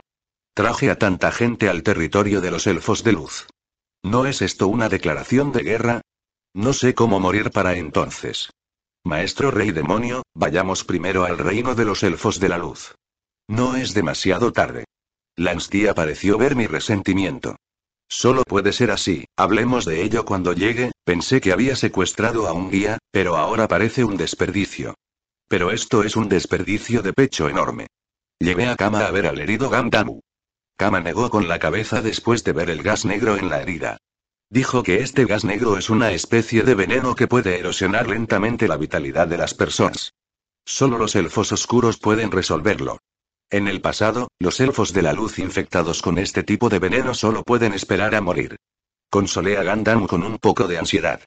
Traje a tanta gente al territorio de los elfos de luz. ¿No es esto una declaración de guerra? No sé cómo morir para entonces. Maestro Rey Demonio, vayamos primero al reino de los elfos de la luz. No es demasiado tarde. Lansky pareció ver mi resentimiento. Solo puede ser así, hablemos de ello cuando llegue, pensé que había secuestrado a un guía, pero ahora parece un desperdicio. Pero esto es un desperdicio de pecho enorme. Llevé a Kama a ver al herido Gandamu. Kama negó con la cabeza después de ver el gas negro en la herida. Dijo que este gas negro es una especie de veneno que puede erosionar lentamente la vitalidad de las personas. Solo los elfos oscuros pueden resolverlo. En el pasado, los elfos de la luz infectados con este tipo de veneno solo pueden esperar a morir. Consolé a Gandam con un poco de ansiedad.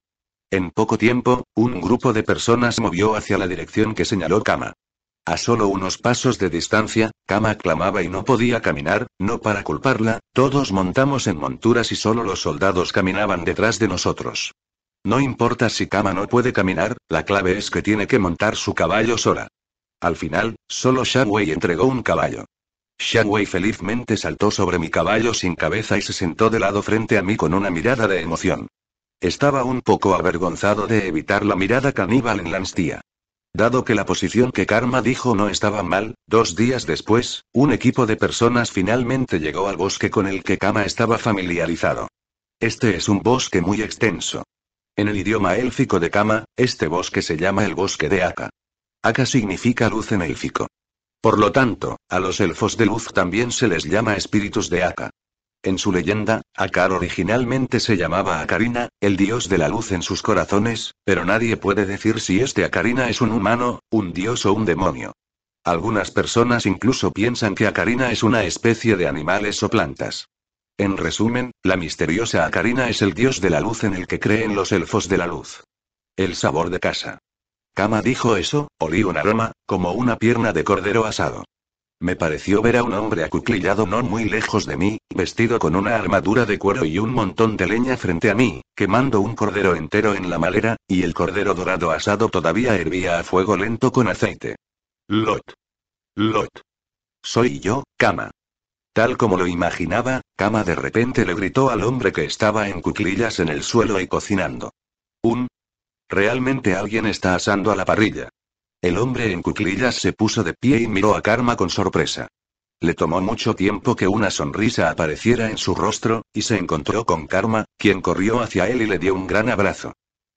En poco tiempo, un grupo de personas movió hacia la dirección que señaló Kama. A solo unos pasos de distancia, Kama clamaba y no podía caminar, no para culparla, todos montamos en monturas y solo los soldados caminaban detrás de nosotros. No importa si Kama no puede caminar, la clave es que tiene que montar su caballo sola. Al final, solo Shang entregó un caballo. Shang felizmente saltó sobre mi caballo sin cabeza y se sentó de lado frente a mí con una mirada de emoción. Estaba un poco avergonzado de evitar la mirada caníbal en la Dado que la posición que Karma dijo no estaba mal, dos días después, un equipo de personas finalmente llegó al bosque con el que Kama estaba familiarizado. Este es un bosque muy extenso. En el idioma élfico de Kama, este bosque se llama el bosque de Aka. Aka significa luz en élfico. Por lo tanto, a los elfos de luz también se les llama espíritus de Aka. En su leyenda, Akar originalmente se llamaba Akarina, el dios de la luz en sus corazones, pero nadie puede decir si este Akarina es un humano, un dios o un demonio. Algunas personas incluso piensan que Akarina es una especie de animales o plantas. En resumen, la misteriosa Akarina es el dios de la luz en el que creen los elfos de la luz. El sabor de casa cama dijo eso, olí un aroma, como una pierna de cordero asado. Me pareció ver a un hombre acuclillado no muy lejos de mí, vestido con una armadura de cuero y un montón de leña frente a mí, quemando un cordero entero en la malera, y el cordero dorado asado todavía hervía a fuego lento con aceite. Lot. Lot. Soy yo, Kama. Tal como lo imaginaba, Kama de repente le gritó al hombre que estaba en cuclillas en el suelo y cocinando. Un Realmente alguien está asando a la parrilla. El hombre en cuclillas se puso de pie y miró a Karma con sorpresa. Le tomó mucho tiempo que una sonrisa apareciera en su rostro, y se encontró con Karma, quien corrió hacia él y le dio un gran abrazo.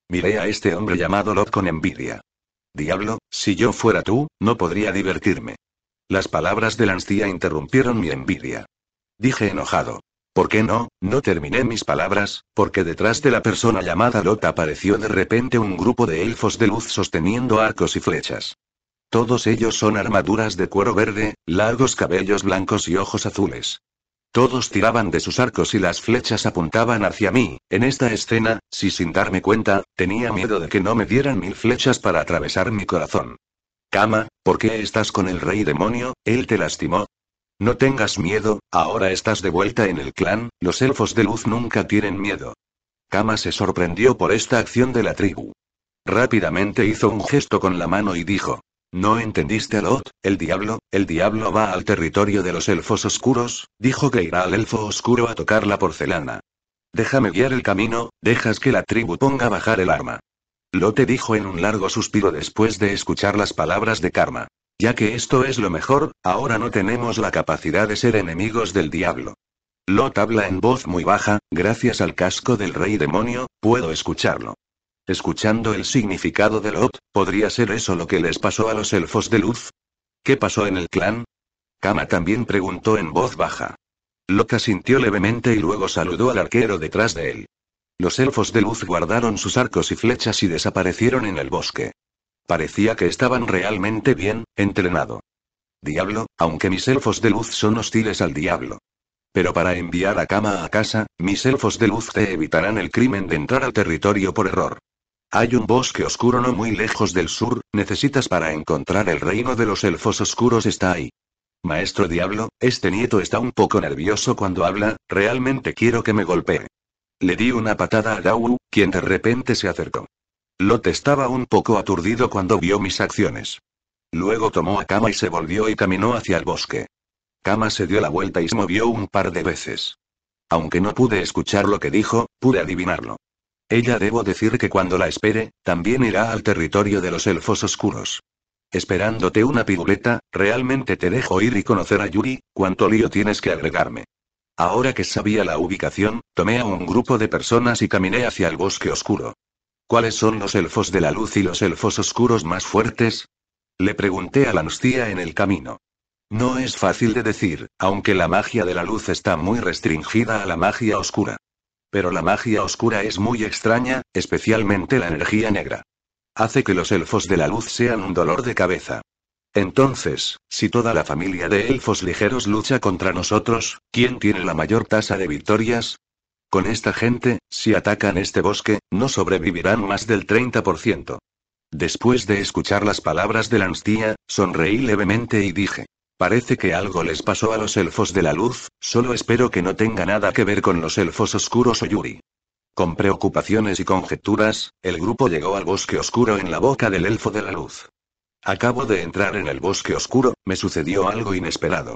Miré a este hombre llamado Lot con envidia. Diablo, si yo fuera tú, no podría divertirme. Las palabras de anciano interrumpieron mi envidia. Dije enojado. ¿Por qué no? No terminé mis palabras, porque detrás de la persona llamada Lot apareció de repente un grupo de elfos de luz sosteniendo arcos y flechas. Todos ellos son armaduras de cuero verde, largos cabellos blancos y ojos azules. Todos tiraban de sus arcos y las flechas apuntaban hacia mí. En esta escena, si sin darme cuenta, tenía miedo de que no me dieran mil flechas para atravesar mi corazón. Cama, ¿por qué estás con el rey demonio? Él te lastimó, no tengas miedo, ahora estás de vuelta en el clan, los elfos de luz nunca tienen miedo. Kama se sorprendió por esta acción de la tribu. Rápidamente hizo un gesto con la mano y dijo. ¿No entendiste a Lot? El diablo, el diablo va al territorio de los elfos oscuros, dijo que irá al elfo oscuro a tocar la porcelana. Déjame guiar el camino, dejas que la tribu ponga a bajar el arma. Lot dijo en un largo suspiro después de escuchar las palabras de Karma. Ya que esto es lo mejor, ahora no tenemos la capacidad de ser enemigos del diablo. Lot habla en voz muy baja, gracias al casco del rey demonio, puedo escucharlo. Escuchando el significado de Lot, ¿podría ser eso lo que les pasó a los elfos de luz? ¿Qué pasó en el clan? Kama también preguntó en voz baja. Lot asintió levemente y luego saludó al arquero detrás de él. Los elfos de luz guardaron sus arcos y flechas y desaparecieron en el bosque. Parecía que estaban realmente bien, entrenado. Diablo, aunque mis elfos de luz son hostiles al diablo. Pero para enviar a Kama a casa, mis elfos de luz te evitarán el crimen de entrar al territorio por error. Hay un bosque oscuro no muy lejos del sur, necesitas para encontrar el reino de los elfos oscuros está ahí. Maestro Diablo, este nieto está un poco nervioso cuando habla, realmente quiero que me golpee. Le di una patada a Dawu, quien de repente se acercó. Lot estaba un poco aturdido cuando vio mis acciones. Luego tomó a Kama y se volvió y caminó hacia el bosque. Kama se dio la vuelta y se movió un par de veces. Aunque no pude escuchar lo que dijo, pude adivinarlo. Ella debo decir que cuando la espere, también irá al territorio de los elfos oscuros. Esperándote una piruleta, realmente te dejo ir y conocer a Yuri, cuánto lío tienes que agregarme. Ahora que sabía la ubicación, tomé a un grupo de personas y caminé hacia el bosque oscuro. ¿Cuáles son los elfos de la luz y los elfos oscuros más fuertes? Le pregunté a la Lanstia en el camino. No es fácil de decir, aunque la magia de la luz está muy restringida a la magia oscura. Pero la magia oscura es muy extraña, especialmente la energía negra. Hace que los elfos de la luz sean un dolor de cabeza. Entonces, si toda la familia de elfos ligeros lucha contra nosotros, ¿quién tiene la mayor tasa de victorias? Con esta gente, si atacan este bosque, no sobrevivirán más del 30%. Después de escuchar las palabras de Anstía, sonreí levemente y dije. Parece que algo les pasó a los elfos de la luz, solo espero que no tenga nada que ver con los elfos oscuros o Yuri. Con preocupaciones y conjeturas, el grupo llegó al bosque oscuro en la boca del elfo de la luz. Acabo de entrar en el bosque oscuro, me sucedió algo inesperado.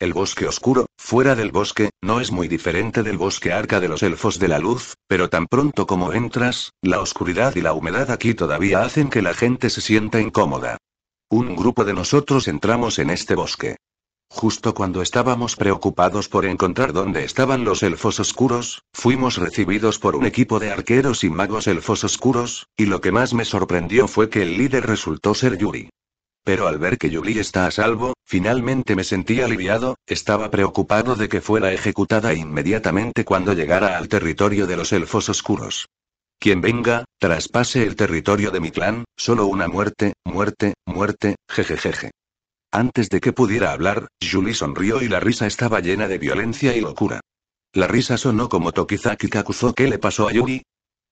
El bosque oscuro, fuera del bosque, no es muy diferente del bosque arca de los elfos de la luz, pero tan pronto como entras, la oscuridad y la humedad aquí todavía hacen que la gente se sienta incómoda. Un grupo de nosotros entramos en este bosque. Justo cuando estábamos preocupados por encontrar dónde estaban los elfos oscuros, fuimos recibidos por un equipo de arqueros y magos elfos oscuros, y lo que más me sorprendió fue que el líder resultó ser Yuri pero al ver que Yuli está a salvo, finalmente me sentí aliviado, estaba preocupado de que fuera ejecutada inmediatamente cuando llegara al territorio de los elfos oscuros. Quien venga, traspase el territorio de mi clan, solo una muerte, muerte, muerte, jejejeje. Antes de que pudiera hablar, Yuli sonrió y la risa estaba llena de violencia y locura. La risa sonó como Tokizaki Kakuzo ¿qué le pasó a Yuli.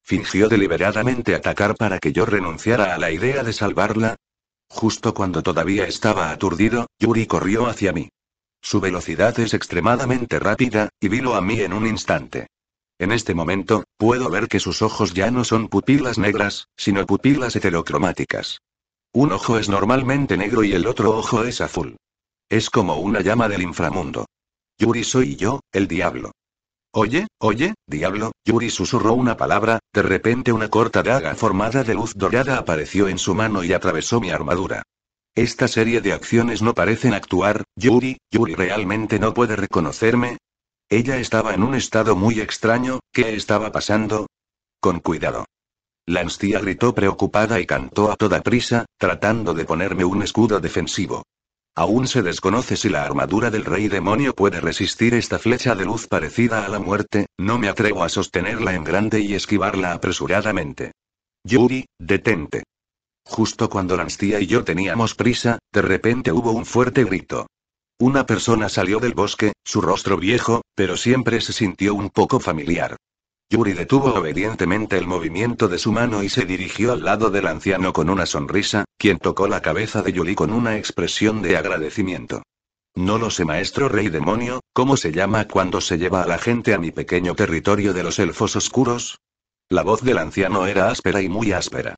Fingió deliberadamente atacar para que yo renunciara a la idea de salvarla, Justo cuando todavía estaba aturdido, Yuri corrió hacia mí. Su velocidad es extremadamente rápida, y vilo a mí en un instante. En este momento, puedo ver que sus ojos ya no son pupilas negras, sino pupilas heterocromáticas. Un ojo es normalmente negro y el otro ojo es azul. Es como una llama del inframundo. Yuri soy yo, el diablo. Oye, oye, diablo, Yuri susurró una palabra, de repente una corta daga formada de luz dorada apareció en su mano y atravesó mi armadura. Esta serie de acciones no parecen actuar, Yuri, Yuri realmente no puede reconocerme. Ella estaba en un estado muy extraño, ¿qué estaba pasando? Con cuidado. Lanstia gritó preocupada y cantó a toda prisa, tratando de ponerme un escudo defensivo. Aún se desconoce si la armadura del rey demonio puede resistir esta flecha de luz parecida a la muerte, no me atrevo a sostenerla en grande y esquivarla apresuradamente. Yuri, detente. Justo cuando Lanstia y yo teníamos prisa, de repente hubo un fuerte grito. Una persona salió del bosque, su rostro viejo, pero siempre se sintió un poco familiar. Yuri detuvo obedientemente el movimiento de su mano y se dirigió al lado del anciano con una sonrisa, quien tocó la cabeza de Yuri con una expresión de agradecimiento. No lo sé, maestro rey demonio, ¿cómo se llama cuando se lleva a la gente a mi pequeño territorio de los elfos oscuros? La voz del anciano era áspera y muy áspera.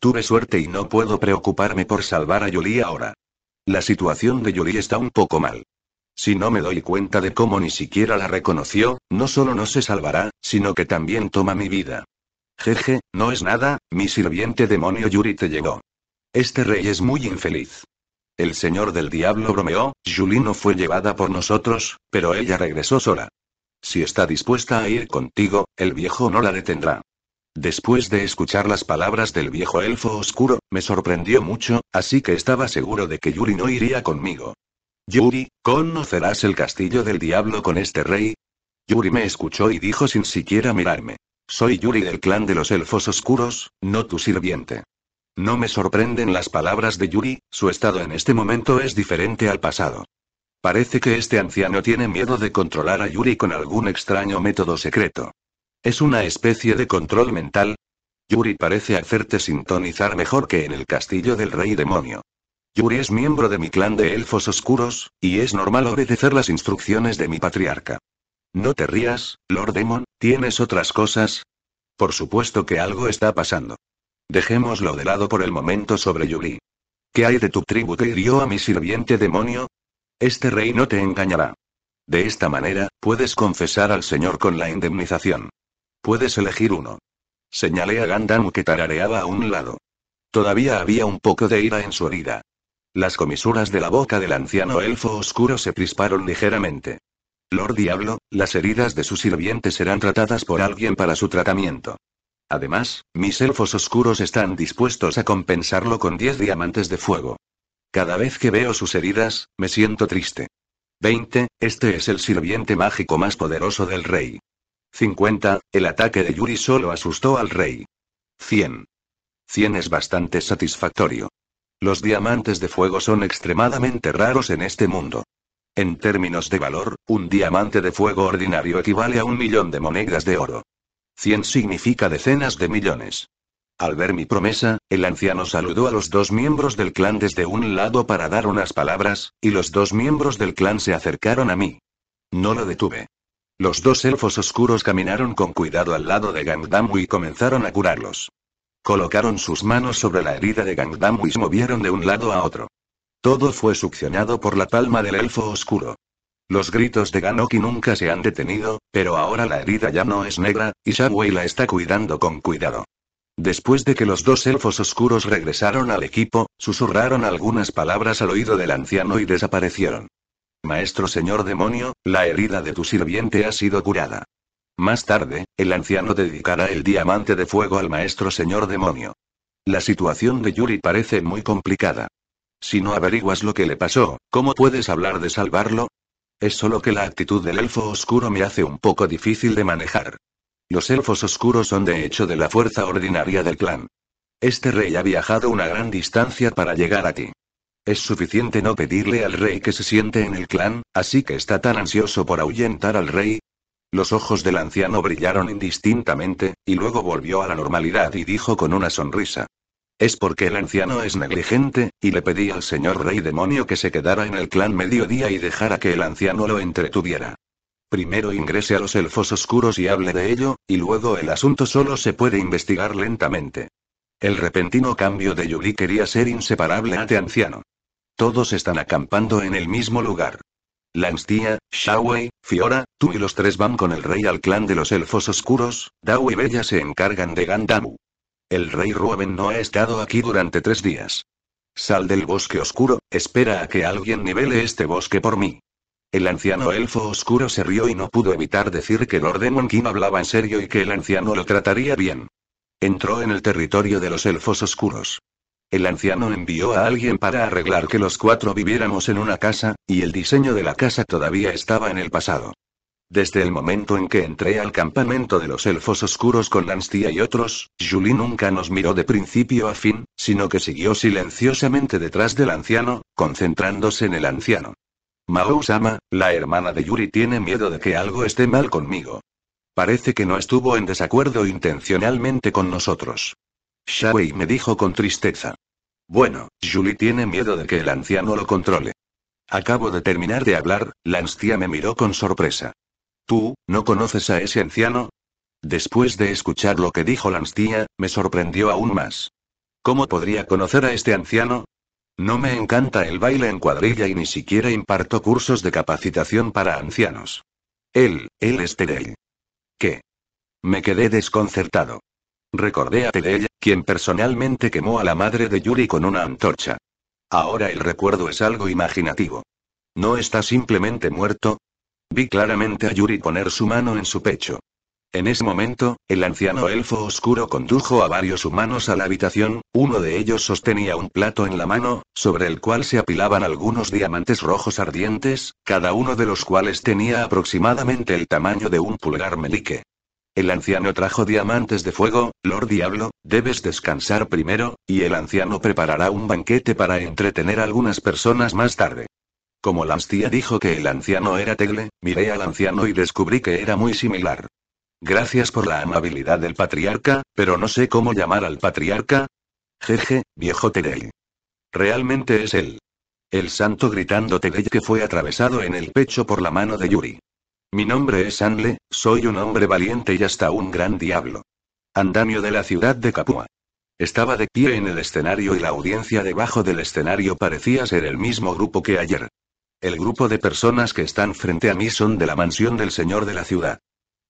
Tuve suerte y no puedo preocuparme por salvar a Yuri ahora. La situación de Yuri está un poco mal. Si no me doy cuenta de cómo ni siquiera la reconoció, no solo no se salvará, sino que también toma mi vida. Jeje, no es nada, mi sirviente demonio Yuri te llegó. Este rey es muy infeliz. El señor del diablo bromeó, Yuli no fue llevada por nosotros, pero ella regresó sola. Si está dispuesta a ir contigo, el viejo no la detendrá. Después de escuchar las palabras del viejo elfo oscuro, me sorprendió mucho, así que estaba seguro de que Yuri no iría conmigo. Yuri, ¿conocerás el castillo del diablo con este rey? Yuri me escuchó y dijo sin siquiera mirarme. Soy Yuri del clan de los elfos oscuros, no tu sirviente. No me sorprenden las palabras de Yuri, su estado en este momento es diferente al pasado. Parece que este anciano tiene miedo de controlar a Yuri con algún extraño método secreto. ¿Es una especie de control mental? Yuri parece hacerte sintonizar mejor que en el castillo del rey demonio. Yuri es miembro de mi clan de elfos oscuros, y es normal obedecer las instrucciones de mi patriarca. No te rías, Lord Demon, ¿tienes otras cosas? Por supuesto que algo está pasando. Dejémoslo de lado por el momento sobre Yuri. ¿Qué hay de tu tribu que hirió a mi sirviente demonio? Este rey no te engañará. De esta manera, puedes confesar al señor con la indemnización. Puedes elegir uno. Señalé a Gandam que tarareaba a un lado. Todavía había un poco de ira en su herida. Las comisuras de la boca del anciano elfo oscuro se crisparon ligeramente. Lord Diablo, las heridas de su sirviente serán tratadas por alguien para su tratamiento. Además, mis elfos oscuros están dispuestos a compensarlo con 10 diamantes de fuego. Cada vez que veo sus heridas, me siento triste. 20. Este es el sirviente mágico más poderoso del rey. 50. El ataque de Yuri solo asustó al rey. 100. 100 es bastante satisfactorio. Los diamantes de fuego son extremadamente raros en este mundo. En términos de valor, un diamante de fuego ordinario equivale a un millón de monedas de oro. Cien significa decenas de millones. Al ver mi promesa, el anciano saludó a los dos miembros del clan desde un lado para dar unas palabras, y los dos miembros del clan se acercaron a mí. No lo detuve. Los dos elfos oscuros caminaron con cuidado al lado de Gangdamu y comenzaron a curarlos. Colocaron sus manos sobre la herida de Gangdam y se movieron de un lado a otro. Todo fue succionado por la palma del elfo oscuro. Los gritos de Ganoki nunca se han detenido, pero ahora la herida ya no es negra, y Shagway la está cuidando con cuidado. Después de que los dos elfos oscuros regresaron al equipo, susurraron algunas palabras al oído del anciano y desaparecieron. Maestro señor demonio, la herida de tu sirviente ha sido curada. Más tarde, el anciano dedicará el diamante de fuego al maestro señor demonio. La situación de Yuri parece muy complicada. Si no averiguas lo que le pasó, ¿cómo puedes hablar de salvarlo? Es solo que la actitud del elfo oscuro me hace un poco difícil de manejar. Los elfos oscuros son de hecho de la fuerza ordinaria del clan. Este rey ha viajado una gran distancia para llegar a ti. Es suficiente no pedirle al rey que se siente en el clan, así que está tan ansioso por ahuyentar al rey, los ojos del anciano brillaron indistintamente, y luego volvió a la normalidad y dijo con una sonrisa. Es porque el anciano es negligente, y le pedí al señor rey demonio que se quedara en el clan mediodía y dejara que el anciano lo entretuviera. Primero ingrese a los elfos oscuros y hable de ello, y luego el asunto solo se puede investigar lentamente. El repentino cambio de Yuli quería ser inseparable ante anciano. Todos están acampando en el mismo lugar. Lanstia, Shawei, Fiora, tú y los tres van con el rey al clan de los elfos oscuros, Dao y Bella se encargan de Gandamu. El rey Ruben no ha estado aquí durante tres días. Sal del bosque oscuro, espera a que alguien nivele este bosque por mí. El anciano elfo oscuro se rió y no pudo evitar decir que Lord Demon hablaba en serio y que el anciano lo trataría bien. Entró en el territorio de los elfos oscuros. El anciano envió a alguien para arreglar que los cuatro viviéramos en una casa, y el diseño de la casa todavía estaba en el pasado. Desde el momento en que entré al campamento de los elfos oscuros con Lanstia y otros, Julie nunca nos miró de principio a fin, sino que siguió silenciosamente detrás del anciano, concentrándose en el anciano. Mao-sama, la hermana de Yuri tiene miedo de que algo esté mal conmigo. Parece que no estuvo en desacuerdo intencionalmente con nosotros. Shawei me dijo con tristeza. Bueno, Julie tiene miedo de que el anciano lo controle. Acabo de terminar de hablar, la me miró con sorpresa. ¿Tú, no conoces a ese anciano? Después de escuchar lo que dijo la me sorprendió aún más. ¿Cómo podría conocer a este anciano? No me encanta el baile en cuadrilla y ni siquiera imparto cursos de capacitación para ancianos. Él, él es Terell. ¿Qué? Me quedé desconcertado. Recordé a ella, quien personalmente quemó a la madre de Yuri con una antorcha. Ahora el recuerdo es algo imaginativo. ¿No está simplemente muerto? Vi claramente a Yuri poner su mano en su pecho. En ese momento, el anciano elfo oscuro condujo a varios humanos a la habitación, uno de ellos sostenía un plato en la mano, sobre el cual se apilaban algunos diamantes rojos ardientes, cada uno de los cuales tenía aproximadamente el tamaño de un pulgar melique. El anciano trajo diamantes de fuego, Lord Diablo, debes descansar primero, y el anciano preparará un banquete para entretener a algunas personas más tarde. Como hostia dijo que el anciano era Tegle, miré al anciano y descubrí que era muy similar. Gracias por la amabilidad del patriarca, pero no sé cómo llamar al patriarca. Jeje, viejo Tegle. Realmente es él. El santo gritando Tegle que fue atravesado en el pecho por la mano de Yuri. Mi nombre es Anle, soy un hombre valiente y hasta un gran diablo. Andamio de la ciudad de Capua. Estaba de pie en el escenario y la audiencia debajo del escenario parecía ser el mismo grupo que ayer. El grupo de personas que están frente a mí son de la mansión del señor de la ciudad.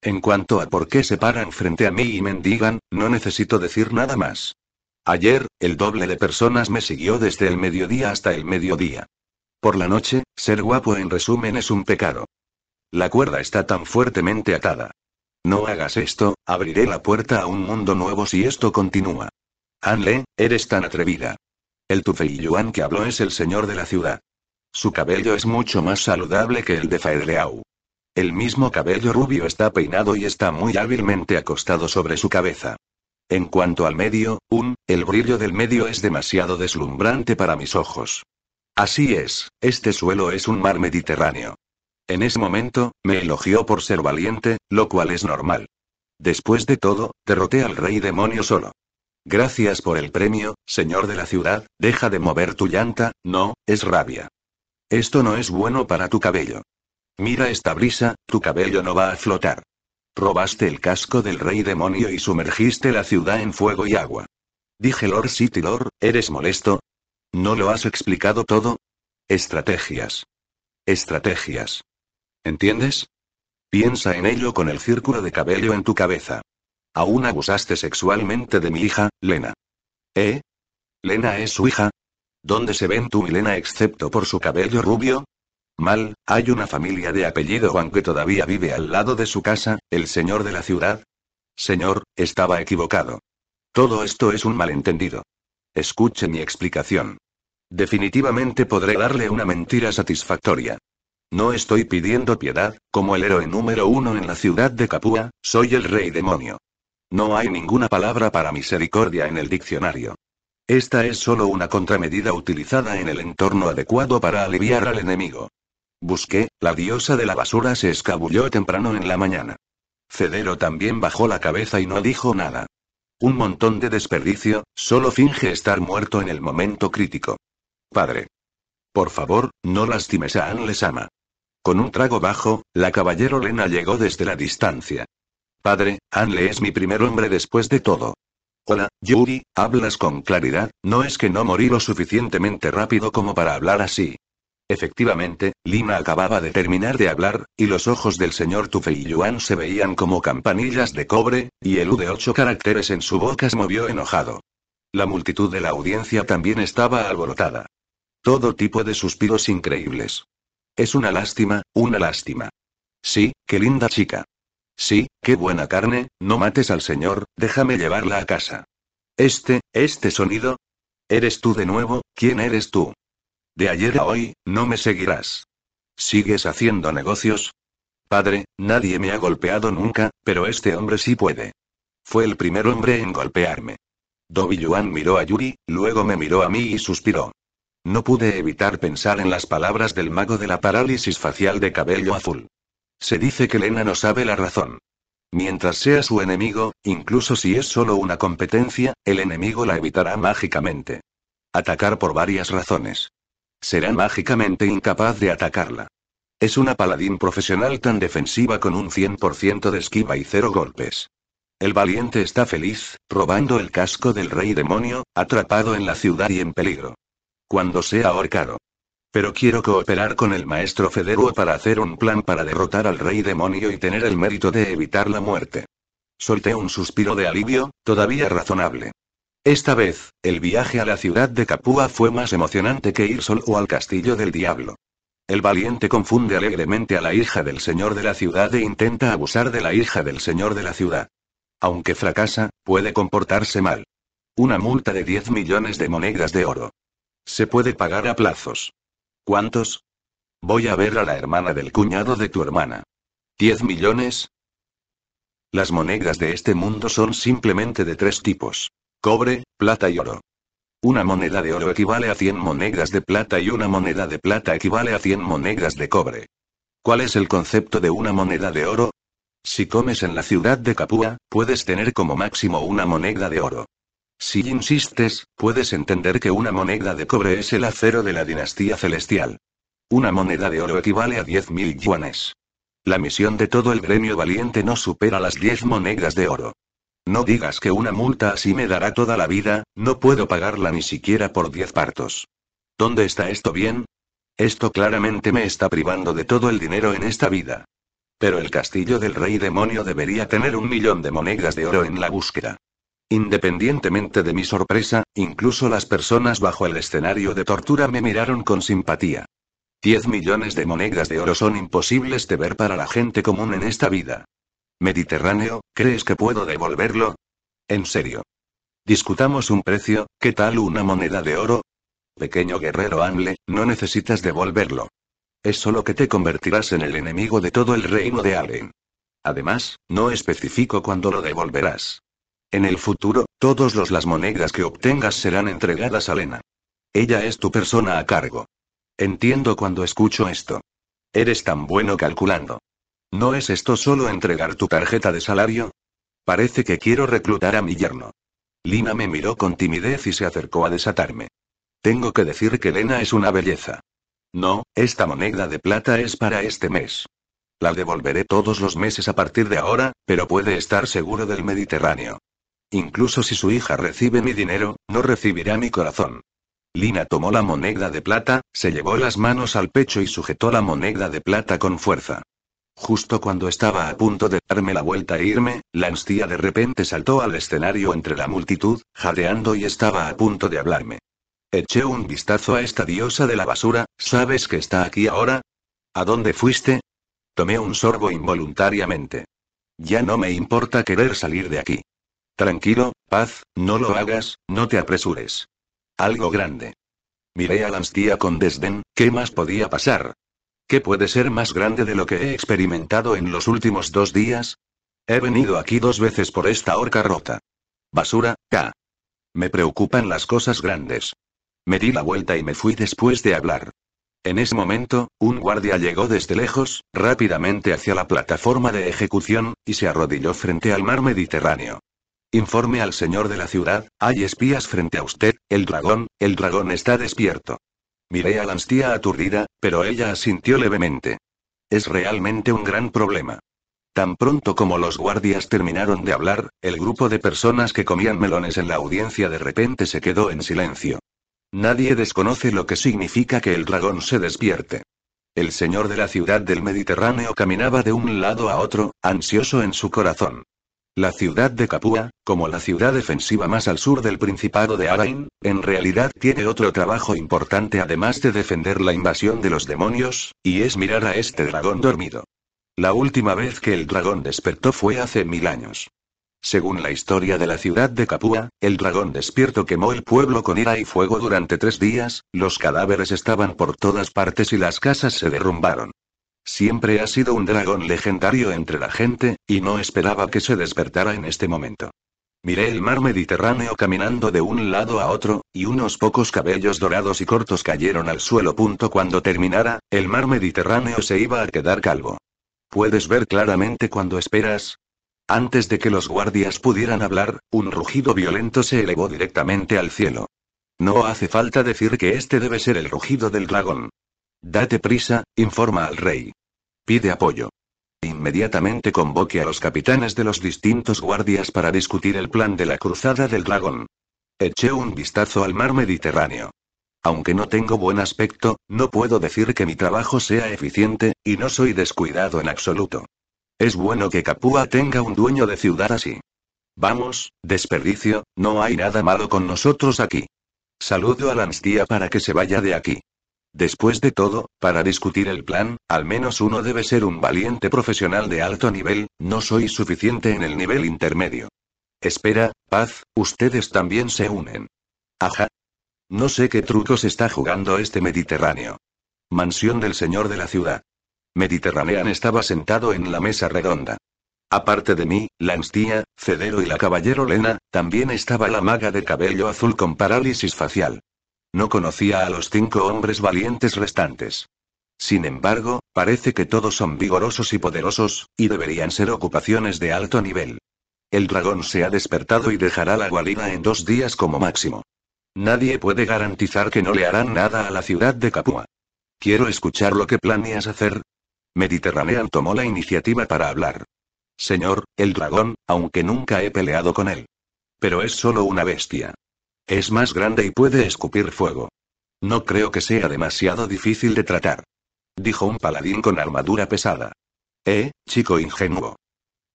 En cuanto a por qué se paran frente a mí y mendigan, no necesito decir nada más. Ayer, el doble de personas me siguió desde el mediodía hasta el mediodía. Por la noche, ser guapo en resumen es un pecado. La cuerda está tan fuertemente atada. No hagas esto, abriré la puerta a un mundo nuevo si esto continúa. Anle, eres tan atrevida. El Yuan que habló es el señor de la ciudad. Su cabello es mucho más saludable que el de Faedreau. El mismo cabello rubio está peinado y está muy hábilmente acostado sobre su cabeza. En cuanto al medio, un, el brillo del medio es demasiado deslumbrante para mis ojos. Así es, este suelo es un mar Mediterráneo. En ese momento, me elogió por ser valiente, lo cual es normal. Después de todo, derroté al rey demonio solo. Gracias por el premio, señor de la ciudad, deja de mover tu llanta, no, es rabia. Esto no es bueno para tu cabello. Mira esta brisa, tu cabello no va a flotar. Robaste el casco del rey demonio y sumergiste la ciudad en fuego y agua. Dije Lord City Lord, ¿eres molesto? ¿No lo has explicado todo? Estrategias. Estrategias. ¿Entiendes? Piensa en ello con el círculo de cabello en tu cabeza. Aún abusaste sexualmente de mi hija, Lena. ¿Eh? ¿Lena es su hija? ¿Dónde se ven tú y Lena excepto por su cabello rubio? Mal, hay una familia de apellido Juan que todavía vive al lado de su casa, el señor de la ciudad. Señor, estaba equivocado. Todo esto es un malentendido. Escuche mi explicación. Definitivamente podré darle una mentira satisfactoria. No estoy pidiendo piedad, como el héroe número uno en la ciudad de Capua, soy el rey demonio. No hay ninguna palabra para misericordia en el diccionario. Esta es solo una contramedida utilizada en el entorno adecuado para aliviar al enemigo. Busqué, la diosa de la basura se escabulló temprano en la mañana. Cedero también bajó la cabeza y no dijo nada. Un montón de desperdicio, solo finge estar muerto en el momento crítico. Padre. Por favor, no lastimes a Anlesama. Con un trago bajo, la caballero Lena llegó desde la distancia. Padre, Anle es mi primer hombre después de todo. Hola, Yuri, hablas con claridad, no es que no morí lo suficientemente rápido como para hablar así. Efectivamente, Lina acababa de terminar de hablar, y los ojos del señor y Yuan se veían como campanillas de cobre, y el U de ocho caracteres en su boca se movió enojado. La multitud de la audiencia también estaba alborotada. Todo tipo de suspiros increíbles. Es una lástima, una lástima. Sí, qué linda chica. Sí, qué buena carne, no mates al señor, déjame llevarla a casa. Este, este sonido. Eres tú de nuevo, ¿quién eres tú? De ayer a hoy, no me seguirás. ¿Sigues haciendo negocios? Padre, nadie me ha golpeado nunca, pero este hombre sí puede. Fue el primer hombre en golpearme. Dobby Yuan miró a Yuri, luego me miró a mí y suspiró. No pude evitar pensar en las palabras del mago de la parálisis facial de cabello azul. Se dice que Lena no sabe la razón. Mientras sea su enemigo, incluso si es solo una competencia, el enemigo la evitará mágicamente. Atacar por varias razones. Será mágicamente incapaz de atacarla. Es una paladín profesional tan defensiva con un 100% de esquiva y cero golpes. El valiente está feliz, robando el casco del rey demonio, atrapado en la ciudad y en peligro cuando sea ahorcado. Pero quiero cooperar con el maestro Federuo para hacer un plan para derrotar al rey demonio y tener el mérito de evitar la muerte. Solté un suspiro de alivio, todavía razonable. Esta vez, el viaje a la ciudad de Capua fue más emocionante que ir solo al castillo del diablo. El valiente confunde alegremente a la hija del señor de la ciudad e intenta abusar de la hija del señor de la ciudad. Aunque fracasa, puede comportarse mal. Una multa de 10 millones de monedas de oro. Se puede pagar a plazos. ¿Cuántos? Voy a ver a la hermana del cuñado de tu hermana. ¿Diez millones? Las monedas de este mundo son simplemente de tres tipos. Cobre, plata y oro. Una moneda de oro equivale a 100 monedas de plata y una moneda de plata equivale a 100 monedas de cobre. ¿Cuál es el concepto de una moneda de oro? Si comes en la ciudad de Capua, puedes tener como máximo una moneda de oro. Si insistes, puedes entender que una moneda de cobre es el acero de la dinastía celestial. Una moneda de oro equivale a 10.000 yuanes. La misión de todo el gremio valiente no supera las 10 monedas de oro. No digas que una multa así me dará toda la vida, no puedo pagarla ni siquiera por 10 partos. ¿Dónde está esto bien? Esto claramente me está privando de todo el dinero en esta vida. Pero el castillo del rey demonio debería tener un millón de monedas de oro en la búsqueda. Independientemente de mi sorpresa, incluso las personas bajo el escenario de tortura me miraron con simpatía. Diez millones de monedas de oro son imposibles de ver para la gente común en esta vida. Mediterráneo, ¿crees que puedo devolverlo? En serio. Discutamos un precio, ¿qué tal una moneda de oro? Pequeño guerrero Anle, no necesitas devolverlo. Es solo que te convertirás en el enemigo de todo el reino de Allen. Además, no especifico cuándo lo devolverás. En el futuro, todos los las monedas que obtengas serán entregadas a Lena. Ella es tu persona a cargo. Entiendo cuando escucho esto. Eres tan bueno calculando. ¿No es esto solo entregar tu tarjeta de salario? Parece que quiero reclutar a mi yerno. Lina me miró con timidez y se acercó a desatarme. Tengo que decir que Lena es una belleza. No, esta moneda de plata es para este mes. La devolveré todos los meses a partir de ahora, pero puede estar seguro del Mediterráneo. Incluso si su hija recibe mi dinero, no recibirá mi corazón. Lina tomó la moneda de plata, se llevó las manos al pecho y sujetó la moneda de plata con fuerza. Justo cuando estaba a punto de darme la vuelta e irme, la Anstía de repente saltó al escenario entre la multitud, jadeando y estaba a punto de hablarme. Eché un vistazo a esta diosa de la basura, ¿sabes que está aquí ahora? ¿A dónde fuiste? Tomé un sorbo involuntariamente. Ya no me importa querer salir de aquí. Tranquilo, paz, no lo hagas, no te apresures. Algo grande. Miré a la con desdén, ¿qué más podía pasar? ¿Qué puede ser más grande de lo que he experimentado en los últimos dos días? He venido aquí dos veces por esta horca rota. Basura, ca Me preocupan las cosas grandes. Me di la vuelta y me fui después de hablar. En ese momento, un guardia llegó desde lejos, rápidamente hacia la plataforma de ejecución, y se arrodilló frente al mar Mediterráneo. Informe al señor de la ciudad, hay espías frente a usted, el dragón, el dragón está despierto. Miré a Lanstia aturdida, pero ella asintió levemente. Es realmente un gran problema. Tan pronto como los guardias terminaron de hablar, el grupo de personas que comían melones en la audiencia de repente se quedó en silencio. Nadie desconoce lo que significa que el dragón se despierte. El señor de la ciudad del Mediterráneo caminaba de un lado a otro, ansioso en su corazón. La ciudad de Capua, como la ciudad defensiva más al sur del Principado de Arain, en realidad tiene otro trabajo importante además de defender la invasión de los demonios, y es mirar a este dragón dormido. La última vez que el dragón despertó fue hace mil años. Según la historia de la ciudad de Capua, el dragón despierto quemó el pueblo con ira y fuego durante tres días, los cadáveres estaban por todas partes y las casas se derrumbaron. Siempre ha sido un dragón legendario entre la gente, y no esperaba que se despertara en este momento. Miré el mar Mediterráneo caminando de un lado a otro, y unos pocos cabellos dorados y cortos cayeron al suelo. Punto cuando terminara, el mar Mediterráneo se iba a quedar calvo. Puedes ver claramente cuando esperas, antes de que los guardias pudieran hablar, un rugido violento se elevó directamente al cielo. No hace falta decir que este debe ser el rugido del dragón. Date prisa, informa al rey. Pide apoyo. Inmediatamente convoque a los capitanes de los distintos guardias para discutir el plan de la cruzada del dragón. Eché un vistazo al mar Mediterráneo. Aunque no tengo buen aspecto, no puedo decir que mi trabajo sea eficiente, y no soy descuidado en absoluto. Es bueno que Capua tenga un dueño de ciudad así. Vamos, desperdicio, no hay nada malo con nosotros aquí. Saludo a la para que se vaya de aquí. Después de todo, para discutir el plan, al menos uno debe ser un valiente profesional de alto nivel, no soy suficiente en el nivel intermedio. Espera, paz, ustedes también se unen. Ajá. No sé qué trucos está jugando este Mediterráneo. Mansión del señor de la ciudad. Mediterranean estaba sentado en la mesa redonda. Aparte de mí, Anstía, Cedero y la caballero Lena, también estaba la maga de cabello azul con parálisis facial. No conocía a los cinco hombres valientes restantes. Sin embargo, parece que todos son vigorosos y poderosos, y deberían ser ocupaciones de alto nivel. El dragón se ha despertado y dejará la guarida en dos días como máximo. Nadie puede garantizar que no le harán nada a la ciudad de Capua. Quiero escuchar lo que planeas hacer. Mediterranean tomó la iniciativa para hablar. Señor, el dragón, aunque nunca he peleado con él. Pero es solo una bestia. Es más grande y puede escupir fuego. No creo que sea demasiado difícil de tratar. Dijo un paladín con armadura pesada. Eh, chico ingenuo.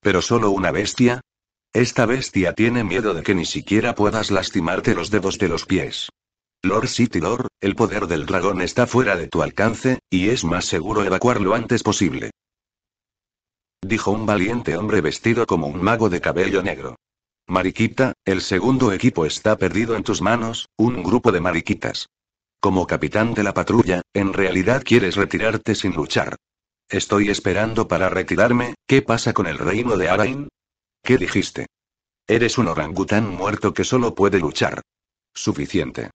Pero solo una bestia. Esta bestia tiene miedo de que ni siquiera puedas lastimarte los dedos de los pies. Lord City Lord, el poder del dragón está fuera de tu alcance, y es más seguro evacuarlo antes posible. Dijo un valiente hombre vestido como un mago de cabello negro. Mariquita, el segundo equipo está perdido en tus manos, un grupo de mariquitas. Como capitán de la patrulla, en realidad quieres retirarte sin luchar. Estoy esperando para retirarme, ¿qué pasa con el reino de Arain? ¿Qué dijiste? Eres un orangután muerto que solo puede luchar. Suficiente.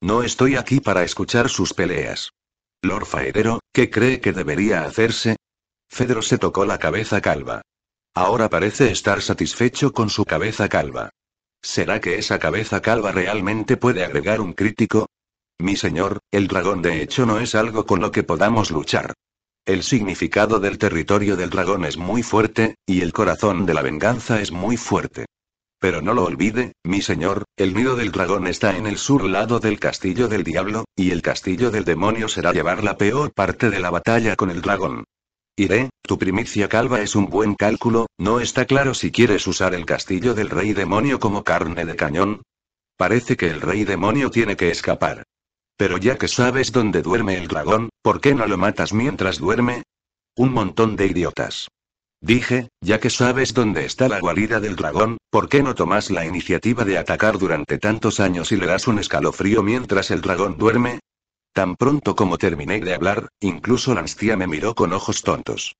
No estoy aquí para escuchar sus peleas. Lord Faedero, ¿qué cree que debería hacerse? Fedro se tocó la cabeza calva. Ahora parece estar satisfecho con su cabeza calva. ¿Será que esa cabeza calva realmente puede agregar un crítico? Mi señor, el dragón de hecho no es algo con lo que podamos luchar. El significado del territorio del dragón es muy fuerte, y el corazón de la venganza es muy fuerte. Pero no lo olvide, mi señor, el nido del dragón está en el sur lado del castillo del diablo, y el castillo del demonio será llevar la peor parte de la batalla con el dragón. Iré, tu primicia calva es un buen cálculo, no está claro si quieres usar el castillo del rey demonio como carne de cañón. Parece que el rey demonio tiene que escapar. Pero ya que sabes dónde duerme el dragón, ¿por qué no lo matas mientras duerme? Un montón de idiotas. Dije, ya que sabes dónde está la guarida del dragón, ¿por qué no tomas la iniciativa de atacar durante tantos años y le das un escalofrío mientras el dragón duerme? Tan pronto como terminé de hablar, incluso Lanstia me miró con ojos tontos.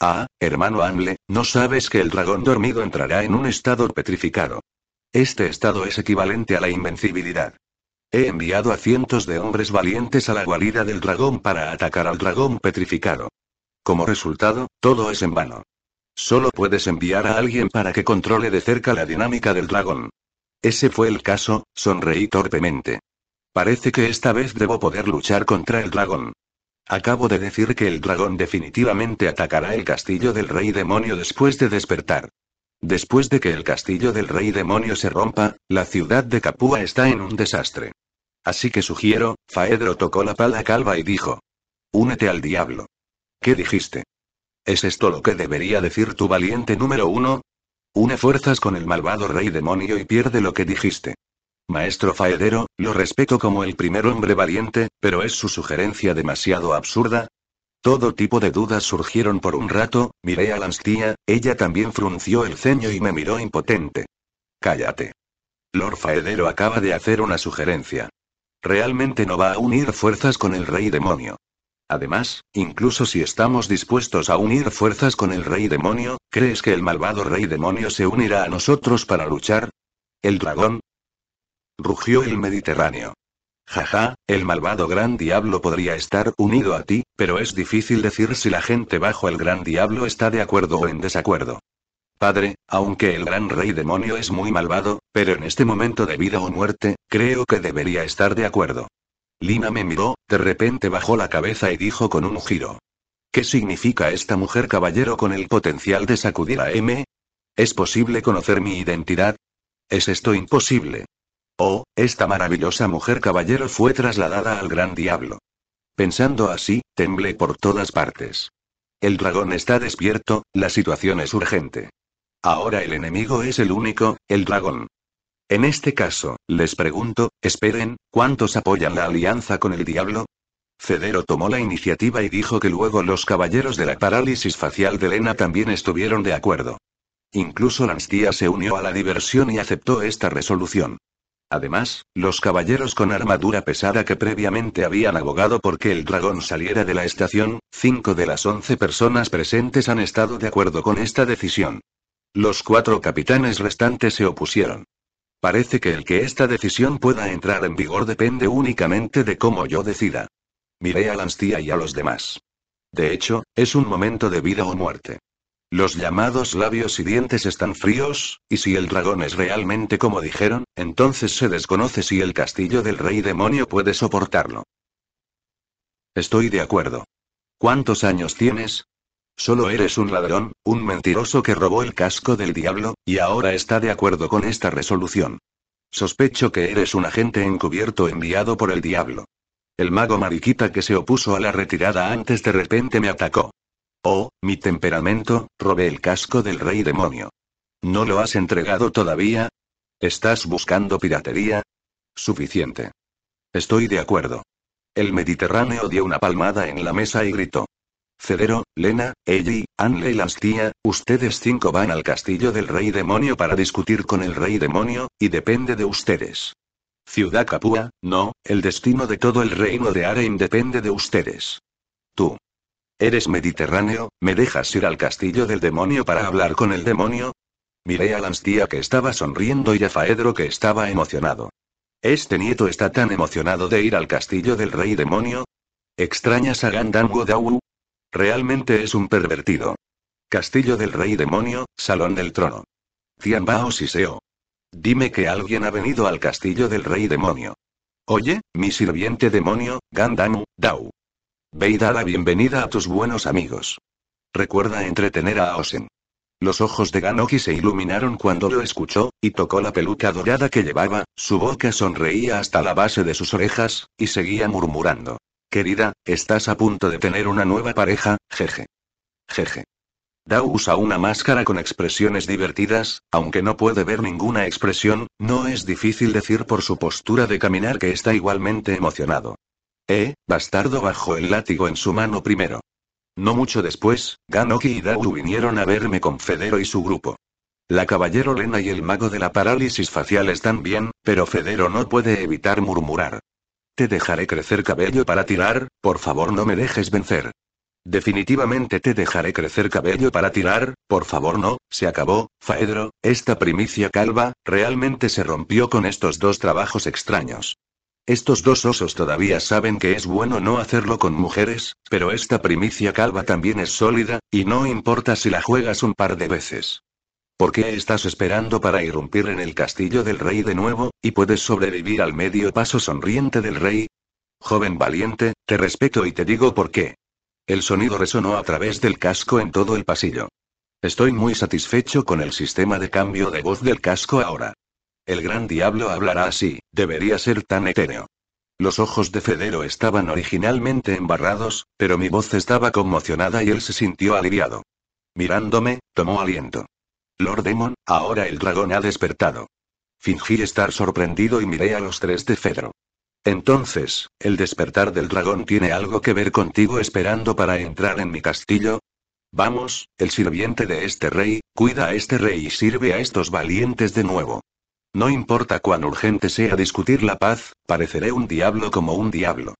Ah, hermano Anle, no sabes que el dragón dormido entrará en un estado petrificado. Este estado es equivalente a la invencibilidad. He enviado a cientos de hombres valientes a la guarida del dragón para atacar al dragón petrificado. Como resultado, todo es en vano. Solo puedes enviar a alguien para que controle de cerca la dinámica del dragón. Ese fue el caso, sonreí torpemente. Parece que esta vez debo poder luchar contra el dragón. Acabo de decir que el dragón definitivamente atacará el castillo del rey demonio después de despertar. Después de que el castillo del rey demonio se rompa, la ciudad de Capua está en un desastre. Así que sugiero, Faedro tocó la pala calva y dijo. Únete al diablo. ¿Qué dijiste? ¿Es esto lo que debería decir tu valiente número uno? Une fuerzas con el malvado rey demonio y pierde lo que dijiste. Maestro Faedero, lo respeto como el primer hombre valiente, pero ¿es su sugerencia demasiado absurda? Todo tipo de dudas surgieron por un rato, miré a Lanstia, ella también frunció el ceño y me miró impotente. Cállate. Lord Faedero acaba de hacer una sugerencia. Realmente no va a unir fuerzas con el rey demonio. Además, incluso si estamos dispuestos a unir fuerzas con el rey demonio, ¿crees que el malvado rey demonio se unirá a nosotros para luchar? El dragón, rugió el Mediterráneo. Jaja, el malvado gran diablo podría estar unido a ti, pero es difícil decir si la gente bajo el gran diablo está de acuerdo o en desacuerdo. Padre, aunque el gran rey demonio es muy malvado, pero en este momento de vida o muerte, creo que debería estar de acuerdo. Lina me miró, de repente bajó la cabeza y dijo con un giro. ¿Qué significa esta mujer caballero con el potencial de sacudir a M? ¿Es posible conocer mi identidad? ¿Es esto imposible? Oh, esta maravillosa mujer caballero fue trasladada al gran diablo. Pensando así, temblé por todas partes. El dragón está despierto, la situación es urgente. Ahora el enemigo es el único, el dragón. En este caso, les pregunto, esperen, ¿cuántos apoyan la alianza con el diablo? Cedero tomó la iniciativa y dijo que luego los caballeros de la parálisis facial de Lena también estuvieron de acuerdo. Incluso Lanstia se unió a la diversión y aceptó esta resolución. Además, los caballeros con armadura pesada que previamente habían abogado porque el dragón saliera de la estación, cinco de las once personas presentes han estado de acuerdo con esta decisión. Los cuatro capitanes restantes se opusieron. Parece que el que esta decisión pueda entrar en vigor depende únicamente de cómo yo decida. Miré a Lanstia y a los demás. De hecho, es un momento de vida o muerte. Los llamados labios y dientes están fríos, y si el dragón es realmente como dijeron, entonces se desconoce si el castillo del rey demonio puede soportarlo. Estoy de acuerdo. ¿Cuántos años tienes? Solo eres un ladrón, un mentiroso que robó el casco del diablo, y ahora está de acuerdo con esta resolución. Sospecho que eres un agente encubierto enviado por el diablo. El mago mariquita que se opuso a la retirada antes de repente me atacó. Oh, mi temperamento, robé el casco del rey demonio. ¿No lo has entregado todavía? ¿Estás buscando piratería? Suficiente. Estoy de acuerdo. El Mediterráneo dio una palmada en la mesa y gritó. Cedero, Lena, Ellie, Anle y Lastía, ustedes cinco van al castillo del rey demonio para discutir con el rey demonio, y depende de ustedes. Ciudad Capua, no, el destino de todo el reino de Areim depende de ustedes. Tú. ¿Eres mediterráneo? ¿Me dejas ir al castillo del demonio para hablar con el demonio? Miré a Lanstia que estaba sonriendo y a Faedro que estaba emocionado. ¿Este nieto está tan emocionado de ir al castillo del rey demonio? ¿Extrañas a Gandan Dawu? Realmente es un pervertido. Castillo del rey demonio, salón del trono. Tianbao Siseo. Dime que alguien ha venido al castillo del rey demonio. Oye, mi sirviente demonio, Gandamu, Dawu. Ve y da la bienvenida a tus buenos amigos. Recuerda entretener a Osen. Los ojos de Ganoki se iluminaron cuando lo escuchó, y tocó la peluca dorada que llevaba, su boca sonreía hasta la base de sus orejas, y seguía murmurando. Querida, estás a punto de tener una nueva pareja, jeje. Jeje. Dao usa una máscara con expresiones divertidas, aunque no puede ver ninguna expresión, no es difícil decir por su postura de caminar que está igualmente emocionado. Eh, bastardo bajó el látigo en su mano primero. No mucho después, Ganoki y Dawu vinieron a verme con Federo y su grupo. La caballero Lena y el mago de la parálisis facial están bien, pero Federo no puede evitar murmurar. Te dejaré crecer cabello para tirar, por favor no me dejes vencer. Definitivamente te dejaré crecer cabello para tirar, por favor no, se acabó, Faedro, esta primicia calva, realmente se rompió con estos dos trabajos extraños. Estos dos osos todavía saben que es bueno no hacerlo con mujeres, pero esta primicia calva también es sólida, y no importa si la juegas un par de veces. ¿Por qué estás esperando para irrumpir en el castillo del rey de nuevo, y puedes sobrevivir al medio paso sonriente del rey? Joven valiente, te respeto y te digo por qué. El sonido resonó a través del casco en todo el pasillo. Estoy muy satisfecho con el sistema de cambio de voz del casco ahora. El gran diablo hablará así, debería ser tan etéreo. Los ojos de Federo estaban originalmente embarrados, pero mi voz estaba conmocionada y él se sintió aliviado. Mirándome, tomó aliento. Lord Demon, ahora el dragón ha despertado. Fingí estar sorprendido y miré a los tres de Fedro. Entonces, ¿el despertar del dragón tiene algo que ver contigo esperando para entrar en mi castillo? Vamos, el sirviente de este rey, cuida a este rey y sirve a estos valientes de nuevo. No importa cuán urgente sea discutir la paz, pareceré un diablo como un diablo.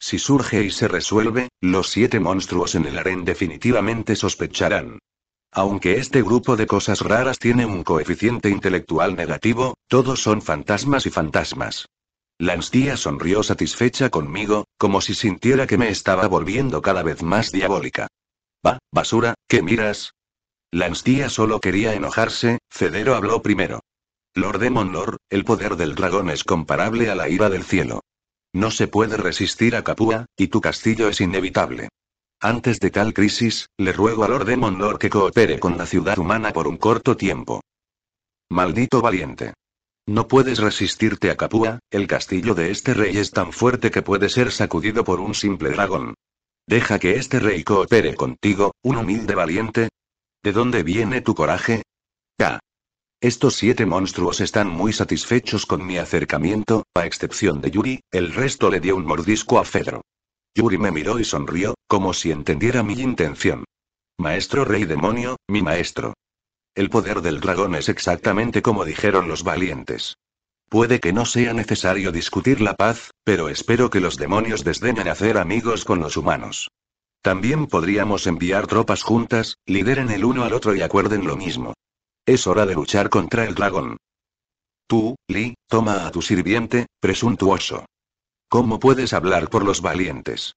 Si surge y se resuelve, los siete monstruos en el harén definitivamente sospecharán. Aunque este grupo de cosas raras tiene un coeficiente intelectual negativo, todos son fantasmas y fantasmas. Lansdía sonrió satisfecha conmigo, como si sintiera que me estaba volviendo cada vez más diabólica. Va, basura, ¿qué miras? Lansdía solo quería enojarse, Cedero habló primero. Lord Demon el poder del dragón es comparable a la ira del cielo. No se puede resistir a Capua, y tu castillo es inevitable. Antes de tal crisis, le ruego a Lord de Lord que coopere con la ciudad humana por un corto tiempo. Maldito valiente. No puedes resistirte a Capua, el castillo de este rey es tan fuerte que puede ser sacudido por un simple dragón. Deja que este rey coopere contigo, un humilde valiente. ¿De dónde viene tu coraje? K. Estos siete monstruos están muy satisfechos con mi acercamiento, a excepción de Yuri, el resto le dio un mordisco a Fedro. Yuri me miró y sonrió, como si entendiera mi intención. Maestro Rey Demonio, mi maestro. El poder del dragón es exactamente como dijeron los valientes. Puede que no sea necesario discutir la paz, pero espero que los demonios desdeñen hacer amigos con los humanos. También podríamos enviar tropas juntas, lideren el uno al otro y acuerden lo mismo. Es hora de luchar contra el dragón. Tú, Lee, toma a tu sirviente, presuntuoso. ¿Cómo puedes hablar por los valientes?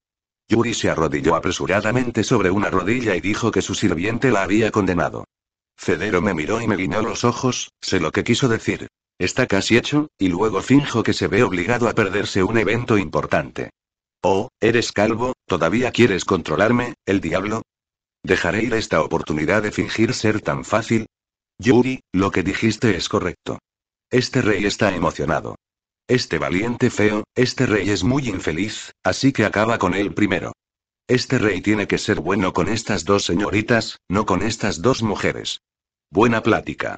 Yuri se arrodilló apresuradamente sobre una rodilla y dijo que su sirviente la había condenado. Cedero me miró y me guiñó los ojos, sé lo que quiso decir. Está casi hecho, y luego finjo que se ve obligado a perderse un evento importante. Oh, eres calvo, ¿todavía quieres controlarme, el diablo? Dejaré ir esta oportunidad de fingir ser tan fácil, Yuri, lo que dijiste es correcto. Este rey está emocionado. Este valiente feo, este rey es muy infeliz, así que acaba con él primero. Este rey tiene que ser bueno con estas dos señoritas, no con estas dos mujeres. Buena plática.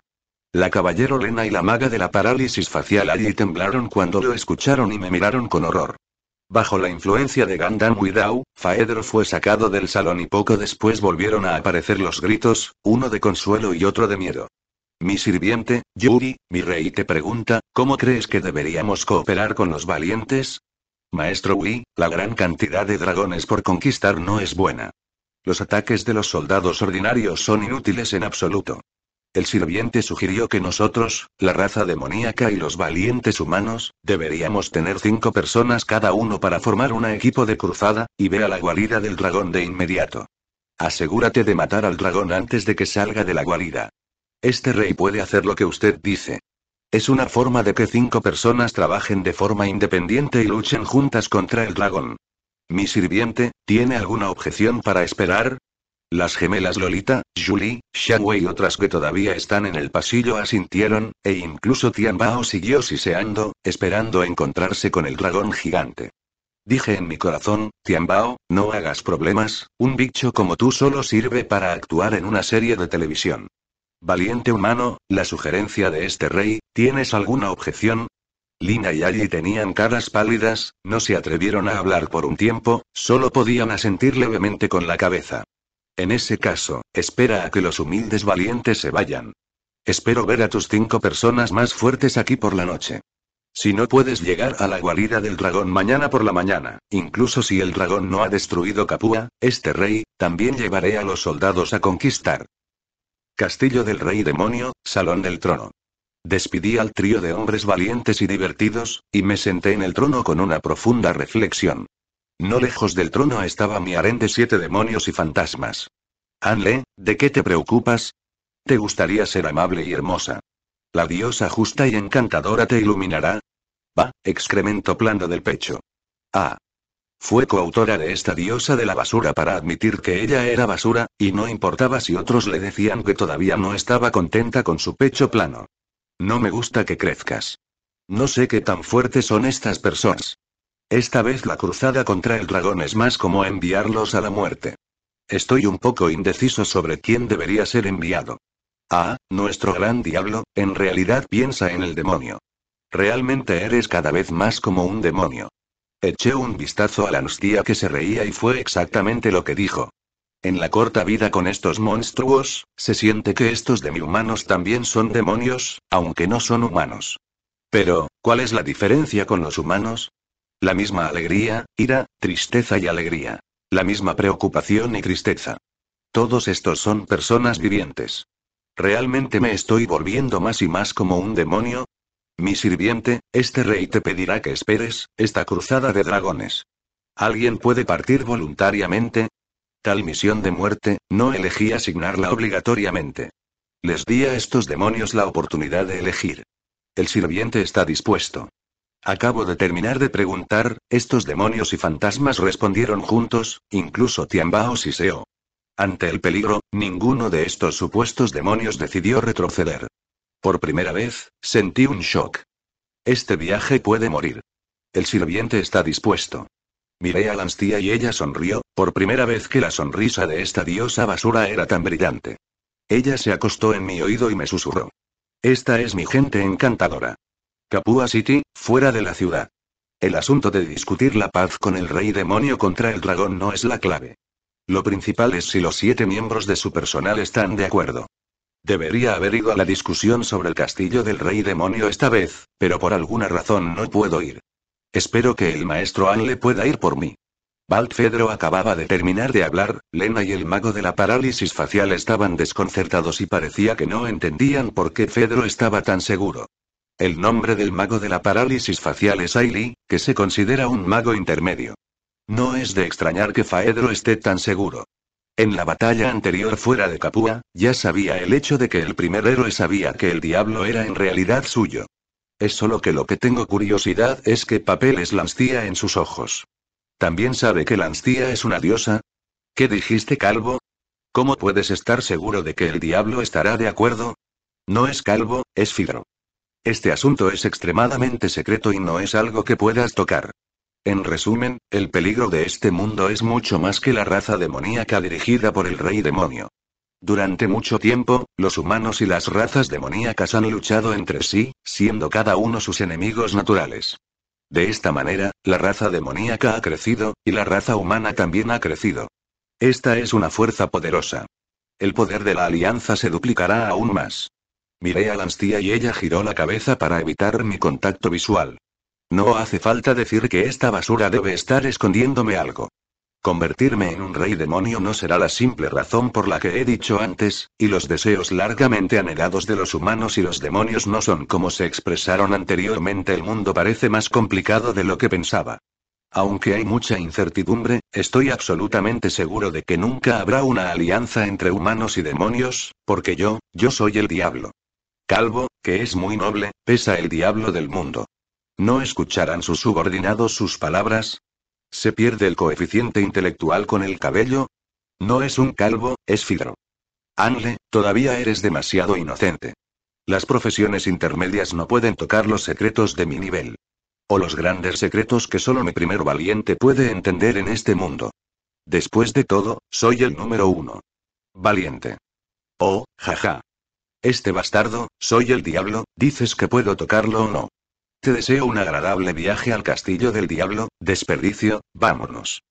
La caballero Lena y la maga de la parálisis facial allí temblaron cuando lo escucharon y me miraron con horror. Bajo la influencia de Gandan Widao, Faedro fue sacado del salón y poco después volvieron a aparecer los gritos, uno de consuelo y otro de miedo. Mi sirviente, Yuri, mi rey te pregunta, ¿cómo crees que deberíamos cooperar con los valientes? Maestro Wi, la gran cantidad de dragones por conquistar no es buena. Los ataques de los soldados ordinarios son inútiles en absoluto el sirviente sugirió que nosotros, la raza demoníaca y los valientes humanos, deberíamos tener cinco personas cada uno para formar un equipo de cruzada, y ve a la guarida del dragón de inmediato. Asegúrate de matar al dragón antes de que salga de la guarida. Este rey puede hacer lo que usted dice. Es una forma de que cinco personas trabajen de forma independiente y luchen juntas contra el dragón. Mi sirviente, ¿tiene alguna objeción para esperar? Las gemelas Lolita, Julie, Shanwei y otras que todavía están en el pasillo asintieron, e incluso Tianbao siguió siseando, esperando encontrarse con el dragón gigante. Dije en mi corazón, Tianbao, no hagas problemas, un bicho como tú solo sirve para actuar en una serie de televisión. Valiente humano, la sugerencia de este rey, ¿tienes alguna objeción? Lina y Ali tenían caras pálidas, no se atrevieron a hablar por un tiempo, solo podían asentir levemente con la cabeza. En ese caso, espera a que los humildes valientes se vayan. Espero ver a tus cinco personas más fuertes aquí por la noche. Si no puedes llegar a la guarida del dragón mañana por la mañana, incluso si el dragón no ha destruido Capua, este rey, también llevaré a los soldados a conquistar. Castillo del Rey Demonio, Salón del Trono. Despidí al trío de hombres valientes y divertidos, y me senté en el trono con una profunda reflexión. No lejos del trono estaba mi harén de siete demonios y fantasmas. Anle, ¿de qué te preocupas? ¿Te gustaría ser amable y hermosa? La diosa justa y encantadora te iluminará. Va, excremento plano del pecho. Ah. Fue coautora de esta diosa de la basura para admitir que ella era basura, y no importaba si otros le decían que todavía no estaba contenta con su pecho plano. No me gusta que crezcas. No sé qué tan fuertes son estas personas. Esta vez la cruzada contra el dragón es más como enviarlos a la muerte. Estoy un poco indeciso sobre quién debería ser enviado. Ah, nuestro gran diablo, en realidad piensa en el demonio. Realmente eres cada vez más como un demonio. Eché un vistazo a la hostia que se reía y fue exactamente lo que dijo. En la corta vida con estos monstruos, se siente que estos demi-humanos también son demonios, aunque no son humanos. Pero, ¿cuál es la diferencia con los humanos? La misma alegría, ira, tristeza y alegría. La misma preocupación y tristeza. Todos estos son personas vivientes. ¿Realmente me estoy volviendo más y más como un demonio? Mi sirviente, este rey te pedirá que esperes, esta cruzada de dragones. ¿Alguien puede partir voluntariamente? Tal misión de muerte, no elegí asignarla obligatoriamente. Les di a estos demonios la oportunidad de elegir. El sirviente está dispuesto. Acabo de terminar de preguntar, estos demonios y fantasmas respondieron juntos, incluso y Seo. Ante el peligro, ninguno de estos supuestos demonios decidió retroceder. Por primera vez, sentí un shock. Este viaje puede morir. El sirviente está dispuesto. Miré a Lanstia y ella sonrió, por primera vez que la sonrisa de esta diosa basura era tan brillante. Ella se acostó en mi oído y me susurró. Esta es mi gente encantadora. Capua City, fuera de la ciudad. El asunto de discutir la paz con el rey demonio contra el dragón no es la clave. Lo principal es si los siete miembros de su personal están de acuerdo. Debería haber ido a la discusión sobre el castillo del rey demonio esta vez, pero por alguna razón no puedo ir. Espero que el maestro Anle pueda ir por mí. Baltfedro acababa de terminar de hablar, Lena y el mago de la parálisis facial estaban desconcertados y parecía que no entendían por qué Fedro estaba tan seguro. El nombre del mago de la parálisis facial es Ailey, que se considera un mago intermedio. No es de extrañar que Faedro esté tan seguro. En la batalla anterior fuera de Capua, ya sabía el hecho de que el primer héroe sabía que el diablo era en realidad suyo. Es solo que lo que tengo curiosidad es que papel es Lancía en sus ojos. ¿También sabe que Lancía es una diosa? ¿Qué dijiste, Calvo? ¿Cómo puedes estar seguro de que el diablo estará de acuerdo? No es Calvo, es Fidro. Este asunto es extremadamente secreto y no es algo que puedas tocar. En resumen, el peligro de este mundo es mucho más que la raza demoníaca dirigida por el rey demonio. Durante mucho tiempo, los humanos y las razas demoníacas han luchado entre sí, siendo cada uno sus enemigos naturales. De esta manera, la raza demoníaca ha crecido, y la raza humana también ha crecido. Esta es una fuerza poderosa. El poder de la alianza se duplicará aún más. Miré a Lanstia y ella giró la cabeza para evitar mi contacto visual. No hace falta decir que esta basura debe estar escondiéndome algo. Convertirme en un rey demonio no será la simple razón por la que he dicho antes, y los deseos largamente anegados de los humanos y los demonios no son como se expresaron anteriormente. El mundo parece más complicado de lo que pensaba. Aunque hay mucha incertidumbre, estoy absolutamente seguro de que nunca habrá una alianza entre humanos y demonios, porque yo, yo soy el diablo. Calvo, que es muy noble, pesa el diablo del mundo. ¿No escucharán sus subordinados sus palabras? ¿Se pierde el coeficiente intelectual con el cabello? No es un calvo, es Fidro. Anle, todavía eres demasiado inocente. Las profesiones intermedias no pueden tocar los secretos de mi nivel. O los grandes secretos que solo mi primer valiente puede entender en este mundo. Después de todo, soy el número uno. Valiente. Oh, jaja. Este bastardo, soy el diablo, dices que puedo tocarlo o no. Te deseo un agradable viaje al castillo del diablo, desperdicio, vámonos.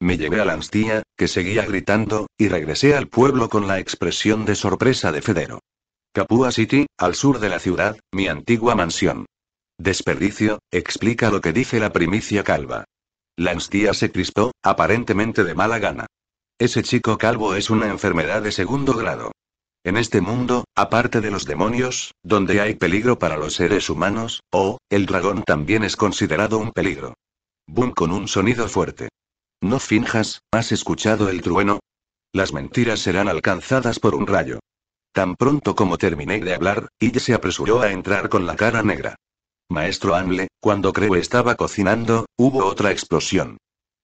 Me llevé a Lanstia, que seguía gritando, y regresé al pueblo con la expresión de sorpresa de Federo. Capua City, al sur de la ciudad, mi antigua mansión. Desperdicio, explica lo que dice la primicia calva. Lanstia se crispó, aparentemente de mala gana. Ese chico calvo es una enfermedad de segundo grado. En este mundo, aparte de los demonios, donde hay peligro para los seres humanos, oh, el dragón también es considerado un peligro. Boom con un sonido fuerte. No finjas, ¿has escuchado el trueno? Las mentiras serán alcanzadas por un rayo. Tan pronto como terminé de hablar, Ille se apresuró a entrar con la cara negra. Maestro Anle, cuando creo estaba cocinando, hubo otra explosión.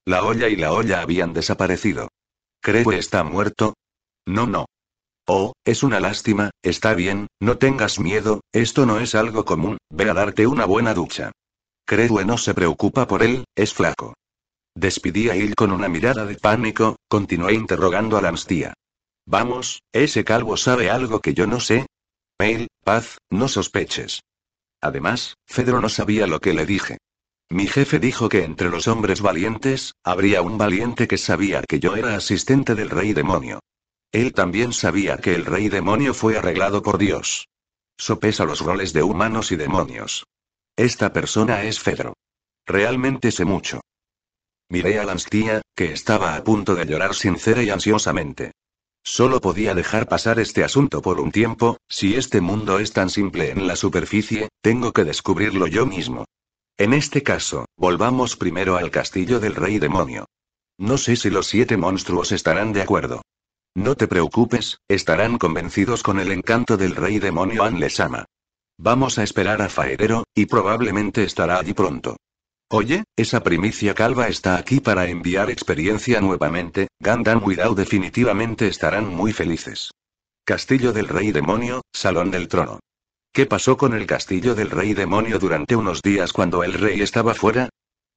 La olla y la olla habían desaparecido. ¿Creo está muerto? No, no. Oh, es una lástima, está bien, no tengas miedo, esto no es algo común, ve a darte una buena ducha. Credue no se preocupa por él, es flaco. Despidí a él con una mirada de pánico, continué interrogando a Lanstia. Vamos, ese calvo sabe algo que yo no sé. Mail, paz, no sospeches. Además, Fedro no sabía lo que le dije. Mi jefe dijo que entre los hombres valientes, habría un valiente que sabía que yo era asistente del rey demonio. Él también sabía que el rey demonio fue arreglado por Dios. Sopesa los roles de humanos y demonios. Esta persona es Fedro. Realmente sé mucho. Miré a Anstía, que estaba a punto de llorar sincera y ansiosamente. Solo podía dejar pasar este asunto por un tiempo, si este mundo es tan simple en la superficie, tengo que descubrirlo yo mismo. En este caso, volvamos primero al castillo del rey demonio. No sé si los siete monstruos estarán de acuerdo. No te preocupes, estarán convencidos con el encanto del rey demonio Anlesama. Vamos a esperar a Faedero, y probablemente estará allí pronto. Oye, esa primicia calva está aquí para enviar experiencia nuevamente, Gandan cuidado, definitivamente estarán muy felices. Castillo del Rey Demonio, Salón del Trono. ¿Qué pasó con el castillo del Rey Demonio durante unos días cuando el rey estaba fuera?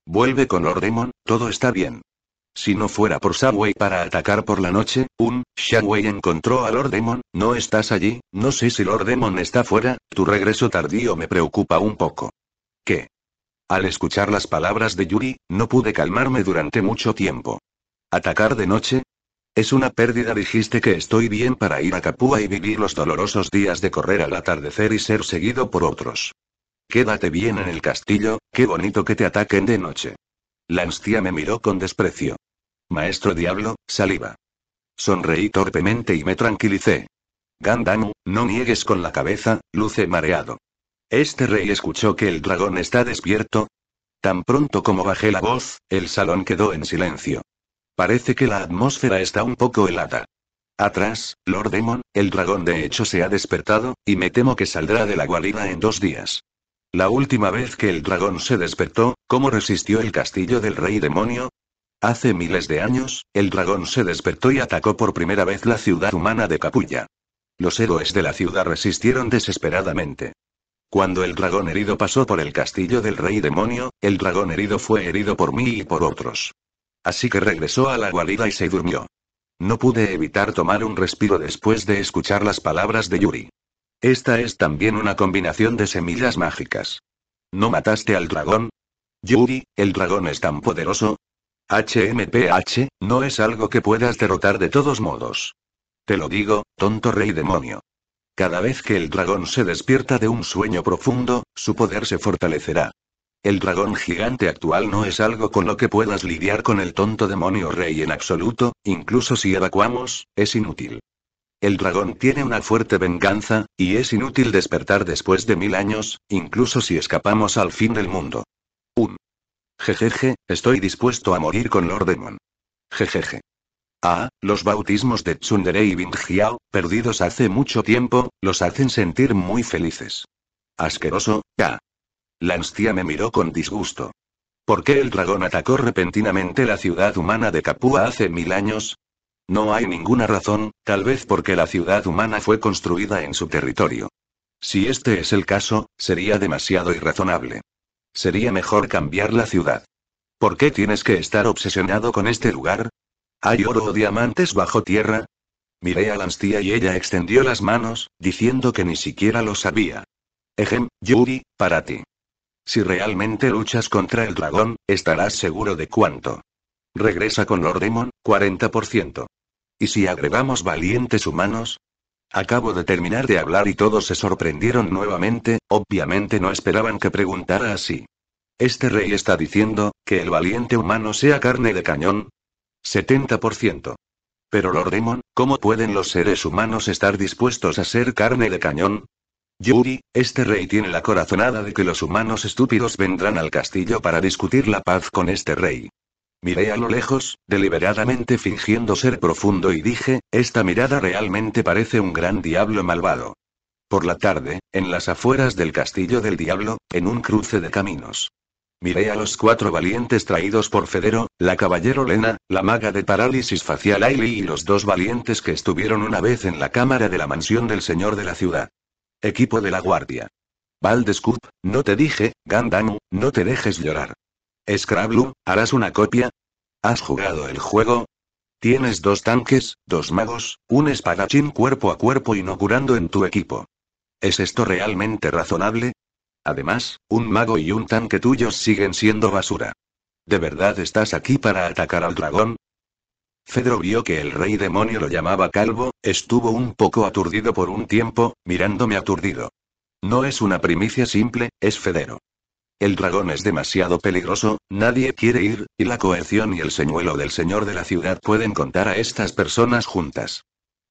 Vuelve con Lord Demon, todo está bien. Si no fuera por Subway para atacar por la noche, un, Shangwei encontró a Lord Demon, no estás allí, no sé si Lord Demon está fuera, tu regreso tardío me preocupa un poco. ¿Qué? Al escuchar las palabras de Yuri, no pude calmarme durante mucho tiempo. ¿Atacar de noche? Es una pérdida, dijiste que estoy bien para ir a Capua y vivir los dolorosos días de correr al atardecer y ser seguido por otros. Quédate bien en el castillo, qué bonito que te ataquen de noche. Lanstia me miró con desprecio. Maestro Diablo, saliva. Sonreí torpemente y me tranquilicé. Gandamu, no niegues con la cabeza, luce mareado. Este rey escuchó que el dragón está despierto. Tan pronto como bajé la voz, el salón quedó en silencio. Parece que la atmósfera está un poco helada. Atrás, Lord Demon, el dragón de hecho se ha despertado, y me temo que saldrá de la guarida en dos días. La última vez que el dragón se despertó, ¿cómo resistió el castillo del rey demonio? Hace miles de años, el dragón se despertó y atacó por primera vez la ciudad humana de Capulla. Los héroes de la ciudad resistieron desesperadamente. Cuando el dragón herido pasó por el castillo del rey demonio, el dragón herido fue herido por mí y por otros. Así que regresó a la guarida y se durmió. No pude evitar tomar un respiro después de escuchar las palabras de Yuri. Esta es también una combinación de semillas mágicas. ¿No mataste al dragón? Yuri, el dragón es tan poderoso, HMPH, no es algo que puedas derrotar de todos modos. Te lo digo, tonto rey demonio. Cada vez que el dragón se despierta de un sueño profundo, su poder se fortalecerá. El dragón gigante actual no es algo con lo que puedas lidiar con el tonto demonio rey en absoluto, incluso si evacuamos, es inútil. El dragón tiene una fuerte venganza, y es inútil despertar después de mil años, incluso si escapamos al fin del mundo. Un Jejeje, estoy dispuesto a morir con Lord Jejeje. Ah, los bautismos de Tsundere y Binjiao, perdidos hace mucho tiempo, los hacen sentir muy felices. Asqueroso, ya. La me miró con disgusto. ¿Por qué el dragón atacó repentinamente la ciudad humana de Capua hace mil años? No hay ninguna razón, tal vez porque la ciudad humana fue construida en su territorio. Si este es el caso, sería demasiado irrazonable. Sería mejor cambiar la ciudad. ¿Por qué tienes que estar obsesionado con este lugar? ¿Hay oro o diamantes bajo tierra? Miré a Lanstia y ella extendió las manos, diciendo que ni siquiera lo sabía. Ejem, Yuri, para ti. Si realmente luchas contra el dragón, estarás seguro de cuánto. Regresa con Lordemon, 40%. ¿Y si agregamos valientes humanos? Acabo de terminar de hablar y todos se sorprendieron nuevamente, obviamente no esperaban que preguntara así. ¿Este rey está diciendo, que el valiente humano sea carne de cañón? 70%. Pero Lord Demon, ¿cómo pueden los seres humanos estar dispuestos a ser carne de cañón? Yuri, este rey tiene la corazonada de que los humanos estúpidos vendrán al castillo para discutir la paz con este rey. Miré a lo lejos, deliberadamente fingiendo ser profundo y dije, esta mirada realmente parece un gran diablo malvado. Por la tarde, en las afueras del castillo del diablo, en un cruce de caminos. Miré a los cuatro valientes traídos por Federo, la caballero Lena, la maga de parálisis facial Ailey y los dos valientes que estuvieron una vez en la cámara de la mansión del señor de la ciudad. Equipo de la guardia. Valdescoop, no te dije, Gandamu, no te dejes llorar. Scrabble, harás una copia, ¿Has jugado el juego? Tienes dos tanques, dos magos, un espadachín cuerpo a cuerpo inaugurando en tu equipo. ¿Es esto realmente razonable? Además, un mago y un tanque tuyos siguen siendo basura. ¿De verdad estás aquí para atacar al dragón? Fedro vio que el rey demonio lo llamaba calvo, estuvo un poco aturdido por un tiempo, mirándome aturdido. No es una primicia simple, es Federo. El dragón es demasiado peligroso, nadie quiere ir, y la cohesión y el señuelo del señor de la ciudad pueden contar a estas personas juntas.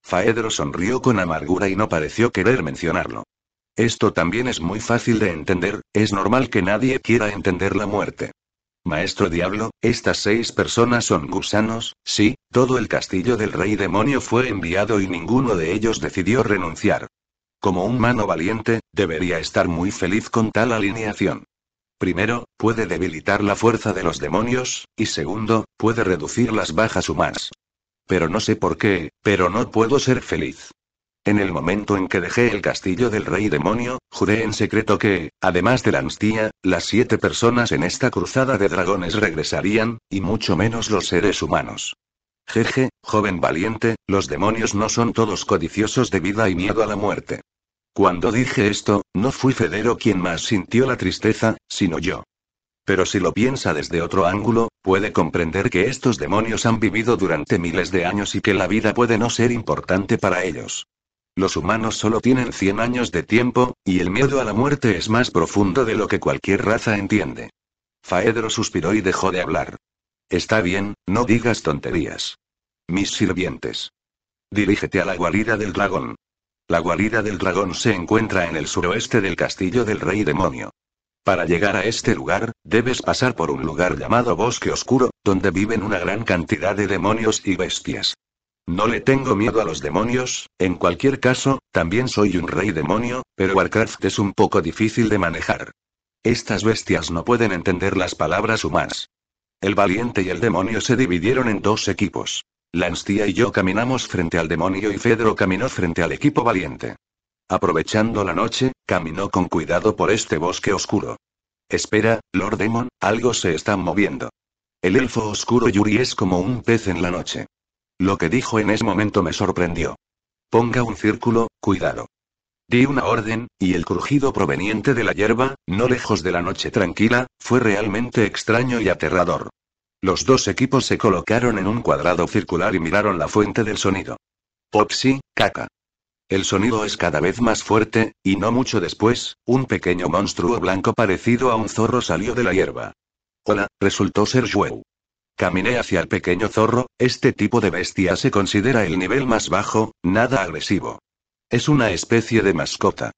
Faedro sonrió con amargura y no pareció querer mencionarlo. Esto también es muy fácil de entender, es normal que nadie quiera entender la muerte. Maestro Diablo, estas seis personas son gusanos, sí, todo el castillo del rey demonio fue enviado y ninguno de ellos decidió renunciar. Como un mano valiente, debería estar muy feliz con tal alineación. Primero, puede debilitar la fuerza de los demonios, y segundo, puede reducir las bajas humanas. Pero no sé por qué, pero no puedo ser feliz. En el momento en que dejé el castillo del rey demonio, juré en secreto que, además de la anstia, las siete personas en esta cruzada de dragones regresarían, y mucho menos los seres humanos. Jeje, joven valiente, los demonios no son todos codiciosos de vida y miedo a la muerte. Cuando dije esto, no fui Federo quien más sintió la tristeza, sino yo. Pero si lo piensa desde otro ángulo, puede comprender que estos demonios han vivido durante miles de años y que la vida puede no ser importante para ellos. Los humanos solo tienen 100 años de tiempo, y el miedo a la muerte es más profundo de lo que cualquier raza entiende. Faedro suspiró y dejó de hablar. Está bien, no digas tonterías. Mis sirvientes. Dirígete a la guarida del dragón. La guarida del dragón se encuentra en el suroeste del castillo del rey demonio. Para llegar a este lugar, debes pasar por un lugar llamado Bosque Oscuro, donde viven una gran cantidad de demonios y bestias. No le tengo miedo a los demonios, en cualquier caso, también soy un rey demonio, pero Warcraft es un poco difícil de manejar. Estas bestias no pueden entender las palabras humanas. El valiente y el demonio se dividieron en dos equipos. Lanstia y yo caminamos frente al demonio y Fedro caminó frente al equipo valiente. Aprovechando la noche, caminó con cuidado por este bosque oscuro. Espera, Lord Demon, algo se está moviendo. El elfo oscuro Yuri es como un pez en la noche. Lo que dijo en ese momento me sorprendió. Ponga un círculo, cuidado. Di una orden, y el crujido proveniente de la hierba, no lejos de la noche tranquila, fue realmente extraño y aterrador. Los dos equipos se colocaron en un cuadrado circular y miraron la fuente del sonido. Popsi, caca. El sonido es cada vez más fuerte, y no mucho después, un pequeño monstruo blanco parecido a un zorro salió de la hierba. Hola, resultó ser Joe. Caminé hacia el pequeño zorro, este tipo de bestia se considera el nivel más bajo, nada agresivo. Es una especie de mascota.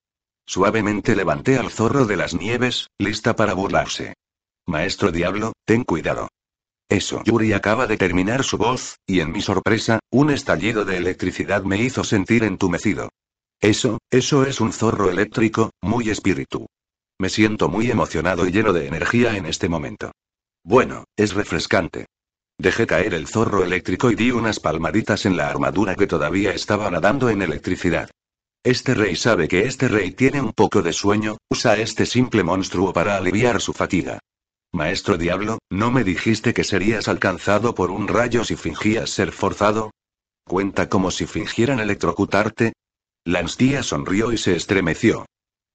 Suavemente levanté al zorro de las nieves, lista para burlarse. Maestro Diablo, ten cuidado. Eso. Yuri acaba de terminar su voz, y en mi sorpresa, un estallido de electricidad me hizo sentir entumecido. Eso, eso es un zorro eléctrico, muy espíritu. Me siento muy emocionado y lleno de energía en este momento. Bueno, es refrescante. Dejé caer el zorro eléctrico y di unas palmaditas en la armadura que todavía estaba nadando en electricidad. Este rey sabe que este rey tiene un poco de sueño, usa este simple monstruo para aliviar su fatiga. Maestro Diablo, ¿no me dijiste que serías alcanzado por un rayo si fingías ser forzado? ¿Cuenta como si fingieran electrocutarte? Lanstia sonrió y se estremeció.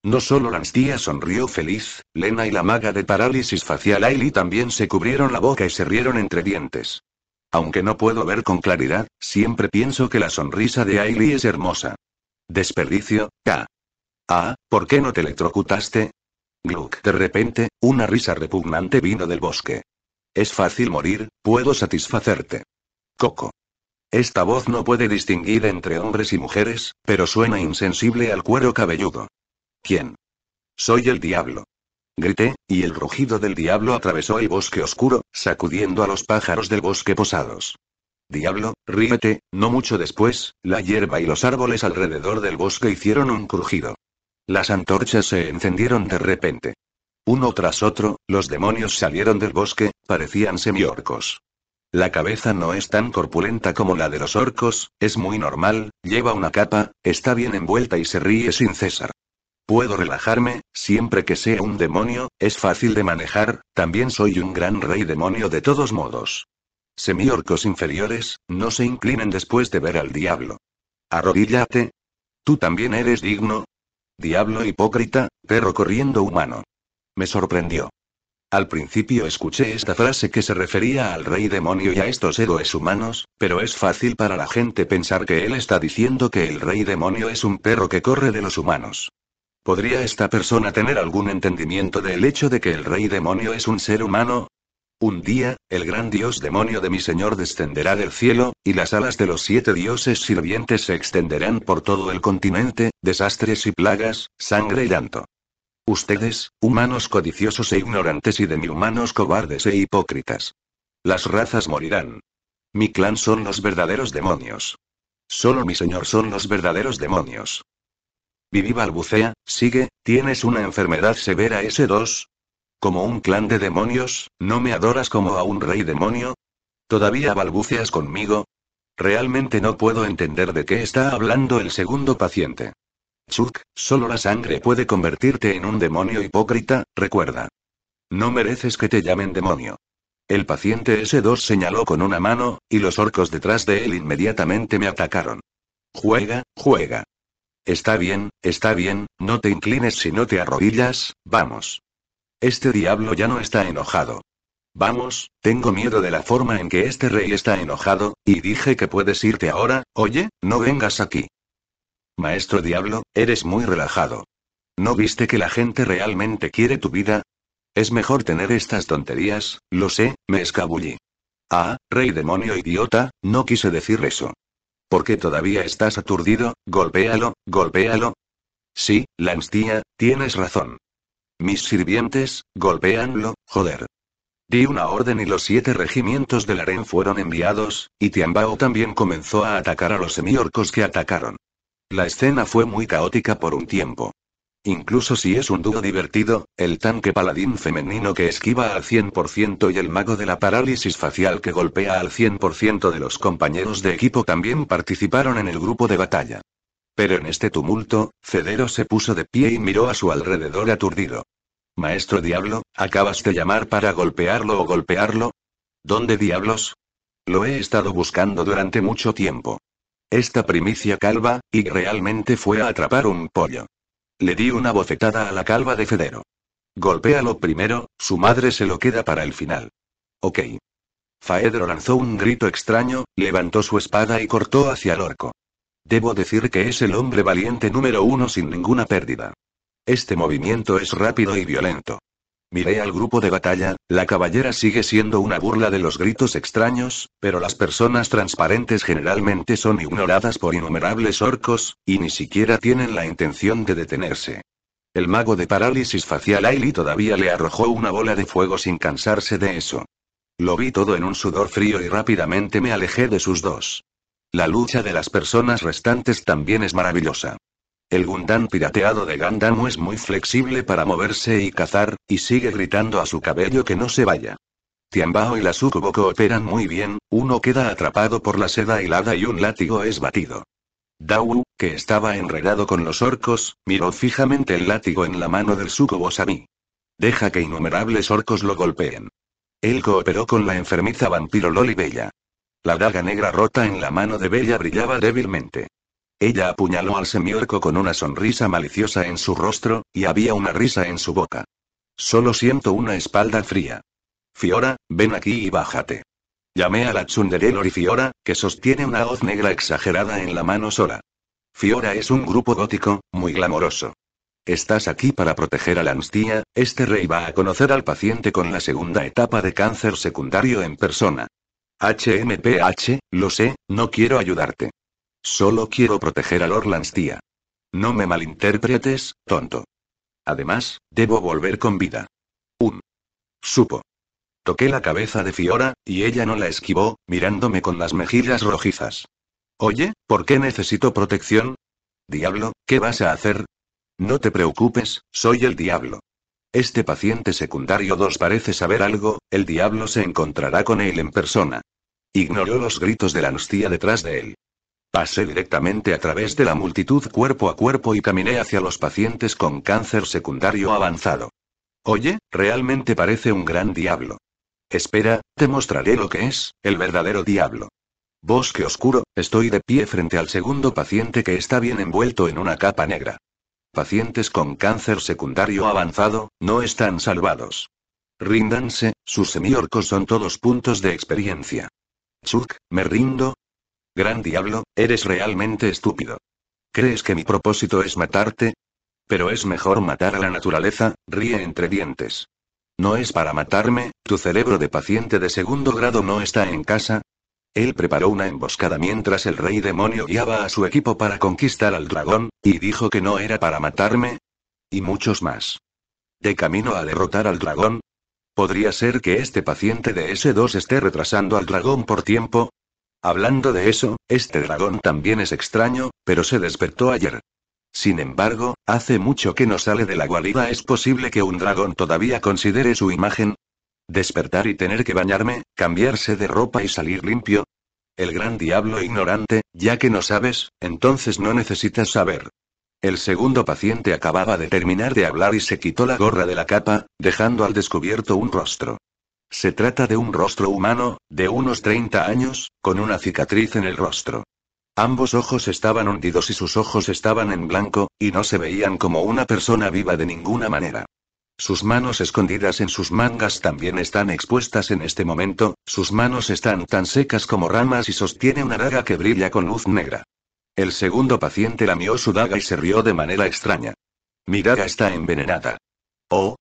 No solo Lanstia sonrió feliz, Lena y la maga de parálisis facial Ailey también se cubrieron la boca y se rieron entre dientes. Aunque no puedo ver con claridad, siempre pienso que la sonrisa de Ailey es hermosa. Desperdicio, K. Ah, ¿por qué no te electrocutaste? Gluck. De repente, una risa repugnante vino del bosque. Es fácil morir, puedo satisfacerte. Coco. Esta voz no puede distinguir entre hombres y mujeres, pero suena insensible al cuero cabelludo. ¿Quién? Soy el diablo. Grité, y el rugido del diablo atravesó el bosque oscuro, sacudiendo a los pájaros del bosque posados. Diablo, ríete, no mucho después, la hierba y los árboles alrededor del bosque hicieron un crujido. Las antorchas se encendieron de repente. Uno tras otro, los demonios salieron del bosque, parecían semiorcos. La cabeza no es tan corpulenta como la de los orcos, es muy normal, lleva una capa, está bien envuelta y se ríe sin cesar. Puedo relajarme, siempre que sea un demonio, es fácil de manejar, también soy un gran rey demonio de todos modos. Semiorcos inferiores, no se inclinen después de ver al diablo. Arrodíllate. Tú también eres digno, Diablo hipócrita, perro corriendo humano. Me sorprendió. Al principio escuché esta frase que se refería al rey demonio y a estos héroes humanos, pero es fácil para la gente pensar que él está diciendo que el rey demonio es un perro que corre de los humanos. ¿Podría esta persona tener algún entendimiento del hecho de que el rey demonio es un ser humano? Un día, el gran dios demonio de mi señor descenderá del cielo, y las alas de los siete dioses sirvientes se extenderán por todo el continente, desastres y plagas, sangre y llanto. Ustedes, humanos codiciosos e ignorantes y de mi humanos cobardes e hipócritas. Las razas morirán. Mi clan son los verdaderos demonios. Solo mi señor son los verdaderos demonios. Vivi balbucea, sigue, tienes una enfermedad severa S2, ¿Como un clan de demonios, no me adoras como a un rey demonio? ¿Todavía balbuceas conmigo? Realmente no puedo entender de qué está hablando el segundo paciente. Chuck, solo la sangre puede convertirte en un demonio hipócrita, recuerda. No mereces que te llamen demonio. El paciente S2 señaló con una mano, y los orcos detrás de él inmediatamente me atacaron. Juega, juega. Está bien, está bien, no te inclines si no te arrodillas, vamos. Este diablo ya no está enojado. Vamos, tengo miedo de la forma en que este rey está enojado, y dije que puedes irte ahora, oye, no vengas aquí. Maestro diablo, eres muy relajado. ¿No viste que la gente realmente quiere tu vida? Es mejor tener estas tonterías, lo sé, me escabullí. Ah, rey demonio idiota, no quise decir eso. Porque todavía estás aturdido? Golpéalo, golpéalo. Sí, Lanztía, tienes razón. Mis sirvientes, golpeanlo, joder. Di una orden y los siete regimientos del harén fueron enviados, y Tianbao también comenzó a atacar a los semiorcos que atacaron. La escena fue muy caótica por un tiempo. Incluso si es un dúo divertido, el tanque paladín femenino que esquiva al 100% y el mago de la parálisis facial que golpea al 100% de los compañeros de equipo también participaron en el grupo de batalla. Pero en este tumulto, Federo se puso de pie y miró a su alrededor aturdido. Maestro Diablo, ¿acabas de llamar para golpearlo o golpearlo? ¿Dónde diablos? Lo he estado buscando durante mucho tiempo. Esta primicia calva, y realmente fue a atrapar un pollo. Le di una bofetada a la calva de Federo. Golpéalo primero, su madre se lo queda para el final. Ok. Faedro lanzó un grito extraño, levantó su espada y cortó hacia el orco. Debo decir que es el hombre valiente número uno sin ninguna pérdida. Este movimiento es rápido y violento. Miré al grupo de batalla, la caballera sigue siendo una burla de los gritos extraños, pero las personas transparentes generalmente son ignoradas por innumerables orcos, y ni siquiera tienen la intención de detenerse. El mago de parálisis facial Ailey todavía le arrojó una bola de fuego sin cansarse de eso. Lo vi todo en un sudor frío y rápidamente me alejé de sus dos la lucha de las personas restantes también es maravillosa. El Gundam pirateado de Gundam es muy flexible para moverse y cazar, y sigue gritando a su cabello que no se vaya. Tianbao y la sukubo cooperan muy bien, uno queda atrapado por la seda hilada y un látigo es batido. Dawu, que estaba enredado con los orcos, miró fijamente el látigo en la mano del Sucubo Sami. Deja que innumerables orcos lo golpeen. Él cooperó con la enfermiza vampiro Loli Bella. La daga negra rota en la mano de Bella brillaba débilmente. Ella apuñaló al semiorco con una sonrisa maliciosa en su rostro, y había una risa en su boca. Solo siento una espalda fría. Fiora, ven aquí y bájate. Llamé a la y y Fiora, que sostiene una hoz negra exagerada en la mano sola. Fiora es un grupo gótico, muy glamoroso. Estás aquí para proteger a la Lanstia, este rey va a conocer al paciente con la segunda etapa de cáncer secundario en persona. HMPH, lo sé, no quiero ayudarte. Solo quiero proteger a Lord Tía. No me malinterpretes, tonto. Además, debo volver con vida. Un. Supo. Toqué la cabeza de Fiora, y ella no la esquivó, mirándome con las mejillas rojizas. Oye, ¿por qué necesito protección? Diablo, ¿qué vas a hacer? No te preocupes, soy el diablo. Este paciente secundario 2 parece saber algo, el diablo se encontrará con él en persona. Ignoró los gritos de la hostia detrás de él. Pasé directamente a través de la multitud cuerpo a cuerpo y caminé hacia los pacientes con cáncer secundario avanzado. Oye, realmente parece un gran diablo. Espera, te mostraré lo que es, el verdadero diablo. Bosque oscuro, estoy de pie frente al segundo paciente que está bien envuelto en una capa negra pacientes con cáncer secundario avanzado, no están salvados. Ríndanse, sus semiorcos son todos puntos de experiencia. Chuck, me rindo. Gran diablo, eres realmente estúpido. ¿Crees que mi propósito es matarte? Pero es mejor matar a la naturaleza, ríe entre dientes. No es para matarme, tu cerebro de paciente de segundo grado no está en casa, él preparó una emboscada mientras el rey demonio guiaba a su equipo para conquistar al dragón, y dijo que no era para matarme. Y muchos más. De camino a derrotar al dragón. ¿Podría ser que este paciente de S2 esté retrasando al dragón por tiempo? Hablando de eso, este dragón también es extraño, pero se despertó ayer. Sin embargo, hace mucho que no sale de la guarida. Es posible que un dragón todavía considere su imagen, Despertar y tener que bañarme, cambiarse de ropa y salir limpio. El gran diablo ignorante, ya que no sabes, entonces no necesitas saber. El segundo paciente acababa de terminar de hablar y se quitó la gorra de la capa, dejando al descubierto un rostro. Se trata de un rostro humano, de unos 30 años, con una cicatriz en el rostro. Ambos ojos estaban hundidos y sus ojos estaban en blanco, y no se veían como una persona viva de ninguna manera. Sus manos escondidas en sus mangas también están expuestas en este momento, sus manos están tan secas como ramas y sostiene una daga que brilla con luz negra. El segundo paciente lamió su daga y se rió de manera extraña. Mi daga está envenenada. Oh.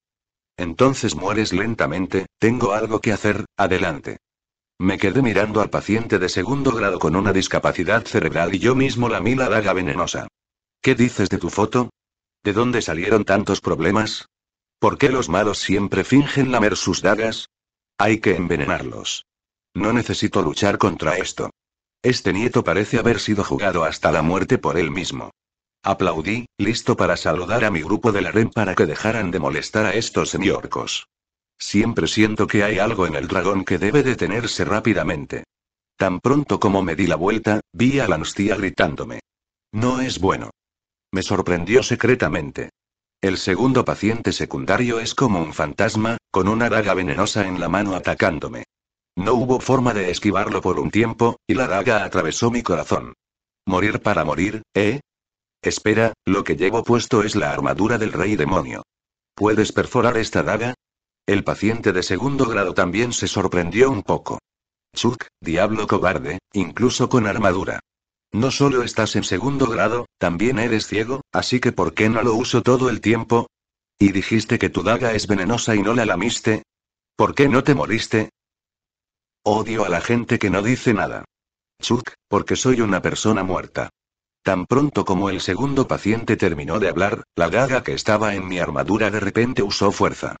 Entonces mueres lentamente, tengo algo que hacer, adelante. Me quedé mirando al paciente de segundo grado con una discapacidad cerebral y yo mismo lamí la daga venenosa. ¿Qué dices de tu foto? ¿De dónde salieron tantos problemas? ¿Por qué los malos siempre fingen lamer sus dagas? Hay que envenenarlos. No necesito luchar contra esto. Este nieto parece haber sido jugado hasta la muerte por él mismo. Aplaudí, listo para saludar a mi grupo de la REM para que dejaran de molestar a estos semiorcos. Siempre siento que hay algo en el dragón que debe detenerse rápidamente. Tan pronto como me di la vuelta, vi a la Lanstia gritándome. No es bueno. Me sorprendió secretamente. El segundo paciente secundario es como un fantasma, con una daga venenosa en la mano atacándome. No hubo forma de esquivarlo por un tiempo, y la daga atravesó mi corazón. Morir para morir, ¿eh? Espera, lo que llevo puesto es la armadura del rey demonio. ¿Puedes perforar esta daga? El paciente de segundo grado también se sorprendió un poco. Chuck, diablo cobarde, incluso con armadura. No solo estás en segundo grado, también eres ciego, así que ¿por qué no lo uso todo el tiempo? ¿Y dijiste que tu daga es venenosa y no la lamiste? ¿Por qué no te moriste? Odio a la gente que no dice nada. Chuck, porque soy una persona muerta. Tan pronto como el segundo paciente terminó de hablar, la daga que estaba en mi armadura de repente usó fuerza.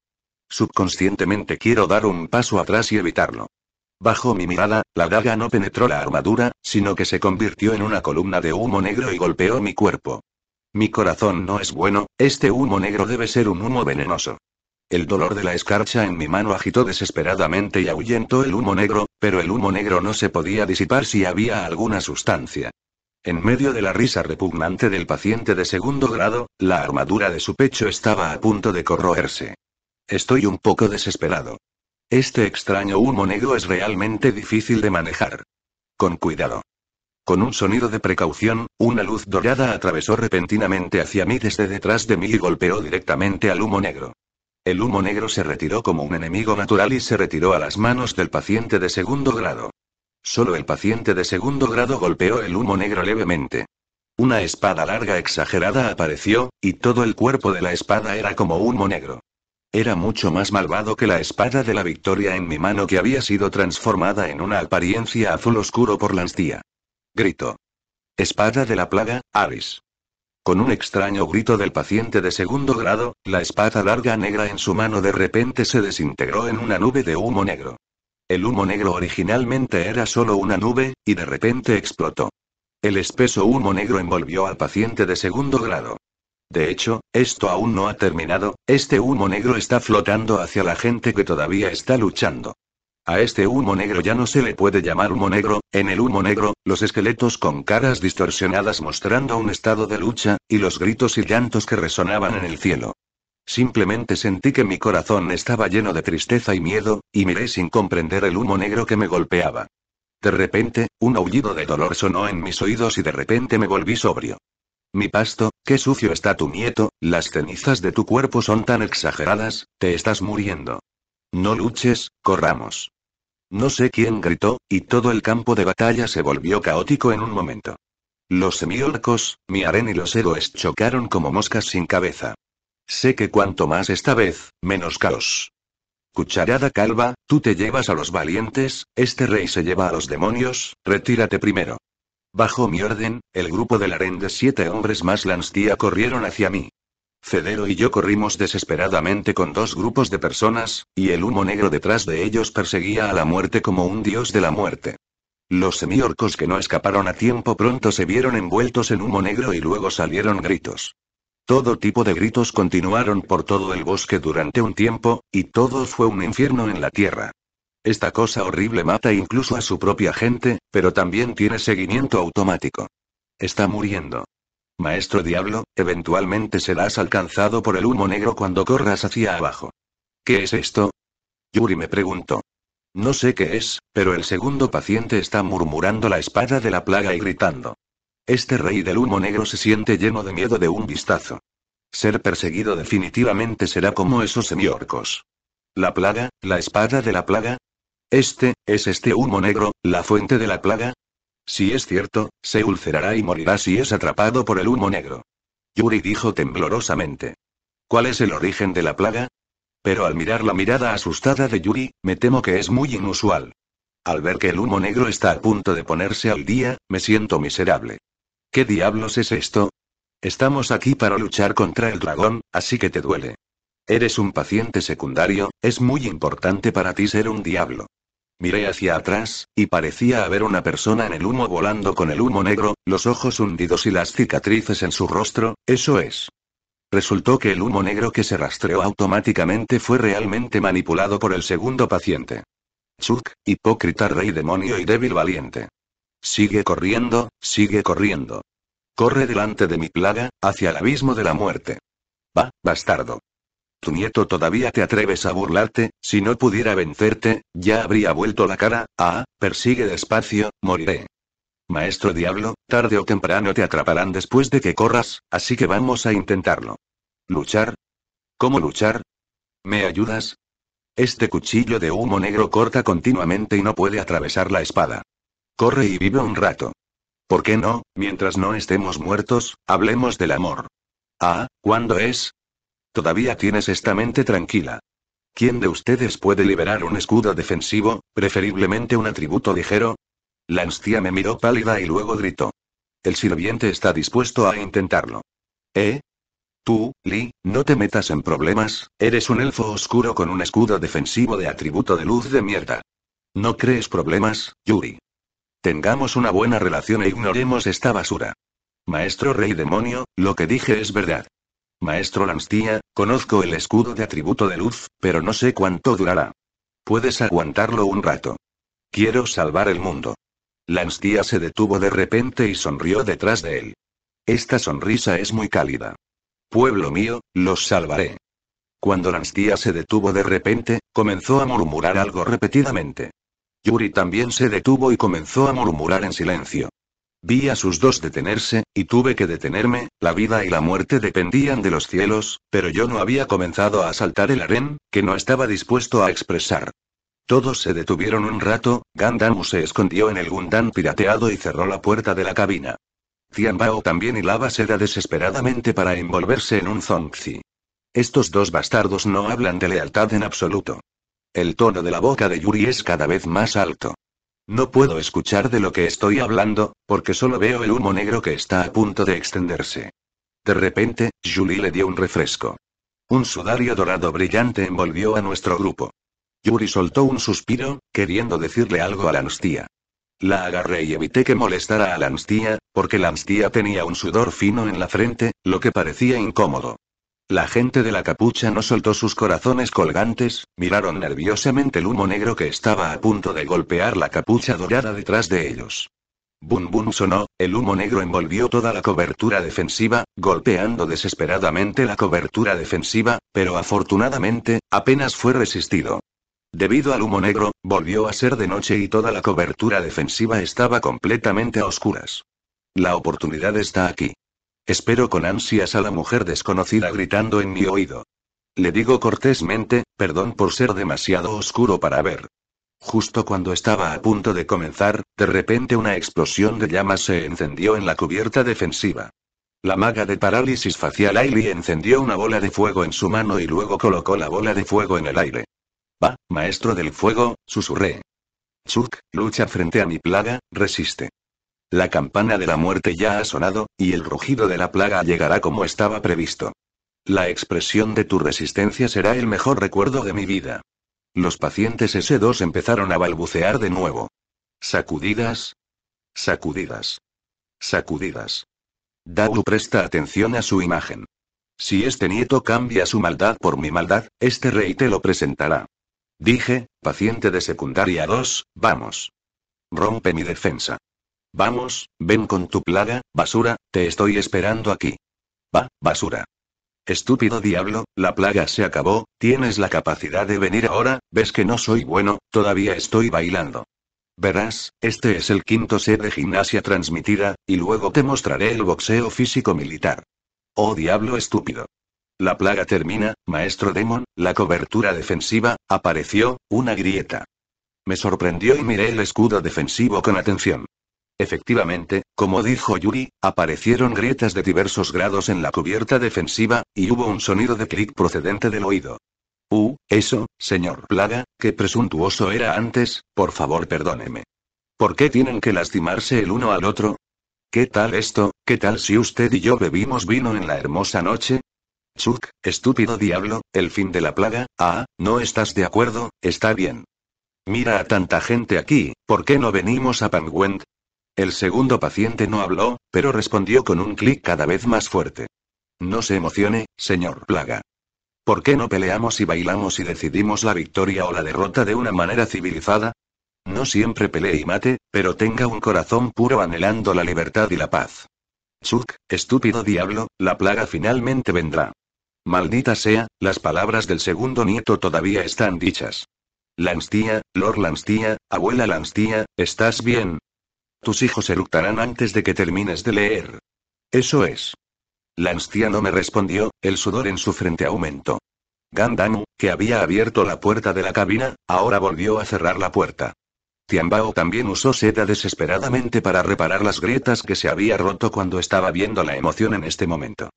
Subconscientemente quiero dar un paso atrás y evitarlo. Bajo mi mirada, la daga no penetró la armadura, sino que se convirtió en una columna de humo negro y golpeó mi cuerpo. Mi corazón no es bueno, este humo negro debe ser un humo venenoso. El dolor de la escarcha en mi mano agitó desesperadamente y ahuyentó el humo negro, pero el humo negro no se podía disipar si había alguna sustancia. En medio de la risa repugnante del paciente de segundo grado, la armadura de su pecho estaba a punto de corroerse. Estoy un poco desesperado. Este extraño humo negro es realmente difícil de manejar. Con cuidado. Con un sonido de precaución, una luz dorada atravesó repentinamente hacia mí desde detrás de mí y golpeó directamente al humo negro. El humo negro se retiró como un enemigo natural y se retiró a las manos del paciente de segundo grado. Solo el paciente de segundo grado golpeó el humo negro levemente. Una espada larga exagerada apareció, y todo el cuerpo de la espada era como humo negro. Era mucho más malvado que la espada de la victoria en mi mano que había sido transformada en una apariencia azul oscuro por la Grito. Espada de la plaga, Aris. Con un extraño grito del paciente de segundo grado, la espada larga negra en su mano de repente se desintegró en una nube de humo negro. El humo negro originalmente era solo una nube, y de repente explotó. El espeso humo negro envolvió al paciente de segundo grado. De hecho, esto aún no ha terminado, este humo negro está flotando hacia la gente que todavía está luchando. A este humo negro ya no se le puede llamar humo negro, en el humo negro, los esqueletos con caras distorsionadas mostrando un estado de lucha, y los gritos y llantos que resonaban en el cielo. Simplemente sentí que mi corazón estaba lleno de tristeza y miedo, y miré sin comprender el humo negro que me golpeaba. De repente, un aullido de dolor sonó en mis oídos y de repente me volví sobrio. Mi pasto, qué sucio está tu nieto, las cenizas de tu cuerpo son tan exageradas, te estás muriendo. No luches, corramos. No sé quién gritó, y todo el campo de batalla se volvió caótico en un momento. Los semiorcos, mi aren y los héroes chocaron como moscas sin cabeza. Sé que cuanto más esta vez, menos caos. Cucharada calva, tú te llevas a los valientes, este rey se lleva a los demonios, retírate primero. Bajo mi orden, el grupo del harén de siete hombres más Lanstia corrieron hacia mí. Cedero y yo corrimos desesperadamente con dos grupos de personas, y el humo negro detrás de ellos perseguía a la muerte como un dios de la muerte. Los semiorcos que no escaparon a tiempo pronto se vieron envueltos en humo negro y luego salieron gritos. Todo tipo de gritos continuaron por todo el bosque durante un tiempo, y todo fue un infierno en la tierra. Esta cosa horrible mata incluso a su propia gente, pero también tiene seguimiento automático. Está muriendo. Maestro Diablo, eventualmente serás alcanzado por el humo negro cuando corras hacia abajo. ¿Qué es esto? Yuri me preguntó. No sé qué es, pero el segundo paciente está murmurando la espada de la plaga y gritando. Este rey del humo negro se siente lleno de miedo de un vistazo. Ser perseguido definitivamente será como esos semiorcos. La plaga, la espada de la plaga, este, ¿es este humo negro, la fuente de la plaga? Si es cierto, se ulcerará y morirá si es atrapado por el humo negro. Yuri dijo temblorosamente. ¿Cuál es el origen de la plaga? Pero al mirar la mirada asustada de Yuri, me temo que es muy inusual. Al ver que el humo negro está a punto de ponerse al día, me siento miserable. ¿Qué diablos es esto? Estamos aquí para luchar contra el dragón, así que te duele. Eres un paciente secundario, es muy importante para ti ser un diablo. Miré hacia atrás, y parecía haber una persona en el humo volando con el humo negro, los ojos hundidos y las cicatrices en su rostro, eso es. Resultó que el humo negro que se rastreó automáticamente fue realmente manipulado por el segundo paciente. Chuck, hipócrita rey demonio y débil valiente. Sigue corriendo, sigue corriendo. Corre delante de mi plaga, hacia el abismo de la muerte. Va, bastardo. Tu nieto todavía te atreves a burlarte, si no pudiera vencerte, ya habría vuelto la cara, ah, persigue despacio, moriré. Maestro Diablo, tarde o temprano te atraparán después de que corras, así que vamos a intentarlo. ¿Luchar? ¿Cómo luchar? ¿Me ayudas? Este cuchillo de humo negro corta continuamente y no puede atravesar la espada. Corre y vive un rato. ¿Por qué no, mientras no estemos muertos, hablemos del amor? Ah, ¿cuándo es? Todavía tienes esta mente tranquila. ¿Quién de ustedes puede liberar un escudo defensivo, preferiblemente un atributo ligero? La me miró pálida y luego gritó. El sirviente está dispuesto a intentarlo. ¿Eh? Tú, Lee, no te metas en problemas, eres un elfo oscuro con un escudo defensivo de atributo de luz de mierda. No crees problemas, Yuri. Tengamos una buena relación e ignoremos esta basura. Maestro Rey Demonio, lo que dije es verdad. Maestro Lanstia, conozco el escudo de atributo de luz, pero no sé cuánto durará. Puedes aguantarlo un rato. Quiero salvar el mundo. Lanstia se detuvo de repente y sonrió detrás de él. Esta sonrisa es muy cálida. Pueblo mío, los salvaré. Cuando Lanstia se detuvo de repente, comenzó a murmurar algo repetidamente. Yuri también se detuvo y comenzó a murmurar en silencio. Vi a sus dos detenerse, y tuve que detenerme, la vida y la muerte dependían de los cielos, pero yo no había comenzado a asaltar el harén, que no estaba dispuesto a expresar. Todos se detuvieron un rato, Gandamu se escondió en el Gundam pirateado y cerró la puerta de la cabina. Tianbao también hilaba seda desesperadamente para envolverse en un zongzi. Estos dos bastardos no hablan de lealtad en absoluto. El tono de la boca de Yuri es cada vez más alto. No puedo escuchar de lo que estoy hablando, porque solo veo el humo negro que está a punto de extenderse. De repente, Julie le dio un refresco. Un sudario dorado brillante envolvió a nuestro grupo. Yuri soltó un suspiro, queriendo decirle algo a la Lanstia. La agarré y evité que molestara a Lanstia, porque Lanstia tenía un sudor fino en la frente, lo que parecía incómodo. La gente de la capucha no soltó sus corazones colgantes, miraron nerviosamente el humo negro que estaba a punto de golpear la capucha dorada detrás de ellos. Bum bum sonó, el humo negro envolvió toda la cobertura defensiva, golpeando desesperadamente la cobertura defensiva, pero afortunadamente, apenas fue resistido. Debido al humo negro, volvió a ser de noche y toda la cobertura defensiva estaba completamente a oscuras. La oportunidad está aquí. Espero con ansias a la mujer desconocida gritando en mi oído. Le digo cortésmente, perdón por ser demasiado oscuro para ver. Justo cuando estaba a punto de comenzar, de repente una explosión de llamas se encendió en la cubierta defensiva. La maga de parálisis facial Ailey encendió una bola de fuego en su mano y luego colocó la bola de fuego en el aire. Va, maestro del fuego, susurré. Chuck, lucha frente a mi plaga, resiste. La campana de la muerte ya ha sonado, y el rugido de la plaga llegará como estaba previsto. La expresión de tu resistencia será el mejor recuerdo de mi vida. Los pacientes S2 empezaron a balbucear de nuevo. Sacudidas. Sacudidas. Sacudidas. Dao presta atención a su imagen. Si este nieto cambia su maldad por mi maldad, este rey te lo presentará. Dije, paciente de secundaria 2, vamos. Rompe mi defensa. Vamos, ven con tu plaga, basura, te estoy esperando aquí. Va, basura. Estúpido diablo, la plaga se acabó, tienes la capacidad de venir ahora, ves que no soy bueno, todavía estoy bailando. Verás, este es el quinto set de gimnasia transmitida, y luego te mostraré el boxeo físico militar. Oh diablo estúpido. La plaga termina, maestro Demon, la cobertura defensiva, apareció, una grieta. Me sorprendió y miré el escudo defensivo con atención. Efectivamente, como dijo Yuri, aparecieron grietas de diversos grados en la cubierta defensiva, y hubo un sonido de clic procedente del oído. Uh, eso, señor Plaga, qué presuntuoso era antes, por favor perdóneme. ¿Por qué tienen que lastimarse el uno al otro? ¿Qué tal esto, qué tal si usted y yo bebimos vino en la hermosa noche? Chuck, estúpido diablo, el fin de la plaga, ah, no estás de acuerdo, está bien. Mira a tanta gente aquí, ¿por qué no venimos a Pangwent? El segundo paciente no habló, pero respondió con un clic cada vez más fuerte. No se emocione, señor Plaga. ¿Por qué no peleamos y bailamos y decidimos la victoria o la derrota de una manera civilizada? No siempre pelee y mate, pero tenga un corazón puro anhelando la libertad y la paz. Zuk, estúpido diablo, la plaga finalmente vendrá. Maldita sea, las palabras del segundo nieto todavía están dichas. Lanstia, Lord Lanstia, abuela Lanstia, ¿estás bien? Tus hijos eructarán antes de que termines de leer. Eso es. La no me respondió, el sudor en su frente aumentó. Gandamu, que había abierto la puerta de la cabina, ahora volvió a cerrar la puerta. Tianbao también usó seda desesperadamente para reparar las grietas que se había roto cuando estaba viendo la emoción en este momento.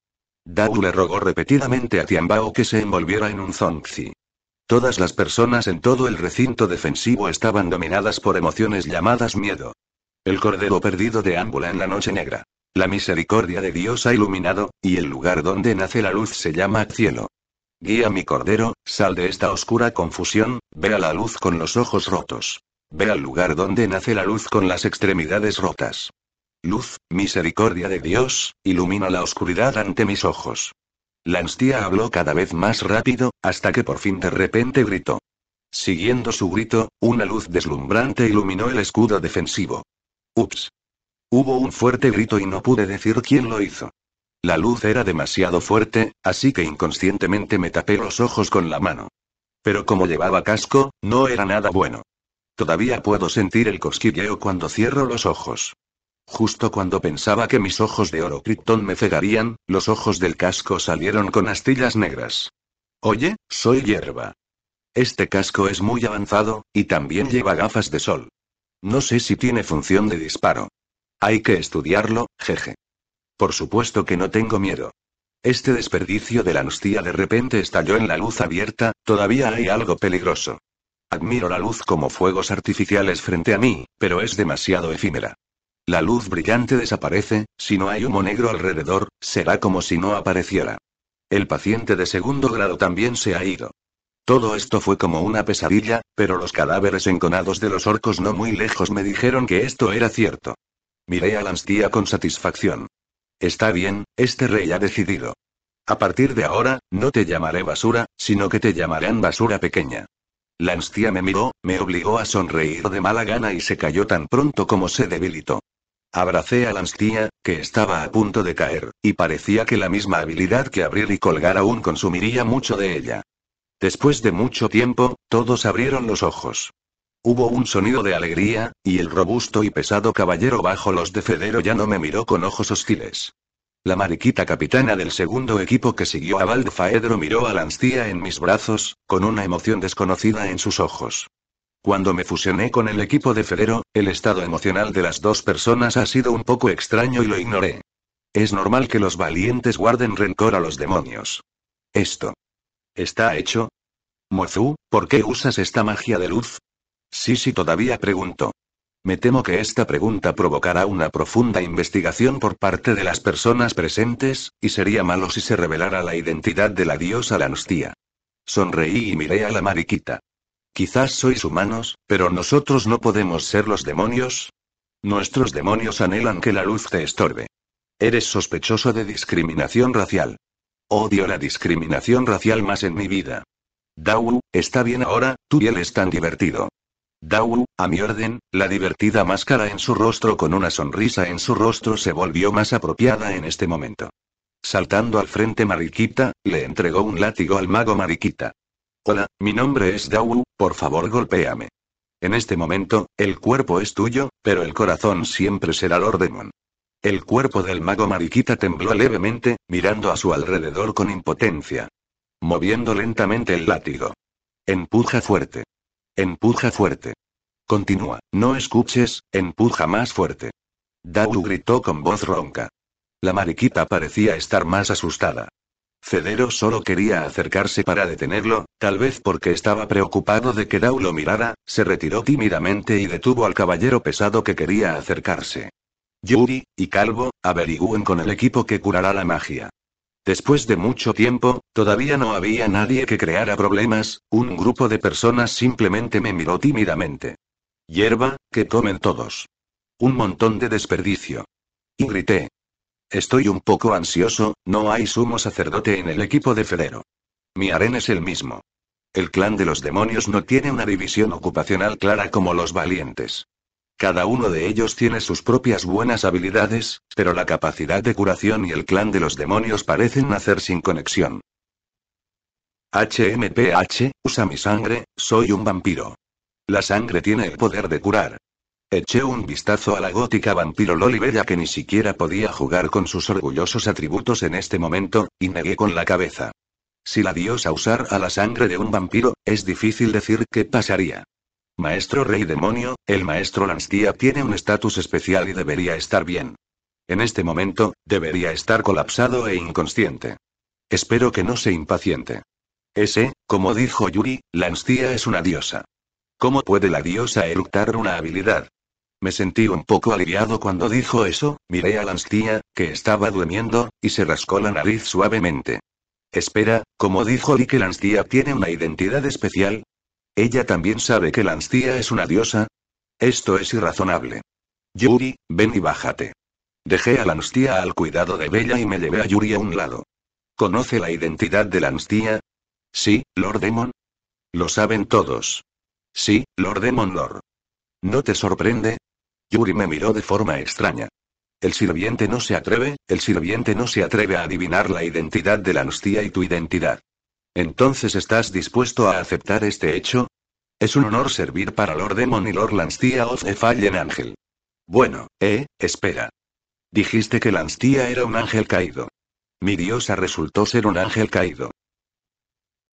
Dao le rogó repetidamente a Tianbao que se envolviera en un zongzi. Todas las personas en todo el recinto defensivo estaban dominadas por emociones llamadas miedo, el cordero perdido de ámbula en la noche negra. La misericordia de Dios ha iluminado, y el lugar donde nace la luz se llama cielo. Guía mi cordero, sal de esta oscura confusión, ve a la luz con los ojos rotos. Ve al lugar donde nace la luz con las extremidades rotas. Luz, misericordia de Dios, ilumina la oscuridad ante mis ojos. Lanstia habló cada vez más rápido, hasta que por fin de repente gritó. Siguiendo su grito, una luz deslumbrante iluminó el escudo defensivo. Ups. Hubo un fuerte grito y no pude decir quién lo hizo. La luz era demasiado fuerte, así que inconscientemente me tapé los ojos con la mano. Pero como llevaba casco, no era nada bueno. Todavía puedo sentir el cosquilleo cuando cierro los ojos. Justo cuando pensaba que mis ojos de oro Krypton, me cegarían, los ojos del casco salieron con astillas negras. Oye, soy hierba. Este casco es muy avanzado, y también lleva gafas de sol. No sé si tiene función de disparo. Hay que estudiarlo, jeje. Por supuesto que no tengo miedo. Este desperdicio de la hostia de repente estalló en la luz abierta, todavía hay algo peligroso. Admiro la luz como fuegos artificiales frente a mí, pero es demasiado efímera. La luz brillante desaparece, si no hay humo negro alrededor, será como si no apareciera. El paciente de segundo grado también se ha ido. Todo esto fue como una pesadilla, pero los cadáveres enconados de los orcos no muy lejos me dijeron que esto era cierto. Miré a Lanstia con satisfacción. Está bien, este rey ha decidido. A partir de ahora, no te llamaré basura, sino que te llamarán basura pequeña. Lanstia me miró, me obligó a sonreír de mala gana y se cayó tan pronto como se debilitó. Abracé a Lanstia, que estaba a punto de caer, y parecía que la misma habilidad que abrir y colgar aún consumiría mucho de ella. Después de mucho tiempo, todos abrieron los ojos. Hubo un sonido de alegría, y el robusto y pesado caballero bajo los de Federo ya no me miró con ojos hostiles. La mariquita capitana del segundo equipo que siguió a Valdefaedro miró a Lancía en mis brazos, con una emoción desconocida en sus ojos. Cuando me fusioné con el equipo de Federo, el estado emocional de las dos personas ha sido un poco extraño y lo ignoré. Es normal que los valientes guarden rencor a los demonios. Esto. ¿Está hecho? Mozu, ¿por qué usas esta magia de luz? Sí, sí, todavía pregunto. Me temo que esta pregunta provocará una profunda investigación por parte de las personas presentes, y sería malo si se revelara la identidad de la diosa Lanstía. Sonreí y miré a la mariquita. Quizás sois humanos, pero nosotros no podemos ser los demonios. Nuestros demonios anhelan que la luz te estorbe. Eres sospechoso de discriminación racial. Odio la discriminación racial más en mi vida. Dawu, está bien ahora, Tú él es tan divertido. Dawu, a mi orden, la divertida máscara en su rostro con una sonrisa en su rostro se volvió más apropiada en este momento. Saltando al frente Mariquita, le entregó un látigo al mago Mariquita. Hola, mi nombre es Dawu, por favor golpéame. En este momento, el cuerpo es tuyo, pero el corazón siempre será Lord el cuerpo del mago Mariquita tembló levemente, mirando a su alrededor con impotencia. Moviendo lentamente el látigo. Empuja fuerte. Empuja fuerte. Continúa, no escuches, empuja más fuerte. Daulu gritó con voz ronca. La mariquita parecía estar más asustada. Cedero solo quería acercarse para detenerlo, tal vez porque estaba preocupado de que Daulu mirara, se retiró tímidamente y detuvo al caballero pesado que quería acercarse. Yuri, y Calvo, averigüen con el equipo que curará la magia. Después de mucho tiempo, todavía no había nadie que creara problemas, un grupo de personas simplemente me miró tímidamente. Hierba, que comen todos. Un montón de desperdicio. Y grité. Estoy un poco ansioso, no hay sumo sacerdote en el equipo de Federo. Mi harén es el mismo. El clan de los demonios no tiene una división ocupacional clara como los valientes. Cada uno de ellos tiene sus propias buenas habilidades, pero la capacidad de curación y el clan de los demonios parecen nacer sin conexión. HMPH, usa mi sangre, soy un vampiro. La sangre tiene el poder de curar. Eché un vistazo a la gótica vampiro Loli Bella que ni siquiera podía jugar con sus orgullosos atributos en este momento, y negué con la cabeza. Si la diosa usar a la sangre de un vampiro, es difícil decir qué pasaría. Maestro Rey Demonio, el Maestro Lanstia tiene un estatus especial y debería estar bien. En este momento, debería estar colapsado e inconsciente. Espero que no se impaciente. Ese, como dijo Yuri, Lansdía es una diosa. ¿Cómo puede la diosa eructar una habilidad? Me sentí un poco aliviado cuando dijo eso, miré a Lansdía, que estaba durmiendo, y se rascó la nariz suavemente. Espera, como dijo que Lansdía tiene una identidad especial, ¿Ella también sabe que Lanstia es una diosa? Esto es irrazonable. Yuri, ven y bájate. Dejé a Lanstia al cuidado de Bella y me llevé a Yuri a un lado. ¿Conoce la identidad de Lanstia? Sí, Lord Demon. Lo saben todos. Sí, Lord Demon Lord. ¿No te sorprende? Yuri me miró de forma extraña. El sirviente no se atreve, el sirviente no se atreve a adivinar la identidad de Lanstia y tu identidad. ¿Entonces estás dispuesto a aceptar este hecho? Es un honor servir para Lord Demon y Lord Lanstia of the Fallen Angel. Bueno, eh, espera. Dijiste que Lanstia era un ángel caído. Mi diosa resultó ser un ángel caído.